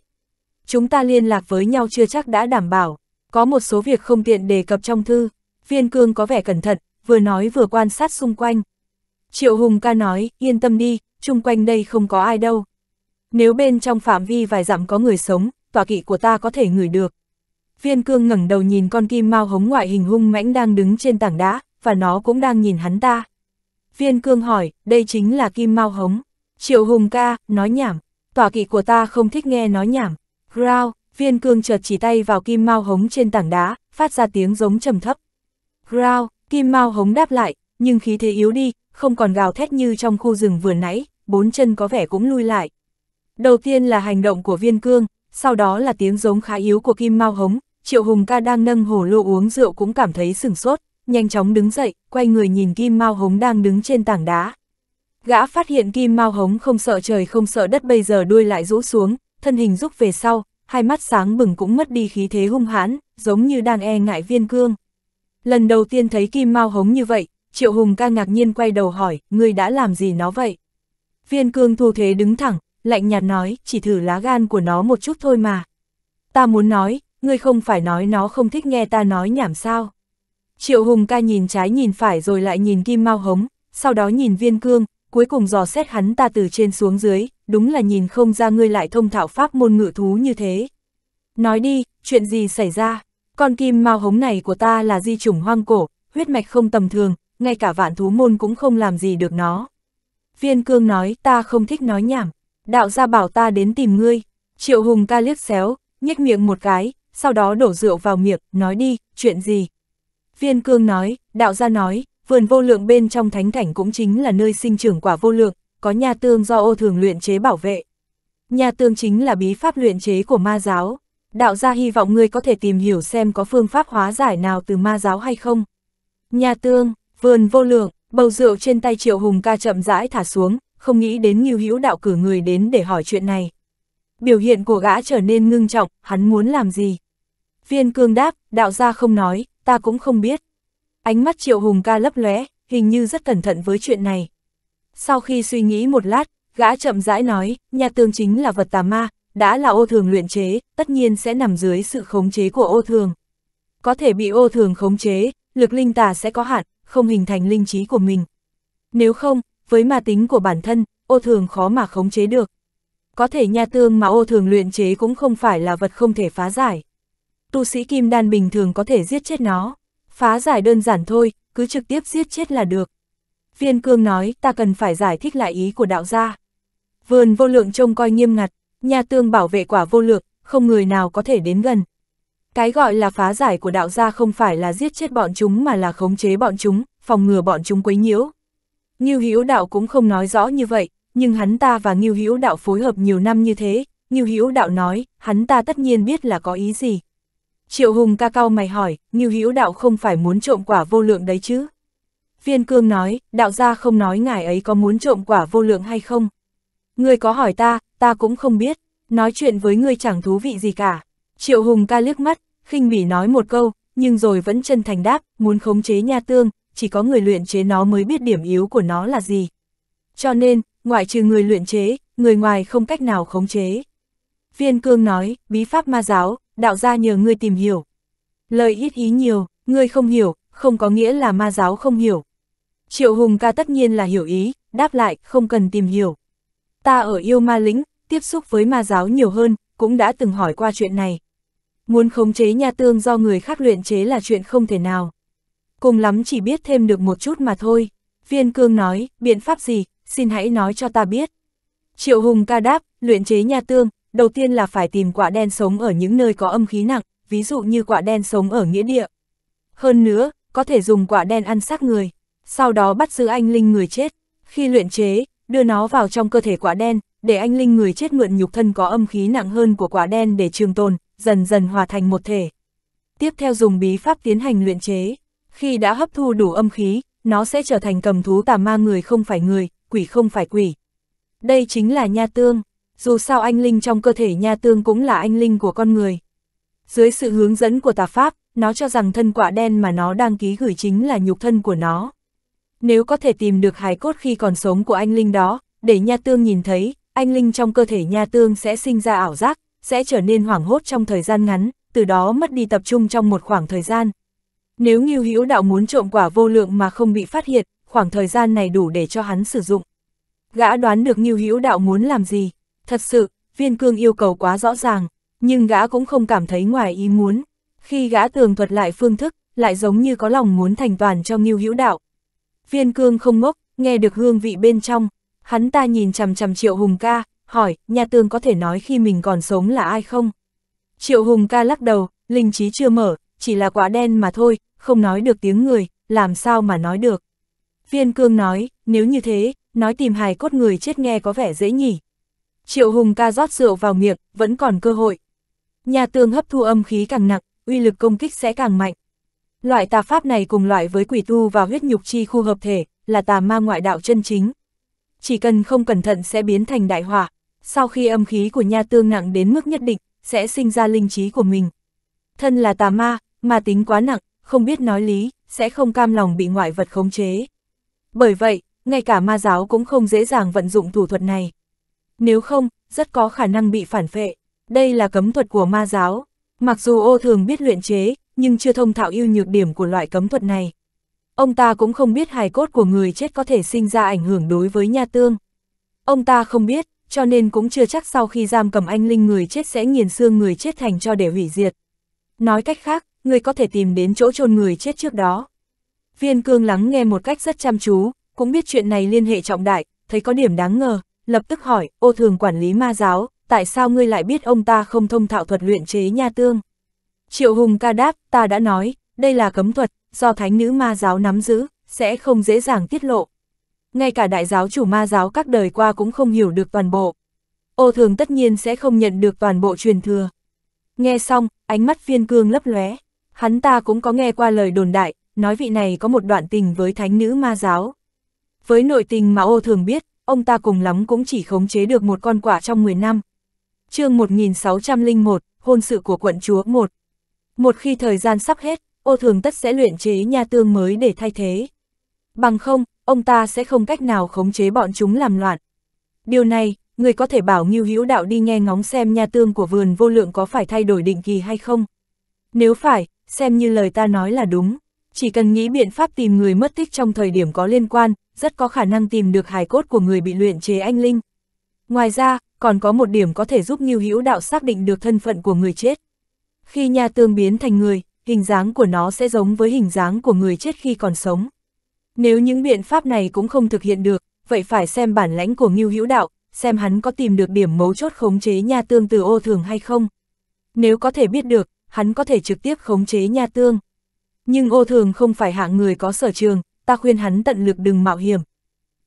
Speaker 1: Chúng ta liên lạc với nhau chưa chắc đã đảm bảo, có một số việc không tiện đề cập trong thư, viên cương có vẻ cẩn thận, vừa nói vừa quan sát xung quanh. Triệu Hùng ca nói, yên tâm đi, chung quanh đây không có ai đâu. Nếu bên trong phạm vi vài dặm có người sống, tòa kỵ của ta có thể ngửi được. Viên cương ngẩng đầu nhìn con kim mao hống ngoại hình hung mãnh đang đứng trên tảng đá, và nó cũng đang nhìn hắn ta. Viên cương hỏi, đây chính là kim mao hống. Triệu hùng ca, nói nhảm. Tỏa kỵ của ta không thích nghe nói nhảm. Growl, viên cương chợt chỉ tay vào kim mao hống trên tảng đá, phát ra tiếng giống trầm thấp. Growl, kim mao hống đáp lại, nhưng khí thế yếu đi, không còn gào thét như trong khu rừng vừa nãy, bốn chân có vẻ cũng lui lại. Đầu tiên là hành động của viên cương, sau đó là tiếng giống khá yếu của kim mao hống, Triệu Hùng ca đang nâng hổ lô uống rượu cũng cảm thấy sừng sốt, nhanh chóng đứng dậy, quay người nhìn Kim Mao Hống đang đứng trên tảng đá. Gã phát hiện Kim Mao Hống không sợ trời không sợ đất bây giờ đuôi lại rũ xuống, thân hình rút về sau, hai mắt sáng bừng cũng mất đi khí thế hung hãn, giống như đang e ngại viên cương. Lần đầu tiên thấy Kim Mao Hống như vậy, Triệu Hùng ca ngạc nhiên quay đầu hỏi, người đã làm gì nó vậy? Viên cương thu thế đứng thẳng, lạnh nhạt nói, chỉ thử lá gan của nó một chút thôi mà. Ta muốn nói, ngươi không phải nói nó không thích nghe ta nói nhảm sao. Triệu Hùng ca nhìn trái nhìn phải rồi lại nhìn Kim Mao Hống, sau đó nhìn Viên Cương, cuối cùng dò xét hắn ta từ trên xuống dưới, đúng là nhìn không ra ngươi lại thông thạo pháp môn ngự thú như thế. Nói đi, chuyện gì xảy ra? Con Kim Mao Hống này của ta là di chủng hoang cổ, huyết mạch không tầm thường, ngay cả vạn thú môn cũng không làm gì được nó. Viên Cương nói ta không thích nói nhảm, đạo gia bảo ta đến tìm ngươi. Triệu Hùng ca liếc xéo, nhếch miệng một cái, sau đó đổ rượu vào miệng, nói đi, chuyện gì? Viên cương nói, đạo gia nói, vườn vô lượng bên trong thánh cảnh cũng chính là nơi sinh trưởng quả vô lượng, có nhà tương do ô thường luyện chế bảo vệ. Nhà tương chính là bí pháp luyện chế của ma giáo. Đạo gia hy vọng ngươi có thể tìm hiểu xem có phương pháp hóa giải nào từ ma giáo hay không. Nhà tương, vườn vô lượng, bầu rượu trên tay triệu hùng ca chậm rãi thả xuống, không nghĩ đến nghiêu hữu đạo cử người đến để hỏi chuyện này biểu hiện của gã trở nên ngưng trọng, hắn muốn làm gì? Viên cương đáp, đạo gia không nói, ta cũng không biết. Ánh mắt triệu hùng ca lấp lóe, hình như rất cẩn thận với chuyện này. Sau khi suy nghĩ một lát, gã chậm rãi nói, nhà tương chính là vật tà ma, đã là ô thường luyện chế, tất nhiên sẽ nằm dưới sự khống chế của ô thường. Có thể bị ô thường khống chế, lực linh tà sẽ có hạn, không hình thành linh trí của mình. Nếu không, với ma tính của bản thân, ô thường khó mà khống chế được có thể nha tương mà ô thường luyện chế cũng không phải là vật không thể phá giải. Tu sĩ kim đan bình thường có thể giết chết nó, phá giải đơn giản thôi, cứ trực tiếp giết chết là được. Viên cương nói ta cần phải giải thích lại ý của đạo gia. Vườn vô lượng trông coi nghiêm ngặt, nha tương bảo vệ quả vô lượng, không người nào có thể đến gần. Cái gọi là phá giải của đạo gia không phải là giết chết bọn chúng mà là khống chế bọn chúng, phòng ngừa bọn chúng quấy nhiễu. Như hữu đạo cũng không nói rõ như vậy, nhưng hắn ta và Ngưu Hữu Đạo phối hợp nhiều năm như thế, Ngưu Hữu Đạo nói, hắn ta tất nhiên biết là có ý gì. Triệu Hùng ca cao mày hỏi, Ngưu Hữu Đạo không phải muốn trộm quả vô lượng đấy chứ? Viên Cương nói, đạo gia không nói ngài ấy có muốn trộm quả vô lượng hay không. người có hỏi ta, ta cũng không biết, nói chuyện với ngươi chẳng thú vị gì cả. Triệu Hùng ca liếc mắt, khinh bỉ nói một câu, nhưng rồi vẫn chân thành đáp, muốn khống chế nha tương, chỉ có người luyện chế nó mới biết điểm yếu của nó là gì. Cho nên, ngoại trừ người luyện chế, người ngoài không cách nào khống chế. Viên cương nói, bí pháp ma giáo, đạo gia nhờ ngươi tìm hiểu. Lời ít ý nhiều, ngươi không hiểu, không có nghĩa là ma giáo không hiểu. Triệu Hùng ca tất nhiên là hiểu ý, đáp lại, không cần tìm hiểu. Ta ở yêu ma lĩnh, tiếp xúc với ma giáo nhiều hơn, cũng đã từng hỏi qua chuyện này. Muốn khống chế nha tương do người khác luyện chế là chuyện không thể nào. Cùng lắm chỉ biết thêm được một chút mà thôi. Viên cương nói, biện pháp gì, xin hãy nói cho ta biết. Triệu Hùng ca đáp, luyện chế nha tương, đầu tiên là phải tìm quả đen sống ở những nơi có âm khí nặng, ví dụ như quả đen sống ở nghĩa địa. Hơn nữa, có thể dùng quả đen ăn xác người, sau đó bắt giữ anh linh người chết. Khi luyện chế, đưa nó vào trong cơ thể quả đen, để anh linh người chết mượn nhục thân có âm khí nặng hơn của quả đen để trường tồn, dần dần hòa thành một thể. Tiếp theo dùng bí pháp tiến hành luyện chế. Khi đã hấp thu đủ âm khí, nó sẽ trở thành cầm thú tà ma người không phải người, quỷ không phải quỷ. Đây chính là nha tương, dù sao anh linh trong cơ thể nha tương cũng là anh linh của con người. Dưới sự hướng dẫn của tà Pháp, nó cho rằng thân quả đen mà nó đang ký gửi chính là nhục thân của nó. Nếu có thể tìm được hài cốt khi còn sống của anh linh đó, để nha tương nhìn thấy, anh linh trong cơ thể nha tương sẽ sinh ra ảo giác, sẽ trở nên hoảng hốt trong thời gian ngắn, từ đó mất đi tập trung trong một khoảng thời gian. Nếu Ngưu Hữu Đạo muốn trộm quả vô lượng mà không bị phát hiện, khoảng thời gian này đủ để cho hắn sử dụng. Gã đoán được Ngưu Hữu Đạo muốn làm gì, thật sự, viên cương yêu cầu quá rõ ràng, nhưng gã cũng không cảm thấy ngoài ý muốn. Khi gã tường thuật lại phương thức, lại giống như có lòng muốn thành toàn cho Ngưu Hữu Đạo. Viên cương không ngốc, nghe được hương vị bên trong, hắn ta nhìn chằm chằm Triệu Hùng ca, hỏi, nhà tường có thể nói khi mình còn sống là ai không? Triệu Hùng ca lắc đầu, linh trí chưa mở, chỉ là quả đen mà thôi, không nói được tiếng người, làm sao mà nói được. Viên cương nói, nếu như thế, nói tìm hài cốt người chết nghe có vẻ dễ nhỉ. Triệu Hùng ca rót rượu vào miệng, vẫn còn cơ hội. Nhà tương hấp thu âm khí càng nặng, uy lực công kích sẽ càng mạnh. Loại tà pháp này cùng loại với quỷ tu và huyết nhục chi khu hợp thể, là tà ma ngoại đạo chân chính. Chỉ cần không cẩn thận sẽ biến thành đại hỏa. Sau khi âm khí của nha tương nặng đến mức nhất định, sẽ sinh ra linh trí của mình. Thân là tà ma, mà tính quá nặng, không biết nói lý, sẽ không cam lòng bị ngoại vật khống chế. Bởi vậy, ngay cả ma giáo cũng không dễ dàng vận dụng thủ thuật này. Nếu không, rất có khả năng bị phản phệ. Đây là cấm thuật của ma giáo. Mặc dù ô thường biết luyện chế, nhưng chưa thông thạo ưu nhược điểm của loại cấm thuật này. Ông ta cũng không biết hài cốt của người chết có thể sinh ra ảnh hưởng đối với nha tương. Ông ta không biết, cho nên cũng chưa chắc sau khi giam cầm anh linh người chết sẽ nghiền xương người chết thành cho để hủy diệt. Nói cách khác, người có thể tìm đến chỗ chôn người chết trước đó. Viên cương lắng nghe một cách rất chăm chú, cũng biết chuyện này liên hệ trọng đại, thấy có điểm đáng ngờ, lập tức hỏi, ô thường quản lý ma giáo, tại sao ngươi lại biết ông ta không thông thạo thuật luyện chế nha tương? Triệu Hùng ca đáp, ta đã nói, đây là cấm thuật, do thánh nữ ma giáo nắm giữ, sẽ không dễ dàng tiết lộ. Ngay cả đại giáo chủ ma giáo các đời qua cũng không hiểu được toàn bộ. Ô thường tất nhiên sẽ không nhận được toàn bộ truyền thừa. Nghe xong, ánh mắt viên cương lấp lóe. Hắn ta cũng có nghe qua lời đồn đại, nói vị này có một đoạn tình với thánh nữ ma giáo. Với nội tình mà ô thường biết, ông ta cùng lắm cũng chỉ khống chế được một con quả trong 10 năm. chương 1601, hôn sự của quận chúa 1. Một khi thời gian sắp hết, ô thường tất sẽ luyện chế nha tương mới để thay thế. Bằng không, ông ta sẽ không cách nào khống chế bọn chúng làm loạn. Điều này, người có thể bảo Ngưu Hữu Đạo đi nghe ngóng xem nha tương của vườn vô lượng có phải thay đổi định kỳ hay không. Nếu phải, xem như lời ta nói là đúng. Chỉ cần nghĩ biện pháp tìm người mất tích trong thời điểm có liên quan, rất có khả năng tìm được hài cốt của người bị luyện chế anh linh. Ngoài ra, còn có một điểm có thể giúp Ngưu Hữu Đạo xác định được thân phận của người chết. Khi nhà tương biến thành người, hình dáng của nó sẽ giống với hình dáng của người chết khi còn sống. Nếu những biện pháp này cũng không thực hiện được, vậy phải xem bản lãnh của Ngưu Hữu Đạo, xem hắn có tìm được điểm mấu chốt khống chế nha tương từ ô thường hay không. Nếu có thể biết được, hắn có thể trực tiếp khống chế nha tương. Nhưng ô thường không phải hạng người có sở trường, ta khuyên hắn tận lực đừng mạo hiểm.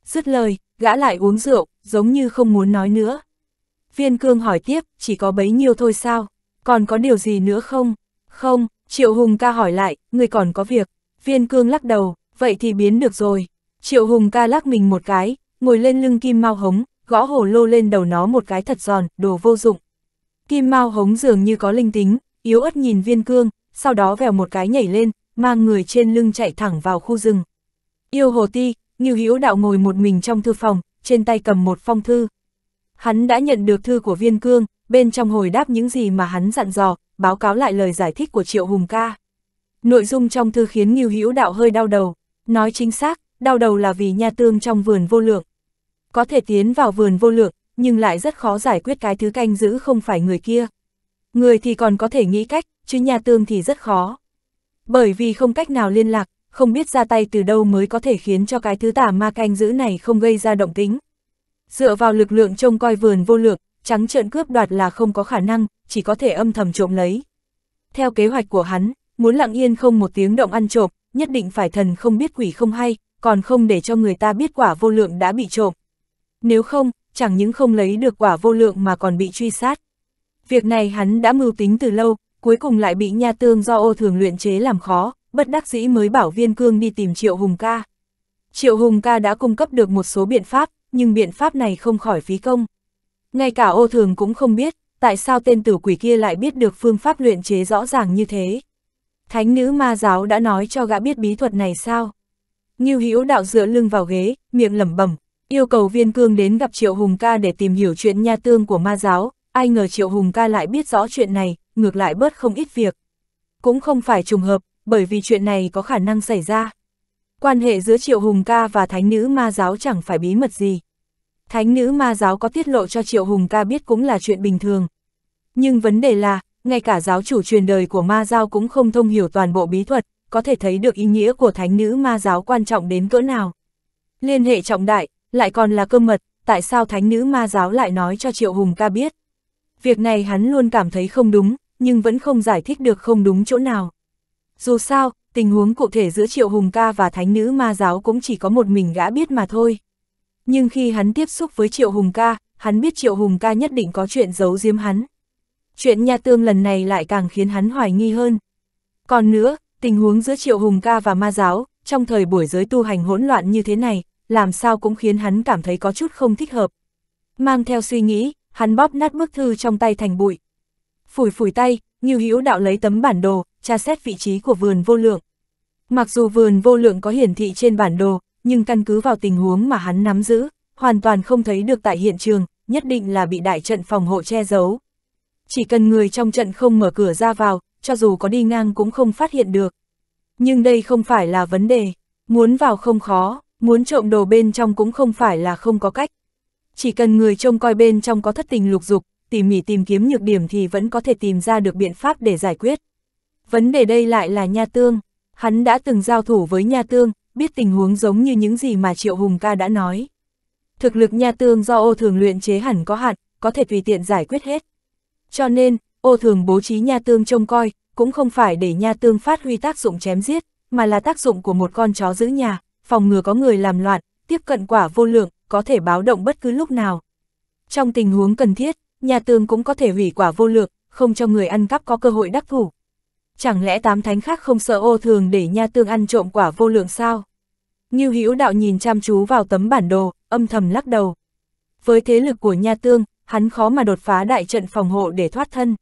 Speaker 1: Dứt lời, gã lại uống rượu, giống như không muốn nói nữa. Viên cương hỏi tiếp, chỉ có bấy nhiêu thôi sao? Còn có điều gì nữa không? Không, Triệu Hùng ca hỏi lại, người còn có việc. Viên cương lắc đầu, vậy thì biến được rồi. Triệu Hùng ca lắc mình một cái, ngồi lên lưng kim mau hống, gõ hổ lô lên đầu nó một cái thật giòn, đồ vô dụng. Kim mau hống dường như có linh tính, yếu ớt nhìn viên cương, sau đó vèo một cái nhảy lên, mang người trên lưng chạy thẳng vào khu rừng. Yêu Hồ Ti, Ngưu Hữu Đạo ngồi một mình trong thư phòng, trên tay cầm một phong thư. Hắn đã nhận được thư của Viên Cương, bên trong hồi đáp những gì mà hắn dặn dò, báo cáo lại lời giải thích của Triệu Hùng ca. Nội dung trong thư khiến Ngưu Hữu Đạo hơi đau đầu, nói chính xác, đau đầu là vì nha tương trong vườn vô lượng. Có thể tiến vào vườn vô lượng, nhưng lại rất khó giải quyết cái thứ canh giữ không phải người kia. Người thì còn có thể nghĩ cách, chứ nhà tương thì rất khó. Bởi vì không cách nào liên lạc, không biết ra tay từ đâu mới có thể khiến cho cái thứ tả ma canh giữ này không gây ra động tính. Dựa vào lực lượng trông coi vườn vô lược, trắng trợn cướp đoạt là không có khả năng, chỉ có thể âm thầm trộm lấy. Theo kế hoạch của hắn, muốn lặng yên không một tiếng động ăn trộm, nhất định phải thần không biết quỷ không hay, còn không để cho người ta biết quả vô lượng đã bị trộm. Nếu không, chẳng những không lấy được quả vô lượng mà còn bị truy sát. Việc này hắn đã mưu tính từ lâu, cuối cùng lại bị nha tương do ô thường luyện chế làm khó, bất đắc dĩ mới bảo viên cương đi tìm Triệu Hùng ca. Triệu Hùng ca đã cung cấp được một số biện pháp, nhưng biện pháp này không khỏi phí công. Ngay cả ô thường cũng không biết, tại sao tên tử quỷ kia lại biết được phương pháp luyện chế rõ ràng như thế. Thánh nữ ma giáo đã nói cho gã biết bí thuật này sao? Ngưu Hữu đạo dựa lưng vào ghế, miệng lẩm bẩm, yêu cầu Viên Cương đến gặp Triệu Hùng ca để tìm hiểu chuyện nha tương của ma giáo, ai ngờ Triệu Hùng ca lại biết rõ chuyện này, ngược lại bớt không ít việc. Cũng không phải trùng hợp, bởi vì chuyện này có khả năng xảy ra. Quan hệ giữa Triệu Hùng Ca và Thánh Nữ Ma Giáo chẳng phải bí mật gì. Thánh Nữ Ma Giáo có tiết lộ cho Triệu Hùng Ca biết cũng là chuyện bình thường. Nhưng vấn đề là, ngay cả giáo chủ truyền đời của Ma Giáo cũng không thông hiểu toàn bộ bí thuật, có thể thấy được ý nghĩa của Thánh Nữ Ma Giáo quan trọng đến cỡ nào. Liên hệ trọng đại, lại còn là cơ mật, tại sao Thánh Nữ Ma Giáo lại nói cho Triệu Hùng Ca biết. Việc này hắn luôn cảm thấy không đúng, nhưng vẫn không giải thích được không đúng chỗ nào. Dù sao, tình huống cụ thể giữa Triệu Hùng ca và thánh nữ ma giáo cũng chỉ có một mình gã biết mà thôi. Nhưng khi hắn tiếp xúc với Triệu Hùng ca, hắn biết Triệu Hùng ca nhất định có chuyện giấu giếm hắn. Chuyện nhà tương lần này lại càng khiến hắn hoài nghi hơn. Còn nữa, tình huống giữa Triệu Hùng ca và ma giáo, trong thời buổi giới tu hành hỗn loạn như thế này, làm sao cũng khiến hắn cảm thấy có chút không thích hợp. Mang theo suy nghĩ, hắn bóp nát bức thư trong tay thành bụi, phủi phủi tay, Ngưu Hữu Đạo lấy tấm bản đồ, tra xét vị trí của vườn vô lượng. Mặc dù vườn vô lượng có hiển thị trên bản đồ, nhưng căn cứ vào tình huống mà hắn nắm giữ, hoàn toàn không thấy được tại hiện trường, nhất định là bị đại trận phòng hộ che giấu. Chỉ cần người trong trận không mở cửa ra vào, cho dù có đi ngang cũng không phát hiện được. Nhưng đây không phải là vấn đề, muốn vào không khó, muốn trộm đồ bên trong cũng không phải là không có cách. Chỉ cần người trông coi bên trong có thất tình lục dục, tỉ mỉ tìm kiếm nhược điểm thì vẫn có thể tìm ra được biện pháp để giải quyết. Vấn đề đây lại là Nha Tương. Hắn đã từng giao thủ với Nha Tương, biết tình huống giống như những gì mà Triệu Hùng ca đã nói. Thực lực Nha Tương do ô thường luyện chế hẳn có hạn, có thể tùy tiện giải quyết hết. Cho nên, ô thường bố trí Nha Tương trông coi, cũng không phải để Nha Tương phát huy tác dụng chém giết, mà là tác dụng của một con chó giữ nhà, phòng ngừa có người làm loạn, tiếp cận quả vô lượng, có thể báo động bất cứ lúc nào. Trong tình huống cần thiết, nhà tường cũng có thể hủy quả vô lược, không cho người ăn cắp có cơ hội đắc thủ. Chẳng lẽ tám thánh khác không sợ ô thường để nha tương ăn trộm quả vô lượng sao? Như Hữu Đạo nhìn chăm chú vào tấm bản đồ, âm thầm lắc đầu. Với thế lực của nha tương, hắn khó mà đột phá đại trận phòng hộ để thoát thân.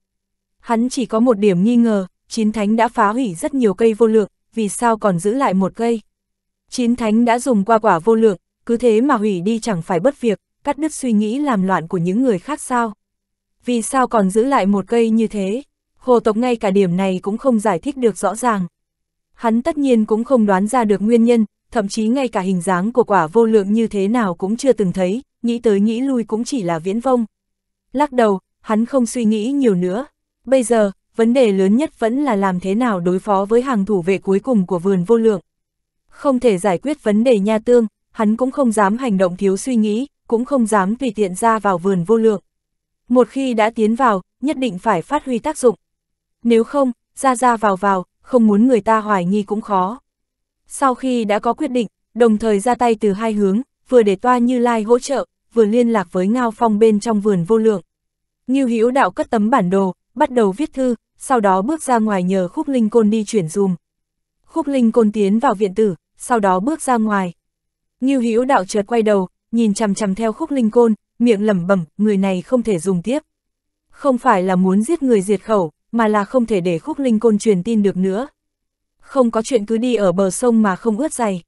Speaker 1: Hắn chỉ có một điểm nghi ngờ, chín thánh đã phá hủy rất nhiều cây vô lượng, vì sao còn giữ lại một cây? Chín thánh đã dùng qua quả vô lượng, cứ thế mà hủy đi chẳng phải bất việc, cắt đứt suy nghĩ làm loạn của những người khác sao? vì sao còn giữ lại một cây như thế? Hồ tộc ngay cả điểm này cũng không giải thích được rõ ràng. Hắn tất nhiên cũng không đoán ra được nguyên nhân, thậm chí ngay cả hình dáng của quả vô lượng như thế nào cũng chưa từng thấy, nghĩ tới nghĩ lui cũng chỉ là viễn vông. Lắc đầu, hắn không suy nghĩ nhiều nữa. Bây giờ, vấn đề lớn nhất vẫn là làm thế nào đối phó với hàng thủ vệ cuối cùng của vườn vô lượng. Không thể giải quyết vấn đề nha tương, hắn cũng không dám hành động thiếu suy nghĩ, cũng không dám tùy tiện ra vào vườn vô lượng. Một khi đã tiến vào, nhất định phải phát huy tác dụng. Nếu không, ra ra vào vào, không muốn người ta hoài nghi cũng khó. Sau khi đã có quyết định, đồng thời ra tay từ hai hướng, vừa để toa Như Lai hỗ trợ, vừa liên lạc với Ngao Phong bên trong vườn vô lượng. Như Hữu Đạo cất tấm bản đồ, bắt đầu viết thư, sau đó bước ra ngoài nhờ Khúc Linh Côn đi chuyển dùm. Khúc Linh Côn tiến vào viện tử, sau đó bước ra ngoài. Như Hữu Đạo chợt quay đầu, nhìn chằm chằm theo Khúc Linh Côn, miệng lẩm bẩm, người này không thể dùng tiếp. Không phải là muốn giết người diệt khẩu, mà là không thể để khúc linh côn truyền tin được nữa. Không có chuyện cứ đi ở bờ sông mà không ướt giày.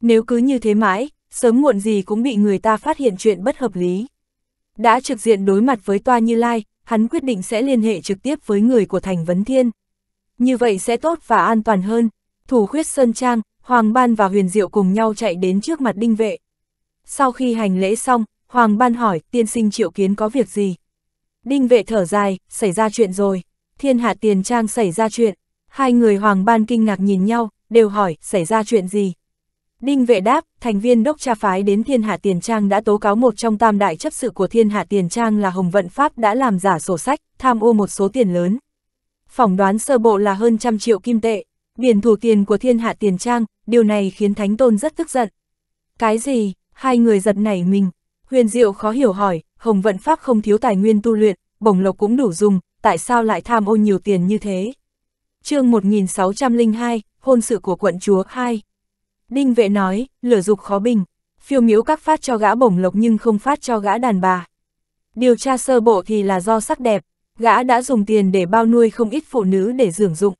Speaker 1: Nếu cứ như thế mãi, sớm muộn gì cũng bị người ta phát hiện chuyện bất hợp lý. Đã trực diện đối mặt với Toa Như Lai, hắn quyết định sẽ liên hệ trực tiếp với người của Thành Vấn Thiên. Như vậy sẽ tốt và an toàn hơn. Thủ khuyết Sơn Trang, Hoàng Ban và Huyền Diệu cùng nhau chạy đến trước mặt đinh vệ. Sau khi hành lễ xong, Hoàng Ban hỏi, tiên sinh triệu kiến có việc gì? Đinh vệ thở dài, xảy ra chuyện rồi. Thiên hạ tiền trang xảy ra chuyện. Hai người Hoàng Ban kinh ngạc nhìn nhau, đều hỏi, xảy ra chuyện gì? Đinh vệ đáp, thành viên đốc tra phái đến thiên hạ tiền trang đã tố cáo một trong tam đại chấp sự của thiên hạ tiền trang là Hồng Vận Pháp đã làm giả sổ sách, tham ô một số tiền lớn. Phỏng đoán sơ bộ là hơn trăm triệu kim tệ, biển thủ tiền của thiên hạ tiền trang, điều này khiến Thánh Tôn rất tức giận. Cái gì, hai người giật nảy mình, Huyền Diệu khó hiểu hỏi, Hồng Vận Pháp không thiếu tài nguyên tu luyện, bổng lộc cũng đủ dùng, tại sao lại tham ô nhiều tiền như thế? chương 1602, hôn sự của quận chúa 2. Đinh vệ nói, lửa dục khó bình, phiêu miếu các phát cho gã bổng lộc nhưng không phát cho gã đàn bà. Điều tra sơ bộ thì là do sắc đẹp, gã đã dùng tiền để bao nuôi không ít phụ nữ để dưỡng dụng.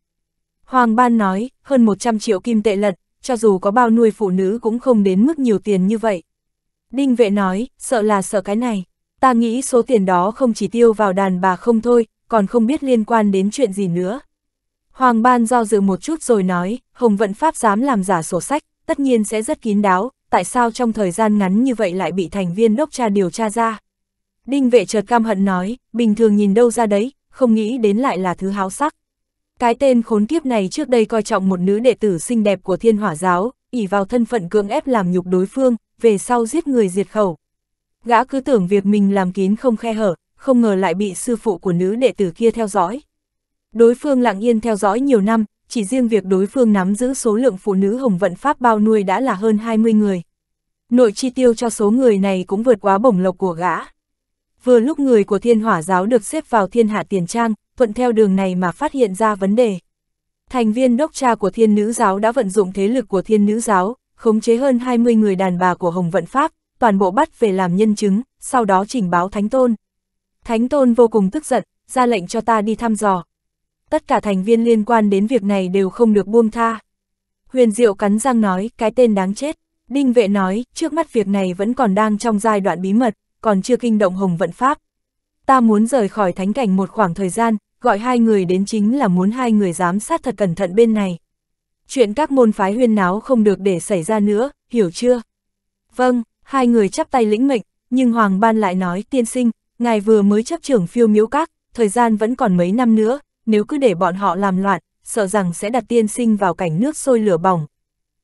Speaker 1: Hoàng Ban nói, hơn 100 triệu kim tệ lật, cho dù có bao nuôi phụ nữ cũng không đến mức nhiều tiền như vậy. Đinh vệ nói, sợ là sợ cái này. Ta nghĩ số tiền đó không chỉ tiêu vào đàn bà không thôi, còn không biết liên quan đến chuyện gì nữa. Hoàng Ban do dự một chút rồi nói, Hồng Vận Pháp dám làm giả sổ sách, tất nhiên sẽ rất kín đáo, tại sao trong thời gian ngắn như vậy lại bị thành viên đốc tra điều tra ra. Đinh vệ chợt cam hận nói, bình thường nhìn đâu ra đấy, không nghĩ đến lại là thứ háo sắc. Cái tên khốn kiếp này trước đây coi trọng một nữ đệ tử xinh đẹp của thiên hỏa giáo, ỉ vào thân phận cưỡng ép làm nhục đối phương, về sau giết người diệt khẩu. Gã cứ tưởng việc mình làm kín không khe hở, không ngờ lại bị sư phụ của nữ đệ tử kia theo dõi. Đối phương lặng yên theo dõi nhiều năm, chỉ riêng việc đối phương nắm giữ số lượng phụ nữ Hồng Vận Pháp bao nuôi đã là hơn 20 người. Nội chi tiêu cho số người này cũng vượt quá bổng lộc của gã. Vừa lúc người của thiên hỏa giáo được xếp vào thiên hạ tiền trang, thuận theo đường này mà phát hiện ra vấn đề. Thành viên đốc cha của thiên nữ giáo đã vận dụng thế lực của thiên nữ giáo, khống chế hơn 20 người đàn bà của Hồng Vận Pháp, toàn bộ bắt về làm nhân chứng, sau đó trình báo Thánh Tôn. Thánh Tôn vô cùng tức giận, ra lệnh cho ta đi thăm dò. Tất cả thành viên liên quan đến việc này đều không được buông tha. Huyền Diệu cắn răng nói, cái tên đáng chết. Đinh Vệ nói, trước mắt việc này vẫn còn đang trong giai đoạn bí mật, còn chưa kinh động Hồng Vận Pháp. Ta muốn rời khỏi thánh cảnh một khoảng thời gian, gọi hai người đến chính là muốn hai người giám sát thật cẩn thận bên này chuyện các môn phái huyên náo không được để xảy ra nữa, hiểu chưa? Vâng, hai người chắp tay lĩnh mệnh, nhưng Hoàng Ban lại nói tiên sinh, ngài vừa mới chấp trưởng phiêu miếu các, thời gian vẫn còn mấy năm nữa, nếu cứ để bọn họ làm loạn, sợ rằng sẽ đặt tiên sinh vào cảnh nước sôi lửa bỏng.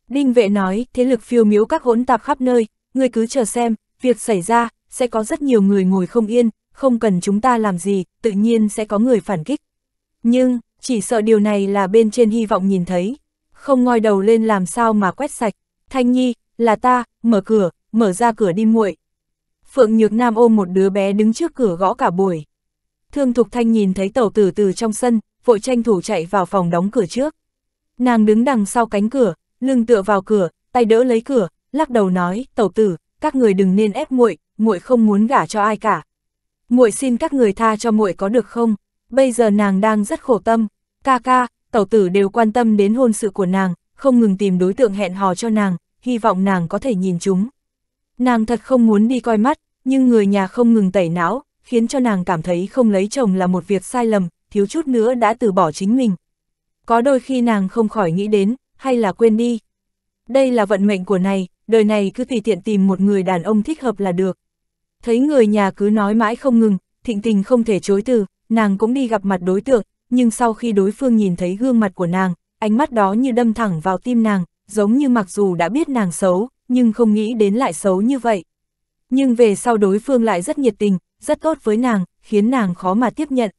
Speaker 1: Đinh vệ nói, thế lực phiêu miếu các hỗn tạp khắp nơi, ngươi cứ chờ xem, việc xảy ra, sẽ có rất nhiều người ngồi không yên, không cần chúng ta làm gì, tự nhiên sẽ có người phản kích. Nhưng, chỉ sợ điều này là bên trên hy vọng nhìn thấy, không ngoi đầu lên làm sao mà quét sạch, Thanh Nhi, là ta, mở cửa, mở ra cửa đi muội. Phượng Nhược Nam ôm một đứa bé đứng trước cửa gõ cả buổi. Thương Thục Thanh nhìn thấy tàu tử từ trong sân, vội tranh thủ chạy vào phòng đóng cửa trước. Nàng đứng đằng sau cánh cửa, lưng tựa vào cửa, tay đỡ lấy cửa, lắc đầu nói, tàu tử, các người đừng nên ép muội, muội không muốn gả cho ai cả. Muội xin các người tha cho muội có được không? Bây giờ nàng đang rất khổ tâm, ca ca, tẩu tử đều quan tâm đến hôn sự của nàng, không ngừng tìm đối tượng hẹn hò cho nàng, hy vọng nàng có thể nhìn chúng. Nàng thật không muốn đi coi mắt, nhưng người nhà không ngừng tẩy não, khiến cho nàng cảm thấy không lấy chồng là một việc sai lầm, thiếu chút nữa đã từ bỏ chính mình. Có đôi khi nàng không khỏi nghĩ đến, hay là quên đi. Đây là vận mệnh của này, đời này cứ tùy tiện tìm một người đàn ông thích hợp là được. Thấy người nhà cứ nói mãi không ngừng, thịnh tình không thể chối từ, nàng cũng đi gặp mặt đối tượng, nhưng sau khi đối phương nhìn thấy gương mặt của nàng, ánh mắt đó như đâm thẳng vào tim nàng, giống như mặc dù đã biết nàng xấu, nhưng không nghĩ đến lại xấu như vậy. Nhưng về sau đối phương lại rất nhiệt tình, rất tốt với nàng, khiến nàng khó mà tiếp nhận.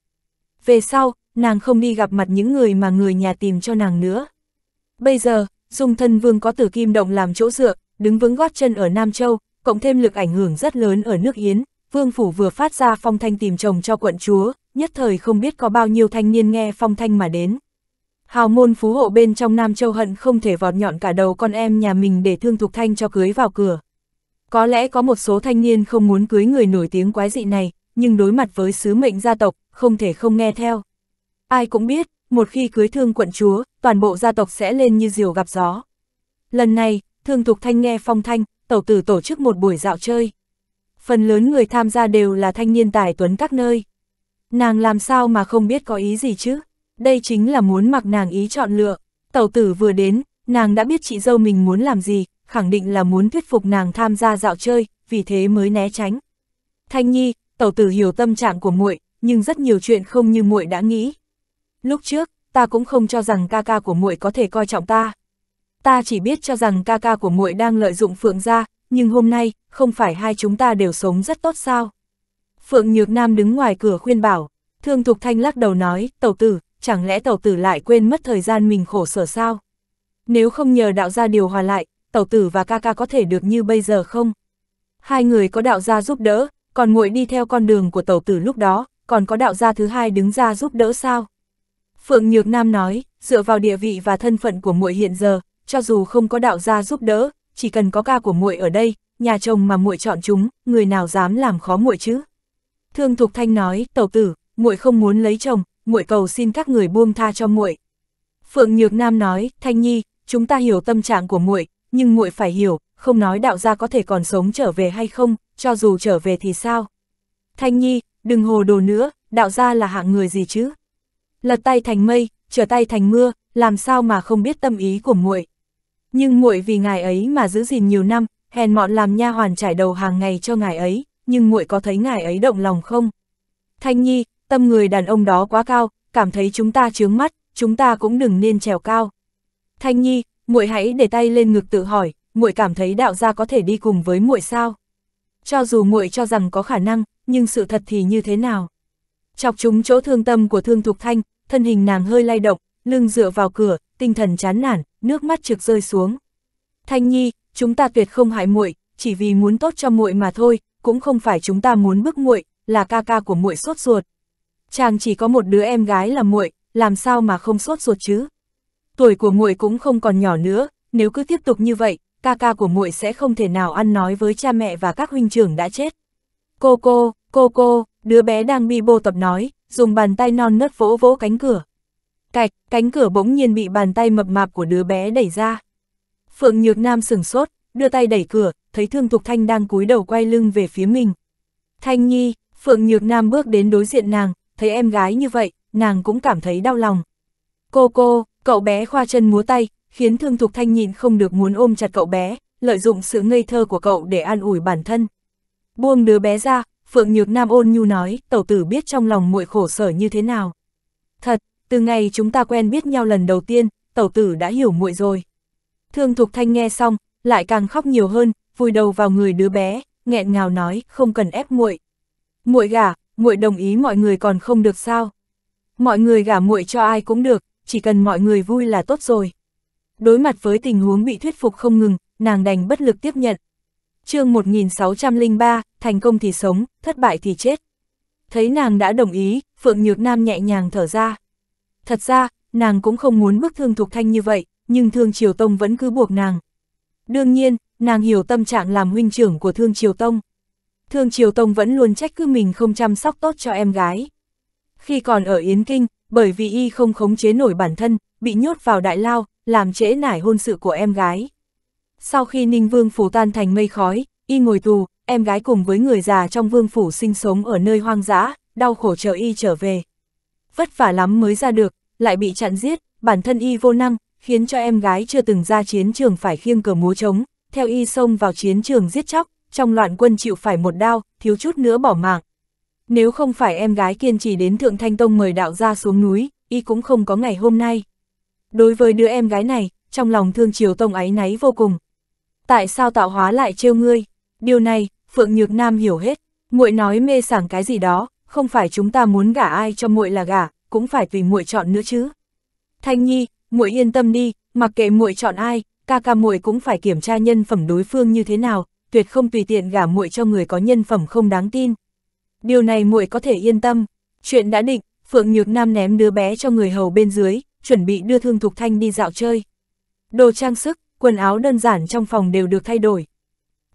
Speaker 1: Về sau, nàng không đi gặp mặt những người mà người nhà tìm cho nàng nữa. Bây giờ, dùng thân vương có tử kim động làm chỗ dựa, đứng vững gót chân ở Nam Châu, cộng thêm lực ảnh hưởng rất lớn ở nước Yến, vương phủ vừa phát ra phong thanh tìm chồng cho quận chúa, nhất thời không biết có bao nhiêu thanh niên nghe phong thanh mà đến. Hào môn phú hộ bên trong Nam Châu hận không thể vọt nhọn cả đầu con em nhà mình để thương thục thanh cho cưới vào cửa. Có lẽ có một số thanh niên không muốn cưới người nổi tiếng quái dị này, nhưng đối mặt với sứ mệnh gia tộc, không thể không nghe theo. Ai cũng biết, một khi cưới thương quận chúa, toàn bộ gia tộc sẽ lên như diều gặp gió. Lần này, thương thục thanh nghe phong thanh, tẩu tử tổ chức một buổi dạo chơi phần lớn người tham gia đều là thanh niên tài tuấn các nơi. Nàng làm sao mà không biết có ý gì chứ? Đây chính là muốn mặc nàng ý chọn lựa. Tẩu tử vừa đến, nàng đã biết chị dâu mình muốn làm gì, khẳng định là muốn thuyết phục nàng tham gia dạo chơi, vì thế mới né tránh. Thanh Nhi, tẩu tử hiểu tâm trạng của muội, nhưng rất nhiều chuyện không như muội đã nghĩ. Lúc trước, ta cũng không cho rằng ca ca của muội có thể coi trọng ta. Ta chỉ biết cho rằng ca ca của muội đang lợi dụng Phượng gia, nhưng hôm nay, không phải hai chúng ta đều sống rất tốt sao? Phượng Nhược Nam đứng ngoài cửa khuyên bảo, Thương Thục Thanh lắc đầu nói, tẩu tử, chẳng lẽ tẩu tử lại quên mất thời gian mình khổ sở sao? Nếu không nhờ đạo gia điều hòa lại, tẩu tử và ca ca có thể được như bây giờ không? Hai người có đạo gia giúp đỡ, còn muội đi theo con đường của tẩu tử lúc đó, còn có đạo gia thứ hai đứng ra giúp đỡ sao? Phượng Nhược Nam nói, dựa vào địa vị và thân phận của muội hiện giờ, cho dù không có đạo gia giúp đỡ, chỉ cần có ca của muội ở đây, nhà chồng mà muội chọn chúng, người nào dám làm khó muội chứ? Thương Thục Thanh nói, tẩu tử, muội không muốn lấy chồng, muội cầu xin các người buông tha cho muội. Phượng Nhược Nam nói, Thanh Nhi, chúng ta hiểu tâm trạng của muội, nhưng muội phải hiểu, không nói đạo gia có thể còn sống trở về hay không, cho dù trở về thì sao? Thanh Nhi, đừng hồ đồ nữa, đạo gia là hạng người gì chứ? Lật tay thành mây, trở tay thành mưa, làm sao mà không biết tâm ý của muội? nhưng muội vì ngài ấy mà giữ gìn nhiều năm, hèn mọn làm nha hoàn trải đầu hàng ngày cho ngài ấy, nhưng muội có thấy ngài ấy động lòng không? Thanh Nhi, tâm người đàn ông đó quá cao, cảm thấy chúng ta chướng mắt, chúng ta cũng đừng nên trèo cao. Thanh Nhi, muội hãy để tay lên ngực tự hỏi, muội cảm thấy đạo gia có thể đi cùng với muội sao? Cho dù muội cho rằng có khả năng, nhưng sự thật thì như thế nào? Chọc chúng chỗ thương tâm của Thương Thục Thanh, thân hình nàng hơi lay động, lưng dựa vào cửa, tinh thần chán nản, nước mắt trực rơi xuống. Thanh Nhi, chúng ta tuyệt không hại muội, chỉ vì muốn tốt cho muội mà thôi, cũng không phải chúng ta muốn bức muội, là ca ca của muội sốt ruột. Chàng chỉ có một đứa em gái là muội, làm sao mà không sốt ruột chứ? Tuổi của muội cũng không còn nhỏ nữa, nếu cứ tiếp tục như vậy, ca ca của muội sẽ không thể nào ăn nói với cha mẹ và các huynh trưởng đã chết. Cô cô, cô cô, đứa bé đang bị bô tập nói, dùng bàn tay non nớt vỗ vỗ cánh cửa. Cạch, cánh cửa bỗng nhiên bị bàn tay mập mạp của đứa bé đẩy ra. Phượng Nhược Nam sửng sốt, đưa tay đẩy cửa, thấy Thương Thục Thanh đang cúi đầu quay lưng về phía mình. Thanh Nhi, Phượng Nhược Nam bước đến đối diện nàng, thấy em gái như vậy, nàng cũng cảm thấy đau lòng. Cô cô, cậu bé khoa chân múa tay, khiến Thương Thục Thanh nhịn không được muốn ôm chặt cậu bé, lợi dụng sự ngây thơ của cậu để an ủi bản thân. Buông đứa bé ra, Phượng Nhược Nam ôn nhu nói, tẩu tử biết trong lòng muội khổ sở như thế nào. Thật, từ ngày chúng ta quen biết nhau lần đầu tiên, tẩu tử đã hiểu muội rồi. Thương Thục Thanh nghe xong, lại càng khóc nhiều hơn, vùi đầu vào người đứa bé, nghẹn ngào nói, không cần ép muội. Muội gả, muội đồng ý mọi người còn không được sao? Mọi người gả muội cho ai cũng được, chỉ cần mọi người vui là tốt rồi. Đối mặt với tình huống bị thuyết phục không ngừng, nàng đành bất lực tiếp nhận. Chương 1603, thành công thì sống, thất bại thì chết. Thấy nàng đã đồng ý, Phượng Nhược Nam nhẹ nhàng thở ra. Thật ra, nàng cũng không muốn bức thương Thục Thanh như vậy, nhưng Thương Triều Tông vẫn cứ buộc nàng. Đương nhiên, nàng hiểu tâm trạng làm huynh trưởng của Thương Triều Tông. Thương Triều Tông vẫn luôn trách cứ mình không chăm sóc tốt cho em gái. Khi còn ở Yến Kinh, bởi vì y không khống chế nổi bản thân, bị nhốt vào đại lao, làm trễ nải hôn sự của em gái. Sau khi Ninh Vương phủ tan thành mây khói, y ngồi tù, em gái cùng với người già trong vương phủ sinh sống ở nơi hoang dã, đau khổ chờ y trở về. Vất vả lắm mới ra được, lại bị chặn giết, bản thân y vô năng, khiến cho em gái chưa từng ra chiến trường phải khiêng cờ múa trống, theo y xông vào chiến trường giết chóc, trong loạn quân chịu phải một đao, thiếu chút nữa bỏ mạng. Nếu không phải em gái kiên trì đến Thượng Thanh Tông mời đạo ra xuống núi, y cũng không có ngày hôm nay. Đối với đứa em gái này, trong lòng thương chiều tông ấy náy vô cùng. Tại sao tạo hóa lại trêu ngươi? Điều này, Phượng Nhược Nam hiểu hết. muội nói mê sảng cái gì đó, không phải chúng ta muốn gả ai cho muội là gả, cũng phải tùy muội chọn nữa chứ. Thanh Nhi, muội yên tâm đi, mặc kệ muội chọn ai, ca ca muội cũng phải kiểm tra nhân phẩm đối phương như thế nào, tuyệt không tùy tiện gả muội cho người có nhân phẩm không đáng tin. Điều này muội có thể yên tâm. Chuyện đã định, Phượng Nhược Nam ném đứa bé cho người hầu bên dưới, chuẩn bị đưa Thương Thục Thanh đi dạo chơi. Đồ trang sức, quần áo đơn giản trong phòng đều được thay đổi.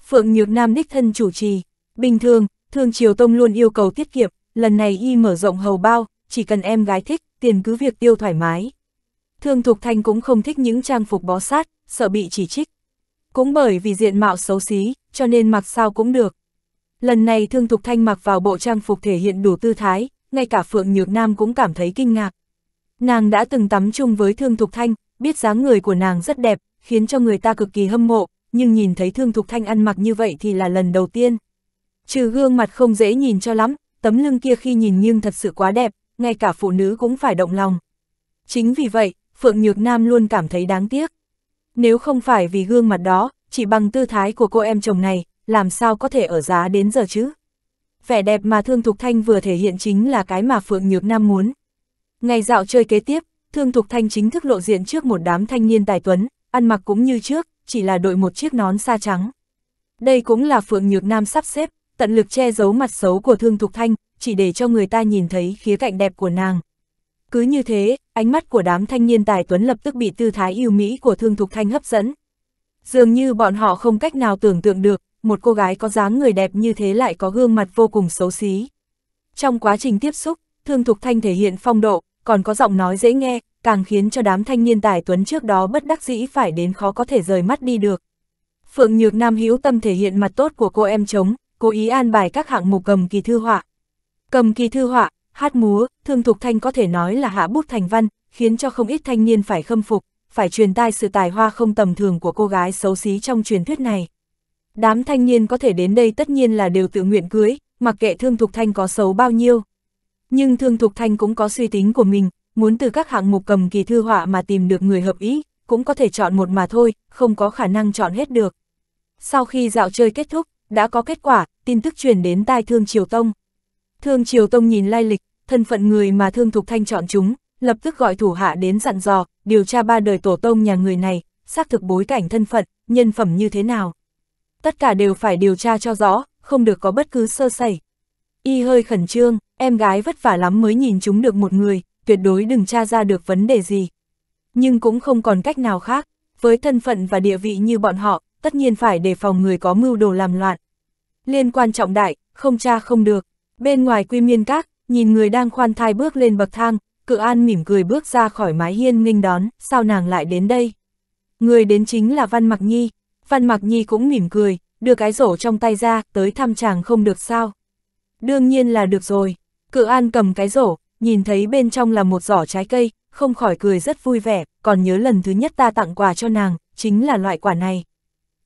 Speaker 1: Phượng Nhược Nam đích thân chủ trì, bình thường, Thương Triều Tông luôn yêu cầu tiết kiệm, lần này y mở rộng hầu bao, chỉ cần em gái thích, tiền cứ việc tiêu thoải mái. Thương Thục Thanh cũng không thích những trang phục bó sát, sợ bị chỉ trích. Cũng bởi vì diện mạo xấu xí, cho nên mặc sao cũng được. Lần này Thương Thục Thanh mặc vào bộ trang phục thể hiện đủ tư thái, ngay cả Phượng Nhược Nam cũng cảm thấy kinh ngạc. Nàng đã từng tắm chung với Thương Thục Thanh, biết dáng người của nàng rất đẹp, khiến cho người ta cực kỳ hâm mộ, nhưng nhìn thấy Thương Thục Thanh ăn mặc như vậy thì là lần đầu tiên. Trừ gương mặt không dễ nhìn cho lắm, tấm lưng kia khi nhìn nhưng thật sự quá đẹp, ngay cả phụ nữ cũng phải động lòng. Chính vì vậy, Phượng Nhược Nam luôn cảm thấy đáng tiếc. Nếu không phải vì gương mặt đó, chỉ bằng tư thái của cô em chồng này, làm sao có thể ở giá đến giờ chứ? Vẻ đẹp mà Thương Thục Thanh vừa thể hiện chính là cái mà Phượng Nhược Nam muốn. Ngày dạo chơi kế tiếp, Thương Thục Thanh chính thức lộ diện trước một đám thanh niên tài tuấn, ăn mặc cũng như trước, chỉ là đội một chiếc nón sa trắng. Đây cũng là Phượng Nhược Nam sắp xếp, tận lực che giấu mặt xấu của Thương Thục Thanh, chỉ để cho người ta nhìn thấy khía cạnh đẹp của nàng. Cứ như thế, ánh mắt của đám thanh niên tài tuấn lập tức bị tư thái yêu mỹ của Thương Thục Thanh hấp dẫn. Dường như bọn họ không cách nào tưởng tượng được, một cô gái có dáng người đẹp như thế lại có gương mặt vô cùng xấu xí. Trong quá trình tiếp xúc, Thương Thục Thanh thể hiện phong độ, còn có giọng nói dễ nghe, càng khiến cho đám thanh niên tài tuấn trước đó bất đắc dĩ phải đến khó có thể rời mắt đi được. Phượng Nhược Nam hữu tâm thể hiện mặt tốt của cô em chống, cố ý an bài các hạng mục cầm kỳ thư họa, Cầm kỳ thư họa, hát múa, thương thục thanh có thể nói là hạ bút thành văn, khiến cho không ít thanh niên phải khâm phục, phải truyền tai sự tài hoa không tầm thường của cô gái xấu xí trong truyền thuyết này. Đám thanh niên có thể đến đây tất nhiên là đều tự nguyện cưới, mặc kệ Thương Thục Thanh có xấu bao nhiêu. Nhưng Thương Thục Thanh cũng có suy tính của mình, muốn từ các hạng mục cầm kỳ thư họa mà tìm được người hợp ý, cũng có thể chọn một mà thôi, không có khả năng chọn hết được. Sau khi dạo chơi kết thúc, đã có kết quả, tin tức truyền đến tai Thương Triều Tông. Thương Triều Tông nhìn lai lịch, thân phận người mà Thương Thục Thanh chọn chúng, lập tức gọi thủ hạ đến dặn dò, điều tra ba đời tổ tông nhà người này, xác thực bối cảnh thân phận, nhân phẩm như thế nào. Tất cả đều phải điều tra cho rõ, không được có bất cứ sơ sẩy. Y hơi khẩn trương, em gái vất vả lắm mới nhìn chúng được một người, tuyệt đối đừng tra ra được vấn đề gì. Nhưng cũng không còn cách nào khác, với thân phận và địa vị như bọn họ, tất nhiên phải đề phòng người có mưu đồ làm loạn. Liên quan trọng đại, không tra không được. Bên ngoài quy miên các, nhìn người đang khoan thai bước lên bậc thang, cự an mỉm cười bước ra khỏi mái hiên nghênh đón, sao nàng lại đến đây? Người đến chính là Văn Mặc Nhi, Văn Mặc Nhi cũng mỉm cười, đưa cái rổ trong tay ra, tới thăm chàng không được sao? Đương nhiên là được rồi, cự an cầm cái rổ, nhìn thấy bên trong là một giỏ trái cây, không khỏi cười rất vui vẻ, còn nhớ lần thứ nhất ta tặng quà cho nàng, chính là loại quả này.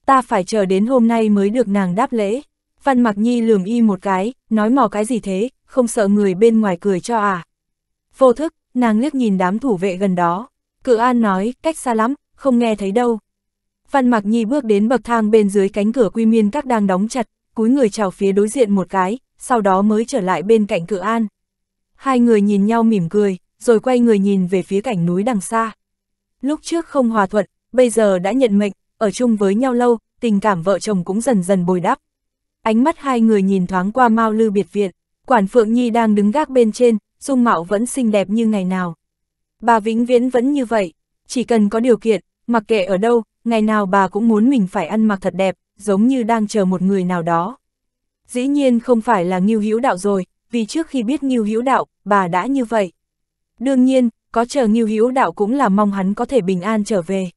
Speaker 1: Ta phải chờ đến hôm nay mới được nàng đáp lễ. Văn Mặc Nhi lườm y một cái, nói mò cái gì thế, không sợ người bên ngoài cười cho à. Vô thức, nàng liếc nhìn đám thủ vệ gần đó. Cự An nói, cách xa lắm, không nghe thấy đâu. Văn Mặc Nhi bước đến bậc thang bên dưới cánh cửa quy miên các đang đóng chặt, cúi người chào phía đối diện một cái, sau đó mới trở lại bên cạnh cự an. Hai người nhìn nhau mỉm cười, rồi quay người nhìn về phía cảnh núi đằng xa. Lúc trước không hòa thuận, bây giờ đã nhận mệnh, ở chung với nhau lâu, tình cảm vợ chồng cũng dần dần bồi đắp ánh mắt hai người nhìn thoáng qua Mao Lư biệt viện, Quản Phượng Nhi đang đứng gác bên trên, dung mạo vẫn xinh đẹp như ngày nào. Bà vĩnh viễn vẫn như vậy, chỉ cần có điều kiện, mặc kệ ở đâu, ngày nào bà cũng muốn mình phải ăn mặc thật đẹp, giống như đang chờ một người nào đó. Dĩ nhiên không phải là Ngưu Hữu Đạo rồi, vì trước khi biết Ngưu Hữu Đạo, bà đã như vậy. Đương nhiên, có chờ Ngưu Hữu Đạo cũng là mong hắn có thể bình an trở về.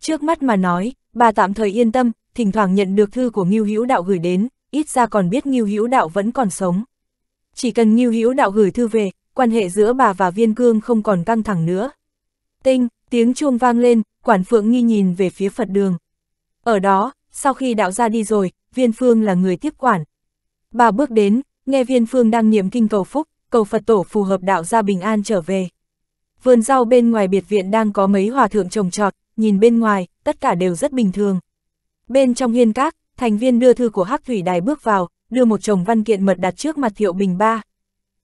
Speaker 1: Trước mắt mà nói, bà tạm thời yên tâm, thỉnh thoảng nhận được thư của Ngưu Hữu Đạo gửi đến, ít ra còn biết Ngưu Hữu Đạo vẫn còn sống. Chỉ cần Ngưu Hữu Đạo gửi thư về, quan hệ giữa bà và Viên Cương không còn căng thẳng nữa. Tinh, tiếng chuông vang lên, quản phượng nghi nhìn về phía Phật đường. Ở đó, sau khi đạo ra đi rồi, Viên Phương là người tiếp quản. Bà bước đến, nghe Viên Phương đang niệm kinh cầu phúc, cầu Phật tổ phù hợp đạo ra bình an trở về. Vườn rau bên ngoài biệt viện đang có mấy hòa thượng trồng trọt, nhìn bên ngoài, tất cả đều rất bình thường. Bên trong hiên các, thành viên đưa thư của Hắc Thủy Đài bước vào, đưa một chồng văn kiện mật đặt trước mặt Thiệu Bình Ba.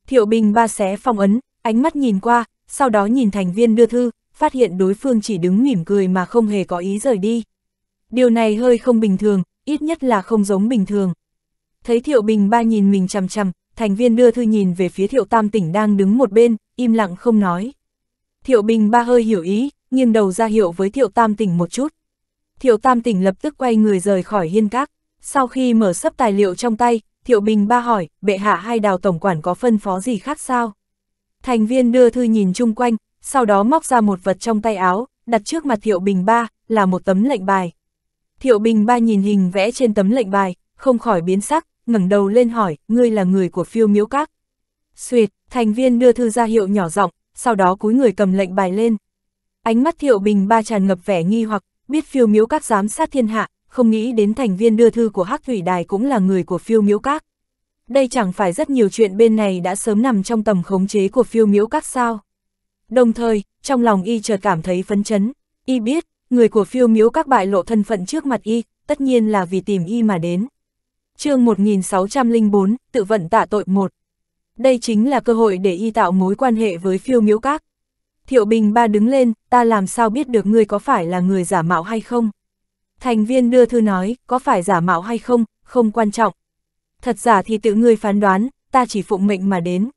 Speaker 1: Thiệu Bình Ba xé phong ấn, ánh mắt nhìn qua, sau đó nhìn thành viên đưa thư, phát hiện đối phương chỉ đứng mỉm cười mà không hề có ý rời đi. Điều này hơi không bình thường, ít nhất là không giống bình thường. Thấy Thiệu Bình Ba nhìn mình chằm chằm, thành viên đưa thư nhìn về phía Thiệu Tam Tỉnh đang đứng một bên, im lặng không nói. Thiệu Bình Ba hơi hiểu ý, nghiêng đầu ra hiệu với Thiệu Tam Tỉnh một chút. Thiệu Tam Tỉnh lập tức quay người rời khỏi hiên các. Sau khi mở sấp tài liệu trong tay, Thiệu Bình ba hỏi, bệ hạ hay đào tổng quản có phân phó gì khác sao? Thành viên đưa thư nhìn chung quanh, sau đó móc ra một vật trong tay áo, đặt trước mặt Thiệu Bình ba, là một tấm lệnh bài. Thiệu Bình ba nhìn hình vẽ trên tấm lệnh bài, không khỏi biến sắc, ngẩng đầu lên hỏi, ngươi là người của phiêu miếu các. Xuyệt, thành viên đưa thư ra hiệu nhỏ giọng sau đó cúi người cầm lệnh bài lên. Ánh mắt Thiệu Bình ba tràn ngập vẻ nghi hoặc, biết phiêu miếu các giám sát thiên hạ, không nghĩ đến thành viên đưa thư của Hắc Thủy Đài cũng là người của phiêu miếu các. Đây chẳng phải rất nhiều chuyện bên này đã sớm nằm trong tầm khống chế của phiêu miếu các sao. Đồng thời, trong lòng y chợt cảm thấy phấn chấn, y biết, người của phiêu miếu các bại lộ thân phận trước mặt y, tất nhiên là vì tìm y mà đến. chương 1604, tự vận tạ tội một Đây chính là cơ hội để y tạo mối quan hệ với phiêu miếu các, Thiệu Bình ba đứng lên, ta làm sao biết được ngươi có phải là người giả mạo hay không? Thành viên đưa thư nói, có phải giả mạo hay không, không quan trọng. Thật giả thì tự ngươi phán đoán, ta chỉ phụng mệnh mà đến.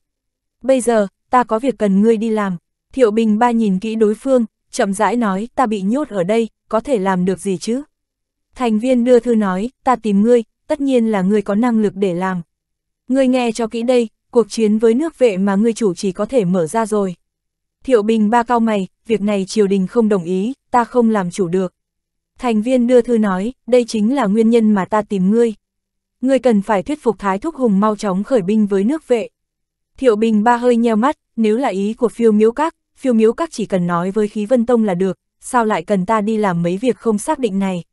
Speaker 1: Bây giờ, ta có việc cần ngươi đi làm. Thiệu Bình ba nhìn kỹ đối phương, chậm rãi nói, ta bị nhốt ở đây, có thể làm được gì chứ? Thành viên đưa thư nói, ta tìm ngươi, tất nhiên là ngươi có năng lực để làm. Ngươi nghe cho kỹ đây, cuộc chiến với nước vệ mà ngươi chủ chỉ có thể mở ra rồi. Thiệu Bình ba cao mày, việc này triều đình không đồng ý, ta không làm chủ được. Thành viên đưa thư nói, đây chính là nguyên nhân mà ta tìm ngươi. Ngươi cần phải thuyết phục Thái Thúc Hùng mau chóng khởi binh với nước vệ. Thiệu Bình ba hơi nheo mắt, nếu là ý của phiêu miếu các, phiêu miếu các chỉ cần nói với khí vân tông là được, sao lại cần ta đi làm mấy việc không xác định này.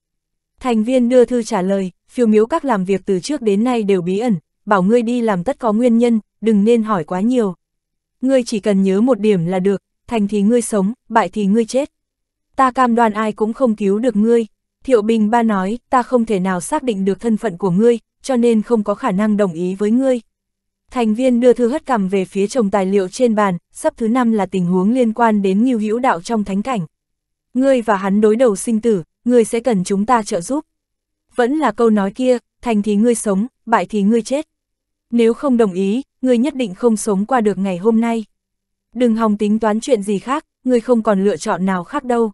Speaker 1: Thành viên đưa thư trả lời, phiêu miếu các làm việc từ trước đến nay đều bí ẩn, bảo ngươi đi làm tất có nguyên nhân, đừng nên hỏi quá nhiều ngươi chỉ cần nhớ một điểm là được, thành thì ngươi sống, bại thì ngươi chết. Ta cam đoan ai cũng không cứu được ngươi. Thiệu Bình Ba nói, ta không thể nào xác định được thân phận của ngươi, cho nên không có khả năng đồng ý với ngươi. Thành viên đưa thư hất cầm về phía chồng tài liệu trên bàn, sắp thứ năm là tình huống liên quan đến nghiêu hữu đạo trong thánh cảnh. Ngươi và hắn đối đầu sinh tử, ngươi sẽ cần chúng ta trợ giúp. Vẫn là câu nói kia, thành thì ngươi sống, bại thì ngươi chết. Nếu không đồng ý, ngươi nhất định không sống qua được ngày hôm nay. Đừng hòng tính toán chuyện gì khác, ngươi không còn lựa chọn nào khác đâu.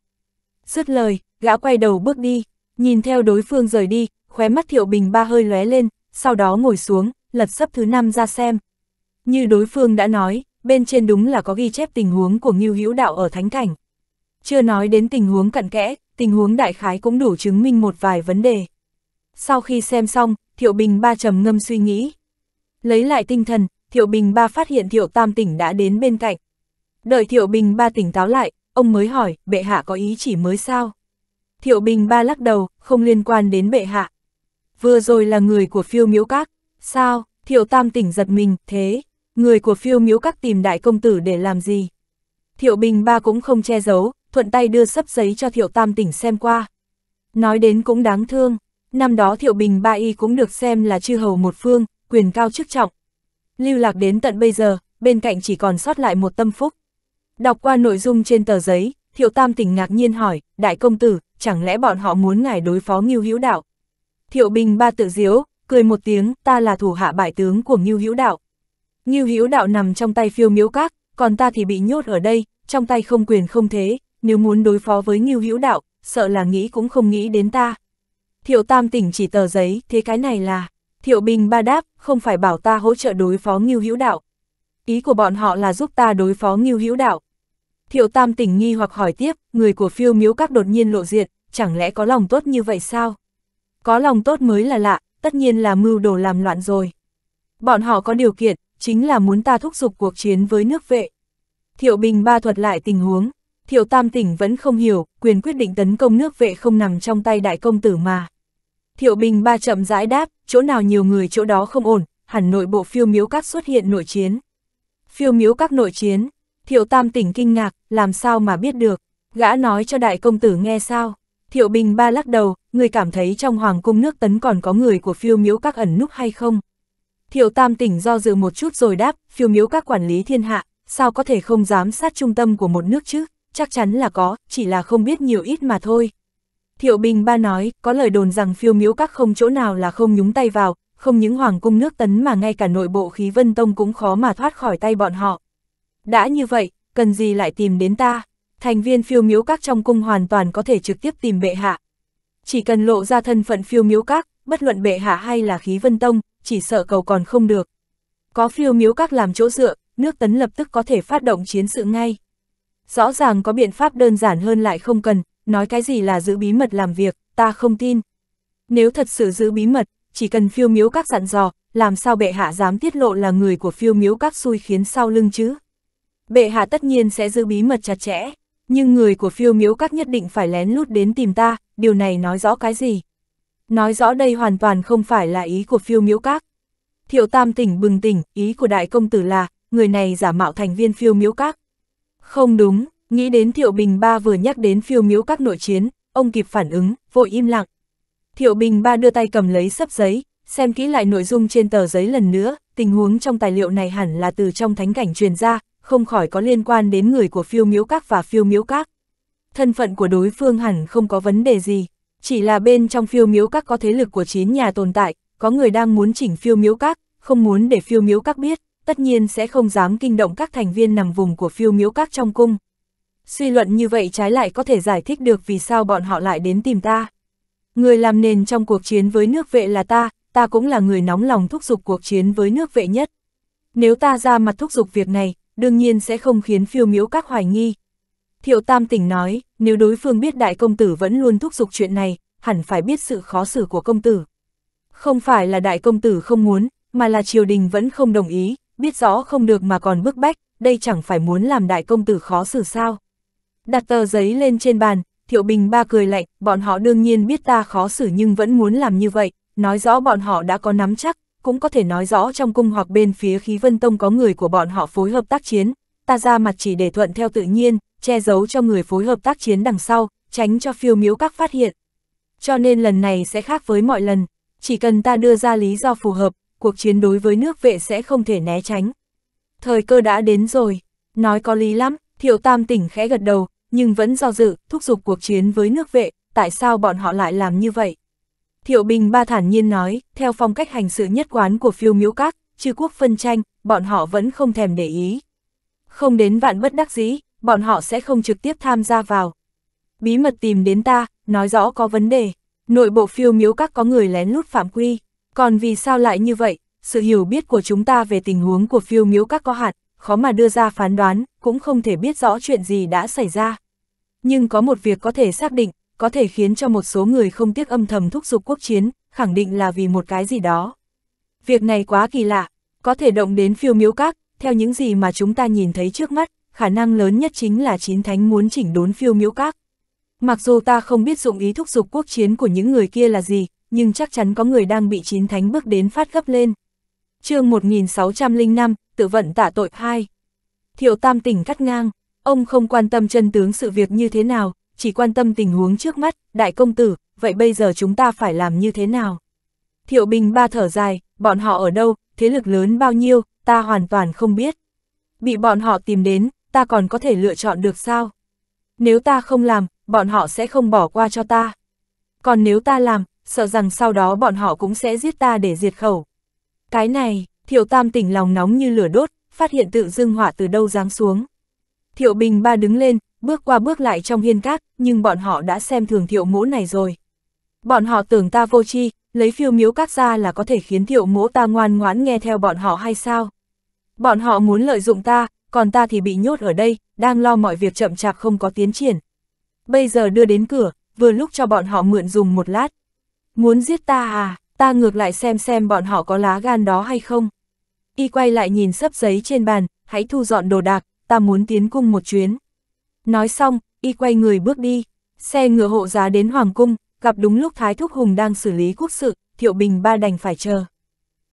Speaker 1: Dứt lời, gã quay đầu bước đi, nhìn theo đối phương rời đi, khóe mắt Thiệu Bình ba hơi lóe lên, sau đó ngồi xuống, lật sấp thứ năm ra xem. Như đối phương đã nói, bên trên đúng là có ghi chép tình huống của Ngưu Hữu Đạo ở Thánh Cảnh. Chưa nói đến tình huống cặn kẽ, tình huống đại khái cũng đủ chứng minh một vài vấn đề. Sau khi xem xong, Thiệu Bình ba trầm ngâm suy nghĩ. Lấy lại tinh thần, Thiệu Bình Ba phát hiện Thiệu Tam tỉnh đã đến bên cạnh. Đợi Thiệu Bình Ba tỉnh táo lại, ông mới hỏi, bệ hạ có ý chỉ mới sao? Thiệu Bình Ba lắc đầu, không liên quan đến bệ hạ. Vừa rồi là người của phiêu Miếu các, sao? Thiệu Tam tỉnh giật mình, thế, người của phiêu Miếu các tìm đại công tử để làm gì? Thiệu Bình Ba cũng không che giấu, thuận tay đưa sấp giấy cho Thiệu Tam tỉnh xem qua. Nói đến cũng đáng thương, năm đó Thiệu Bình Ba Y cũng được xem là chư hầu một phương, quyền cao chức trọng, lưu lạc đến tận bây giờ, bên cạnh chỉ còn sót lại một tâm phúc. Đọc qua nội dung trên tờ giấy, Thiệu Tam tỉnh ngạc nhiên hỏi, đại công tử, chẳng lẽ bọn họ muốn ngài đối phó Ngưu Hữu Đạo? Thiệu Bình ba tự diếu, cười một tiếng, ta là thủ hạ bại tướng của Ngưu Hữu Đạo. Ngưu Hữu Đạo nằm trong tay phiêu miếu các, còn ta thì bị nhốt ở đây, trong tay không quyền không thế, nếu muốn đối phó với Ngưu Hữu Đạo, sợ là nghĩ cũng không nghĩ đến ta. Thiệu Tam tỉnh chỉ tờ giấy, thế cái này là... Thiệu Bình ba đáp, không phải bảo ta hỗ trợ đối phó Ngưu Hữu Đạo. Ý của bọn họ là giúp ta đối phó Ngưu Hữu Đạo. Thiệu Tam tỉnh nghi hoặc hỏi tiếp, người của phiêu miếu các đột nhiên lộ diện, chẳng lẽ có lòng tốt như vậy sao? Có lòng tốt mới là lạ, tất nhiên là mưu đồ làm loạn rồi. Bọn họ có điều kiện, chính là muốn ta thúc giục cuộc chiến với nước vệ. Thiệu Bình ba thuật lại tình huống, Thiệu Tam tỉnh vẫn không hiểu, quyền quyết định tấn công nước vệ không nằm trong tay đại công tử mà. Thiệu Bình ba chậm rãi đáp, chỗ nào nhiều người chỗ đó không ổn, hẳn nội bộ phiêu miếu các xuất hiện nội chiến. Phiêu miếu các nội chiến, Thiệu Tam tỉnh kinh ngạc, làm sao mà biết được, gã nói cho đại công tử nghe sao. Thiệu Bình ba lắc đầu, người cảm thấy trong hoàng cung nước tấn còn có người của phiêu miếu các ẩn núp hay không? Thiệu Tam tỉnh do dự một chút rồi đáp, phiêu miếu các quản lý thiên hạ, sao có thể không dám sát trung tâm của một nước chứ, chắc chắn là có, chỉ là không biết nhiều ít mà thôi. Thiệu Bình Ba nói, có lời đồn rằng phiêu miếu các không chỗ nào là không nhúng tay vào, không những hoàng cung nước tấn mà ngay cả nội bộ khí vân tông cũng khó mà thoát khỏi tay bọn họ. Đã như vậy, cần gì lại tìm đến ta? Thành viên phiêu miếu các trong cung hoàn toàn có thể trực tiếp tìm bệ hạ. Chỉ cần lộ ra thân phận phiêu miếu các, bất luận bệ hạ hay là khí vân tông, chỉ sợ cầu còn không được. Có phiêu miếu các làm chỗ dựa, nước tấn lập tức có thể phát động chiến sự ngay. Rõ ràng có biện pháp đơn giản hơn lại không cần, nói cái gì là giữ bí mật làm việc, ta không tin. Nếu thật sự giữ bí mật, chỉ cần phiêu miếu các dặn dò, làm sao bệ hạ dám tiết lộ là người của phiêu miếu các xui khiến sau lưng chứ? Bệ hạ tất nhiên sẽ giữ bí mật chặt chẽ, nhưng người của phiêu miếu các nhất định phải lén lút đến tìm ta, điều này nói rõ cái gì? Nói rõ đây hoàn toàn không phải là ý của phiêu miếu các. Thiệu tam tỉnh bừng tỉnh, ý của đại công tử là, người này giả mạo thành viên phiêu miếu các. Không đúng, Nghĩ đến Thiệu Bình Ba vừa nhắc đến phiêu miếu các nội chiến, ông kịp phản ứng, vội im lặng. Thiệu Bình Ba đưa tay cầm lấy sấp giấy, xem kỹ lại nội dung trên tờ giấy lần nữa, tình huống trong tài liệu này hẳn là từ trong thánh cảnh truyền ra, không khỏi có liên quan đến người của phiêu miếu các và phiêu miếu các. Thân phận của đối phương hẳn không có vấn đề gì, chỉ là bên trong phiêu miếu các có thế lực của chín nhà tồn tại, có người đang muốn chỉnh phiêu miếu các, không muốn để phiêu miếu các biết, tất nhiên sẽ không dám kinh động các thành viên nằm vùng của phiêu miếu các trong cung. Suy luận như vậy trái lại có thể giải thích được vì sao bọn họ lại đến tìm ta. Người làm nền trong cuộc chiến với nước vệ là ta, ta cũng là người nóng lòng thúc giục cuộc chiến với nước vệ nhất. Nếu ta ra mặt thúc giục việc này, đương nhiên sẽ không khiến phiêu miễu các hoài nghi. Thiệu Tam tỉnh nói, nếu đối phương biết đại công tử vẫn luôn thúc giục chuyện này, hẳn phải biết sự khó xử của công tử. Không phải là đại công tử không muốn, mà là triều đình vẫn không đồng ý, biết rõ không được mà còn bức bách, đây chẳng phải muốn làm đại công tử khó xử sao. Đặt tờ giấy lên trên bàn, Thiệu Bình ba cười lạnh, bọn họ đương nhiên biết ta khó xử nhưng vẫn muốn làm như vậy, nói rõ bọn họ đã có nắm chắc, cũng có thể nói rõ trong cung hoặc bên phía khí vân tông có người của bọn họ phối hợp tác chiến, ta ra mặt chỉ để thuận theo tự nhiên, che giấu cho người phối hợp tác chiến đằng sau, tránh cho phiêu miếu các phát hiện. Cho nên lần này sẽ khác với mọi lần, chỉ cần ta đưa ra lý do phù hợp, cuộc chiến đối với nước vệ sẽ không thể né tránh. Thời cơ đã đến rồi, nói có lý lắm, thiệu tam tỉnh khẽ gật đầu, nhưng vẫn do dự, thúc giục cuộc chiến với nước vệ, tại sao bọn họ lại làm như vậy? Thiệu Bình Ba thản nhiên nói, theo phong cách hành sự nhất quán của phiêu miếu các, chư quốc phân tranh, bọn họ vẫn không thèm để ý. Không đến vạn bất đắc dĩ, bọn họ sẽ không trực tiếp tham gia vào. Bí mật tìm đến ta, nói rõ có vấn đề. Nội bộ phiêu miếu các có người lén lút phạm quy. Còn vì sao lại như vậy, sự hiểu biết của chúng ta về tình huống của phiêu miếu các có hạt khó mà đưa ra phán đoán, cũng không thể biết rõ chuyện gì đã xảy ra nhưng có một việc có thể xác định, có thể khiến cho một số người không tiếc âm thầm thúc giục quốc chiến, khẳng định là vì một cái gì đó. Việc này quá kỳ lạ, có thể động đến phiêu miếu các, theo những gì mà chúng ta nhìn thấy trước mắt, khả năng lớn nhất chính là chín thánh muốn chỉnh đốn phiêu miếu các. Mặc dù ta không biết dụng ý thúc giục quốc chiến của những người kia là gì, nhưng chắc chắn có người đang bị chín thánh bước đến phát gấp lên. chương 1605, tự vận tả tội 2. Thiệu Tam tỉnh cắt ngang, Ông không quan tâm chân tướng sự việc như thế nào, chỉ quan tâm tình huống trước mắt, đại công tử, vậy bây giờ chúng ta phải làm như thế nào? Thiệu Bình ba thở dài, bọn họ ở đâu, thế lực lớn bao nhiêu, ta hoàn toàn không biết. Bị bọn họ tìm đến, ta còn có thể lựa chọn được sao? Nếu ta không làm, bọn họ sẽ không bỏ qua cho ta. Còn nếu ta làm, sợ rằng sau đó bọn họ cũng sẽ giết ta để diệt khẩu. Cái này, Thiệu Tam tỉnh lòng nóng như lửa đốt, phát hiện tự dưng hỏa từ đâu giáng xuống. Thiệu Bình ba đứng lên, bước qua bước lại trong hiên các, nhưng bọn họ đã xem thường thiệu mỗ này rồi. Bọn họ tưởng ta vô chi, lấy phiêu miếu các ra là có thể khiến thiệu mỗ ta ngoan ngoãn nghe theo bọn họ hay sao? Bọn họ muốn lợi dụng ta, còn ta thì bị nhốt ở đây, đang lo mọi việc chậm chạp không có tiến triển. Bây giờ đưa đến cửa, vừa lúc cho bọn họ mượn dùng một lát. Muốn giết ta à, ta ngược lại xem xem bọn họ có lá gan đó hay không. Y quay lại nhìn sấp giấy trên bàn, hãy thu dọn đồ đạc, ta muốn tiến cung một chuyến. Nói xong, y quay người bước đi, xe ngựa hộ giá đến Hoàng Cung, gặp đúng lúc Thái Thúc Hùng đang xử lý quốc sự, Thiệu Bình ba đành phải chờ.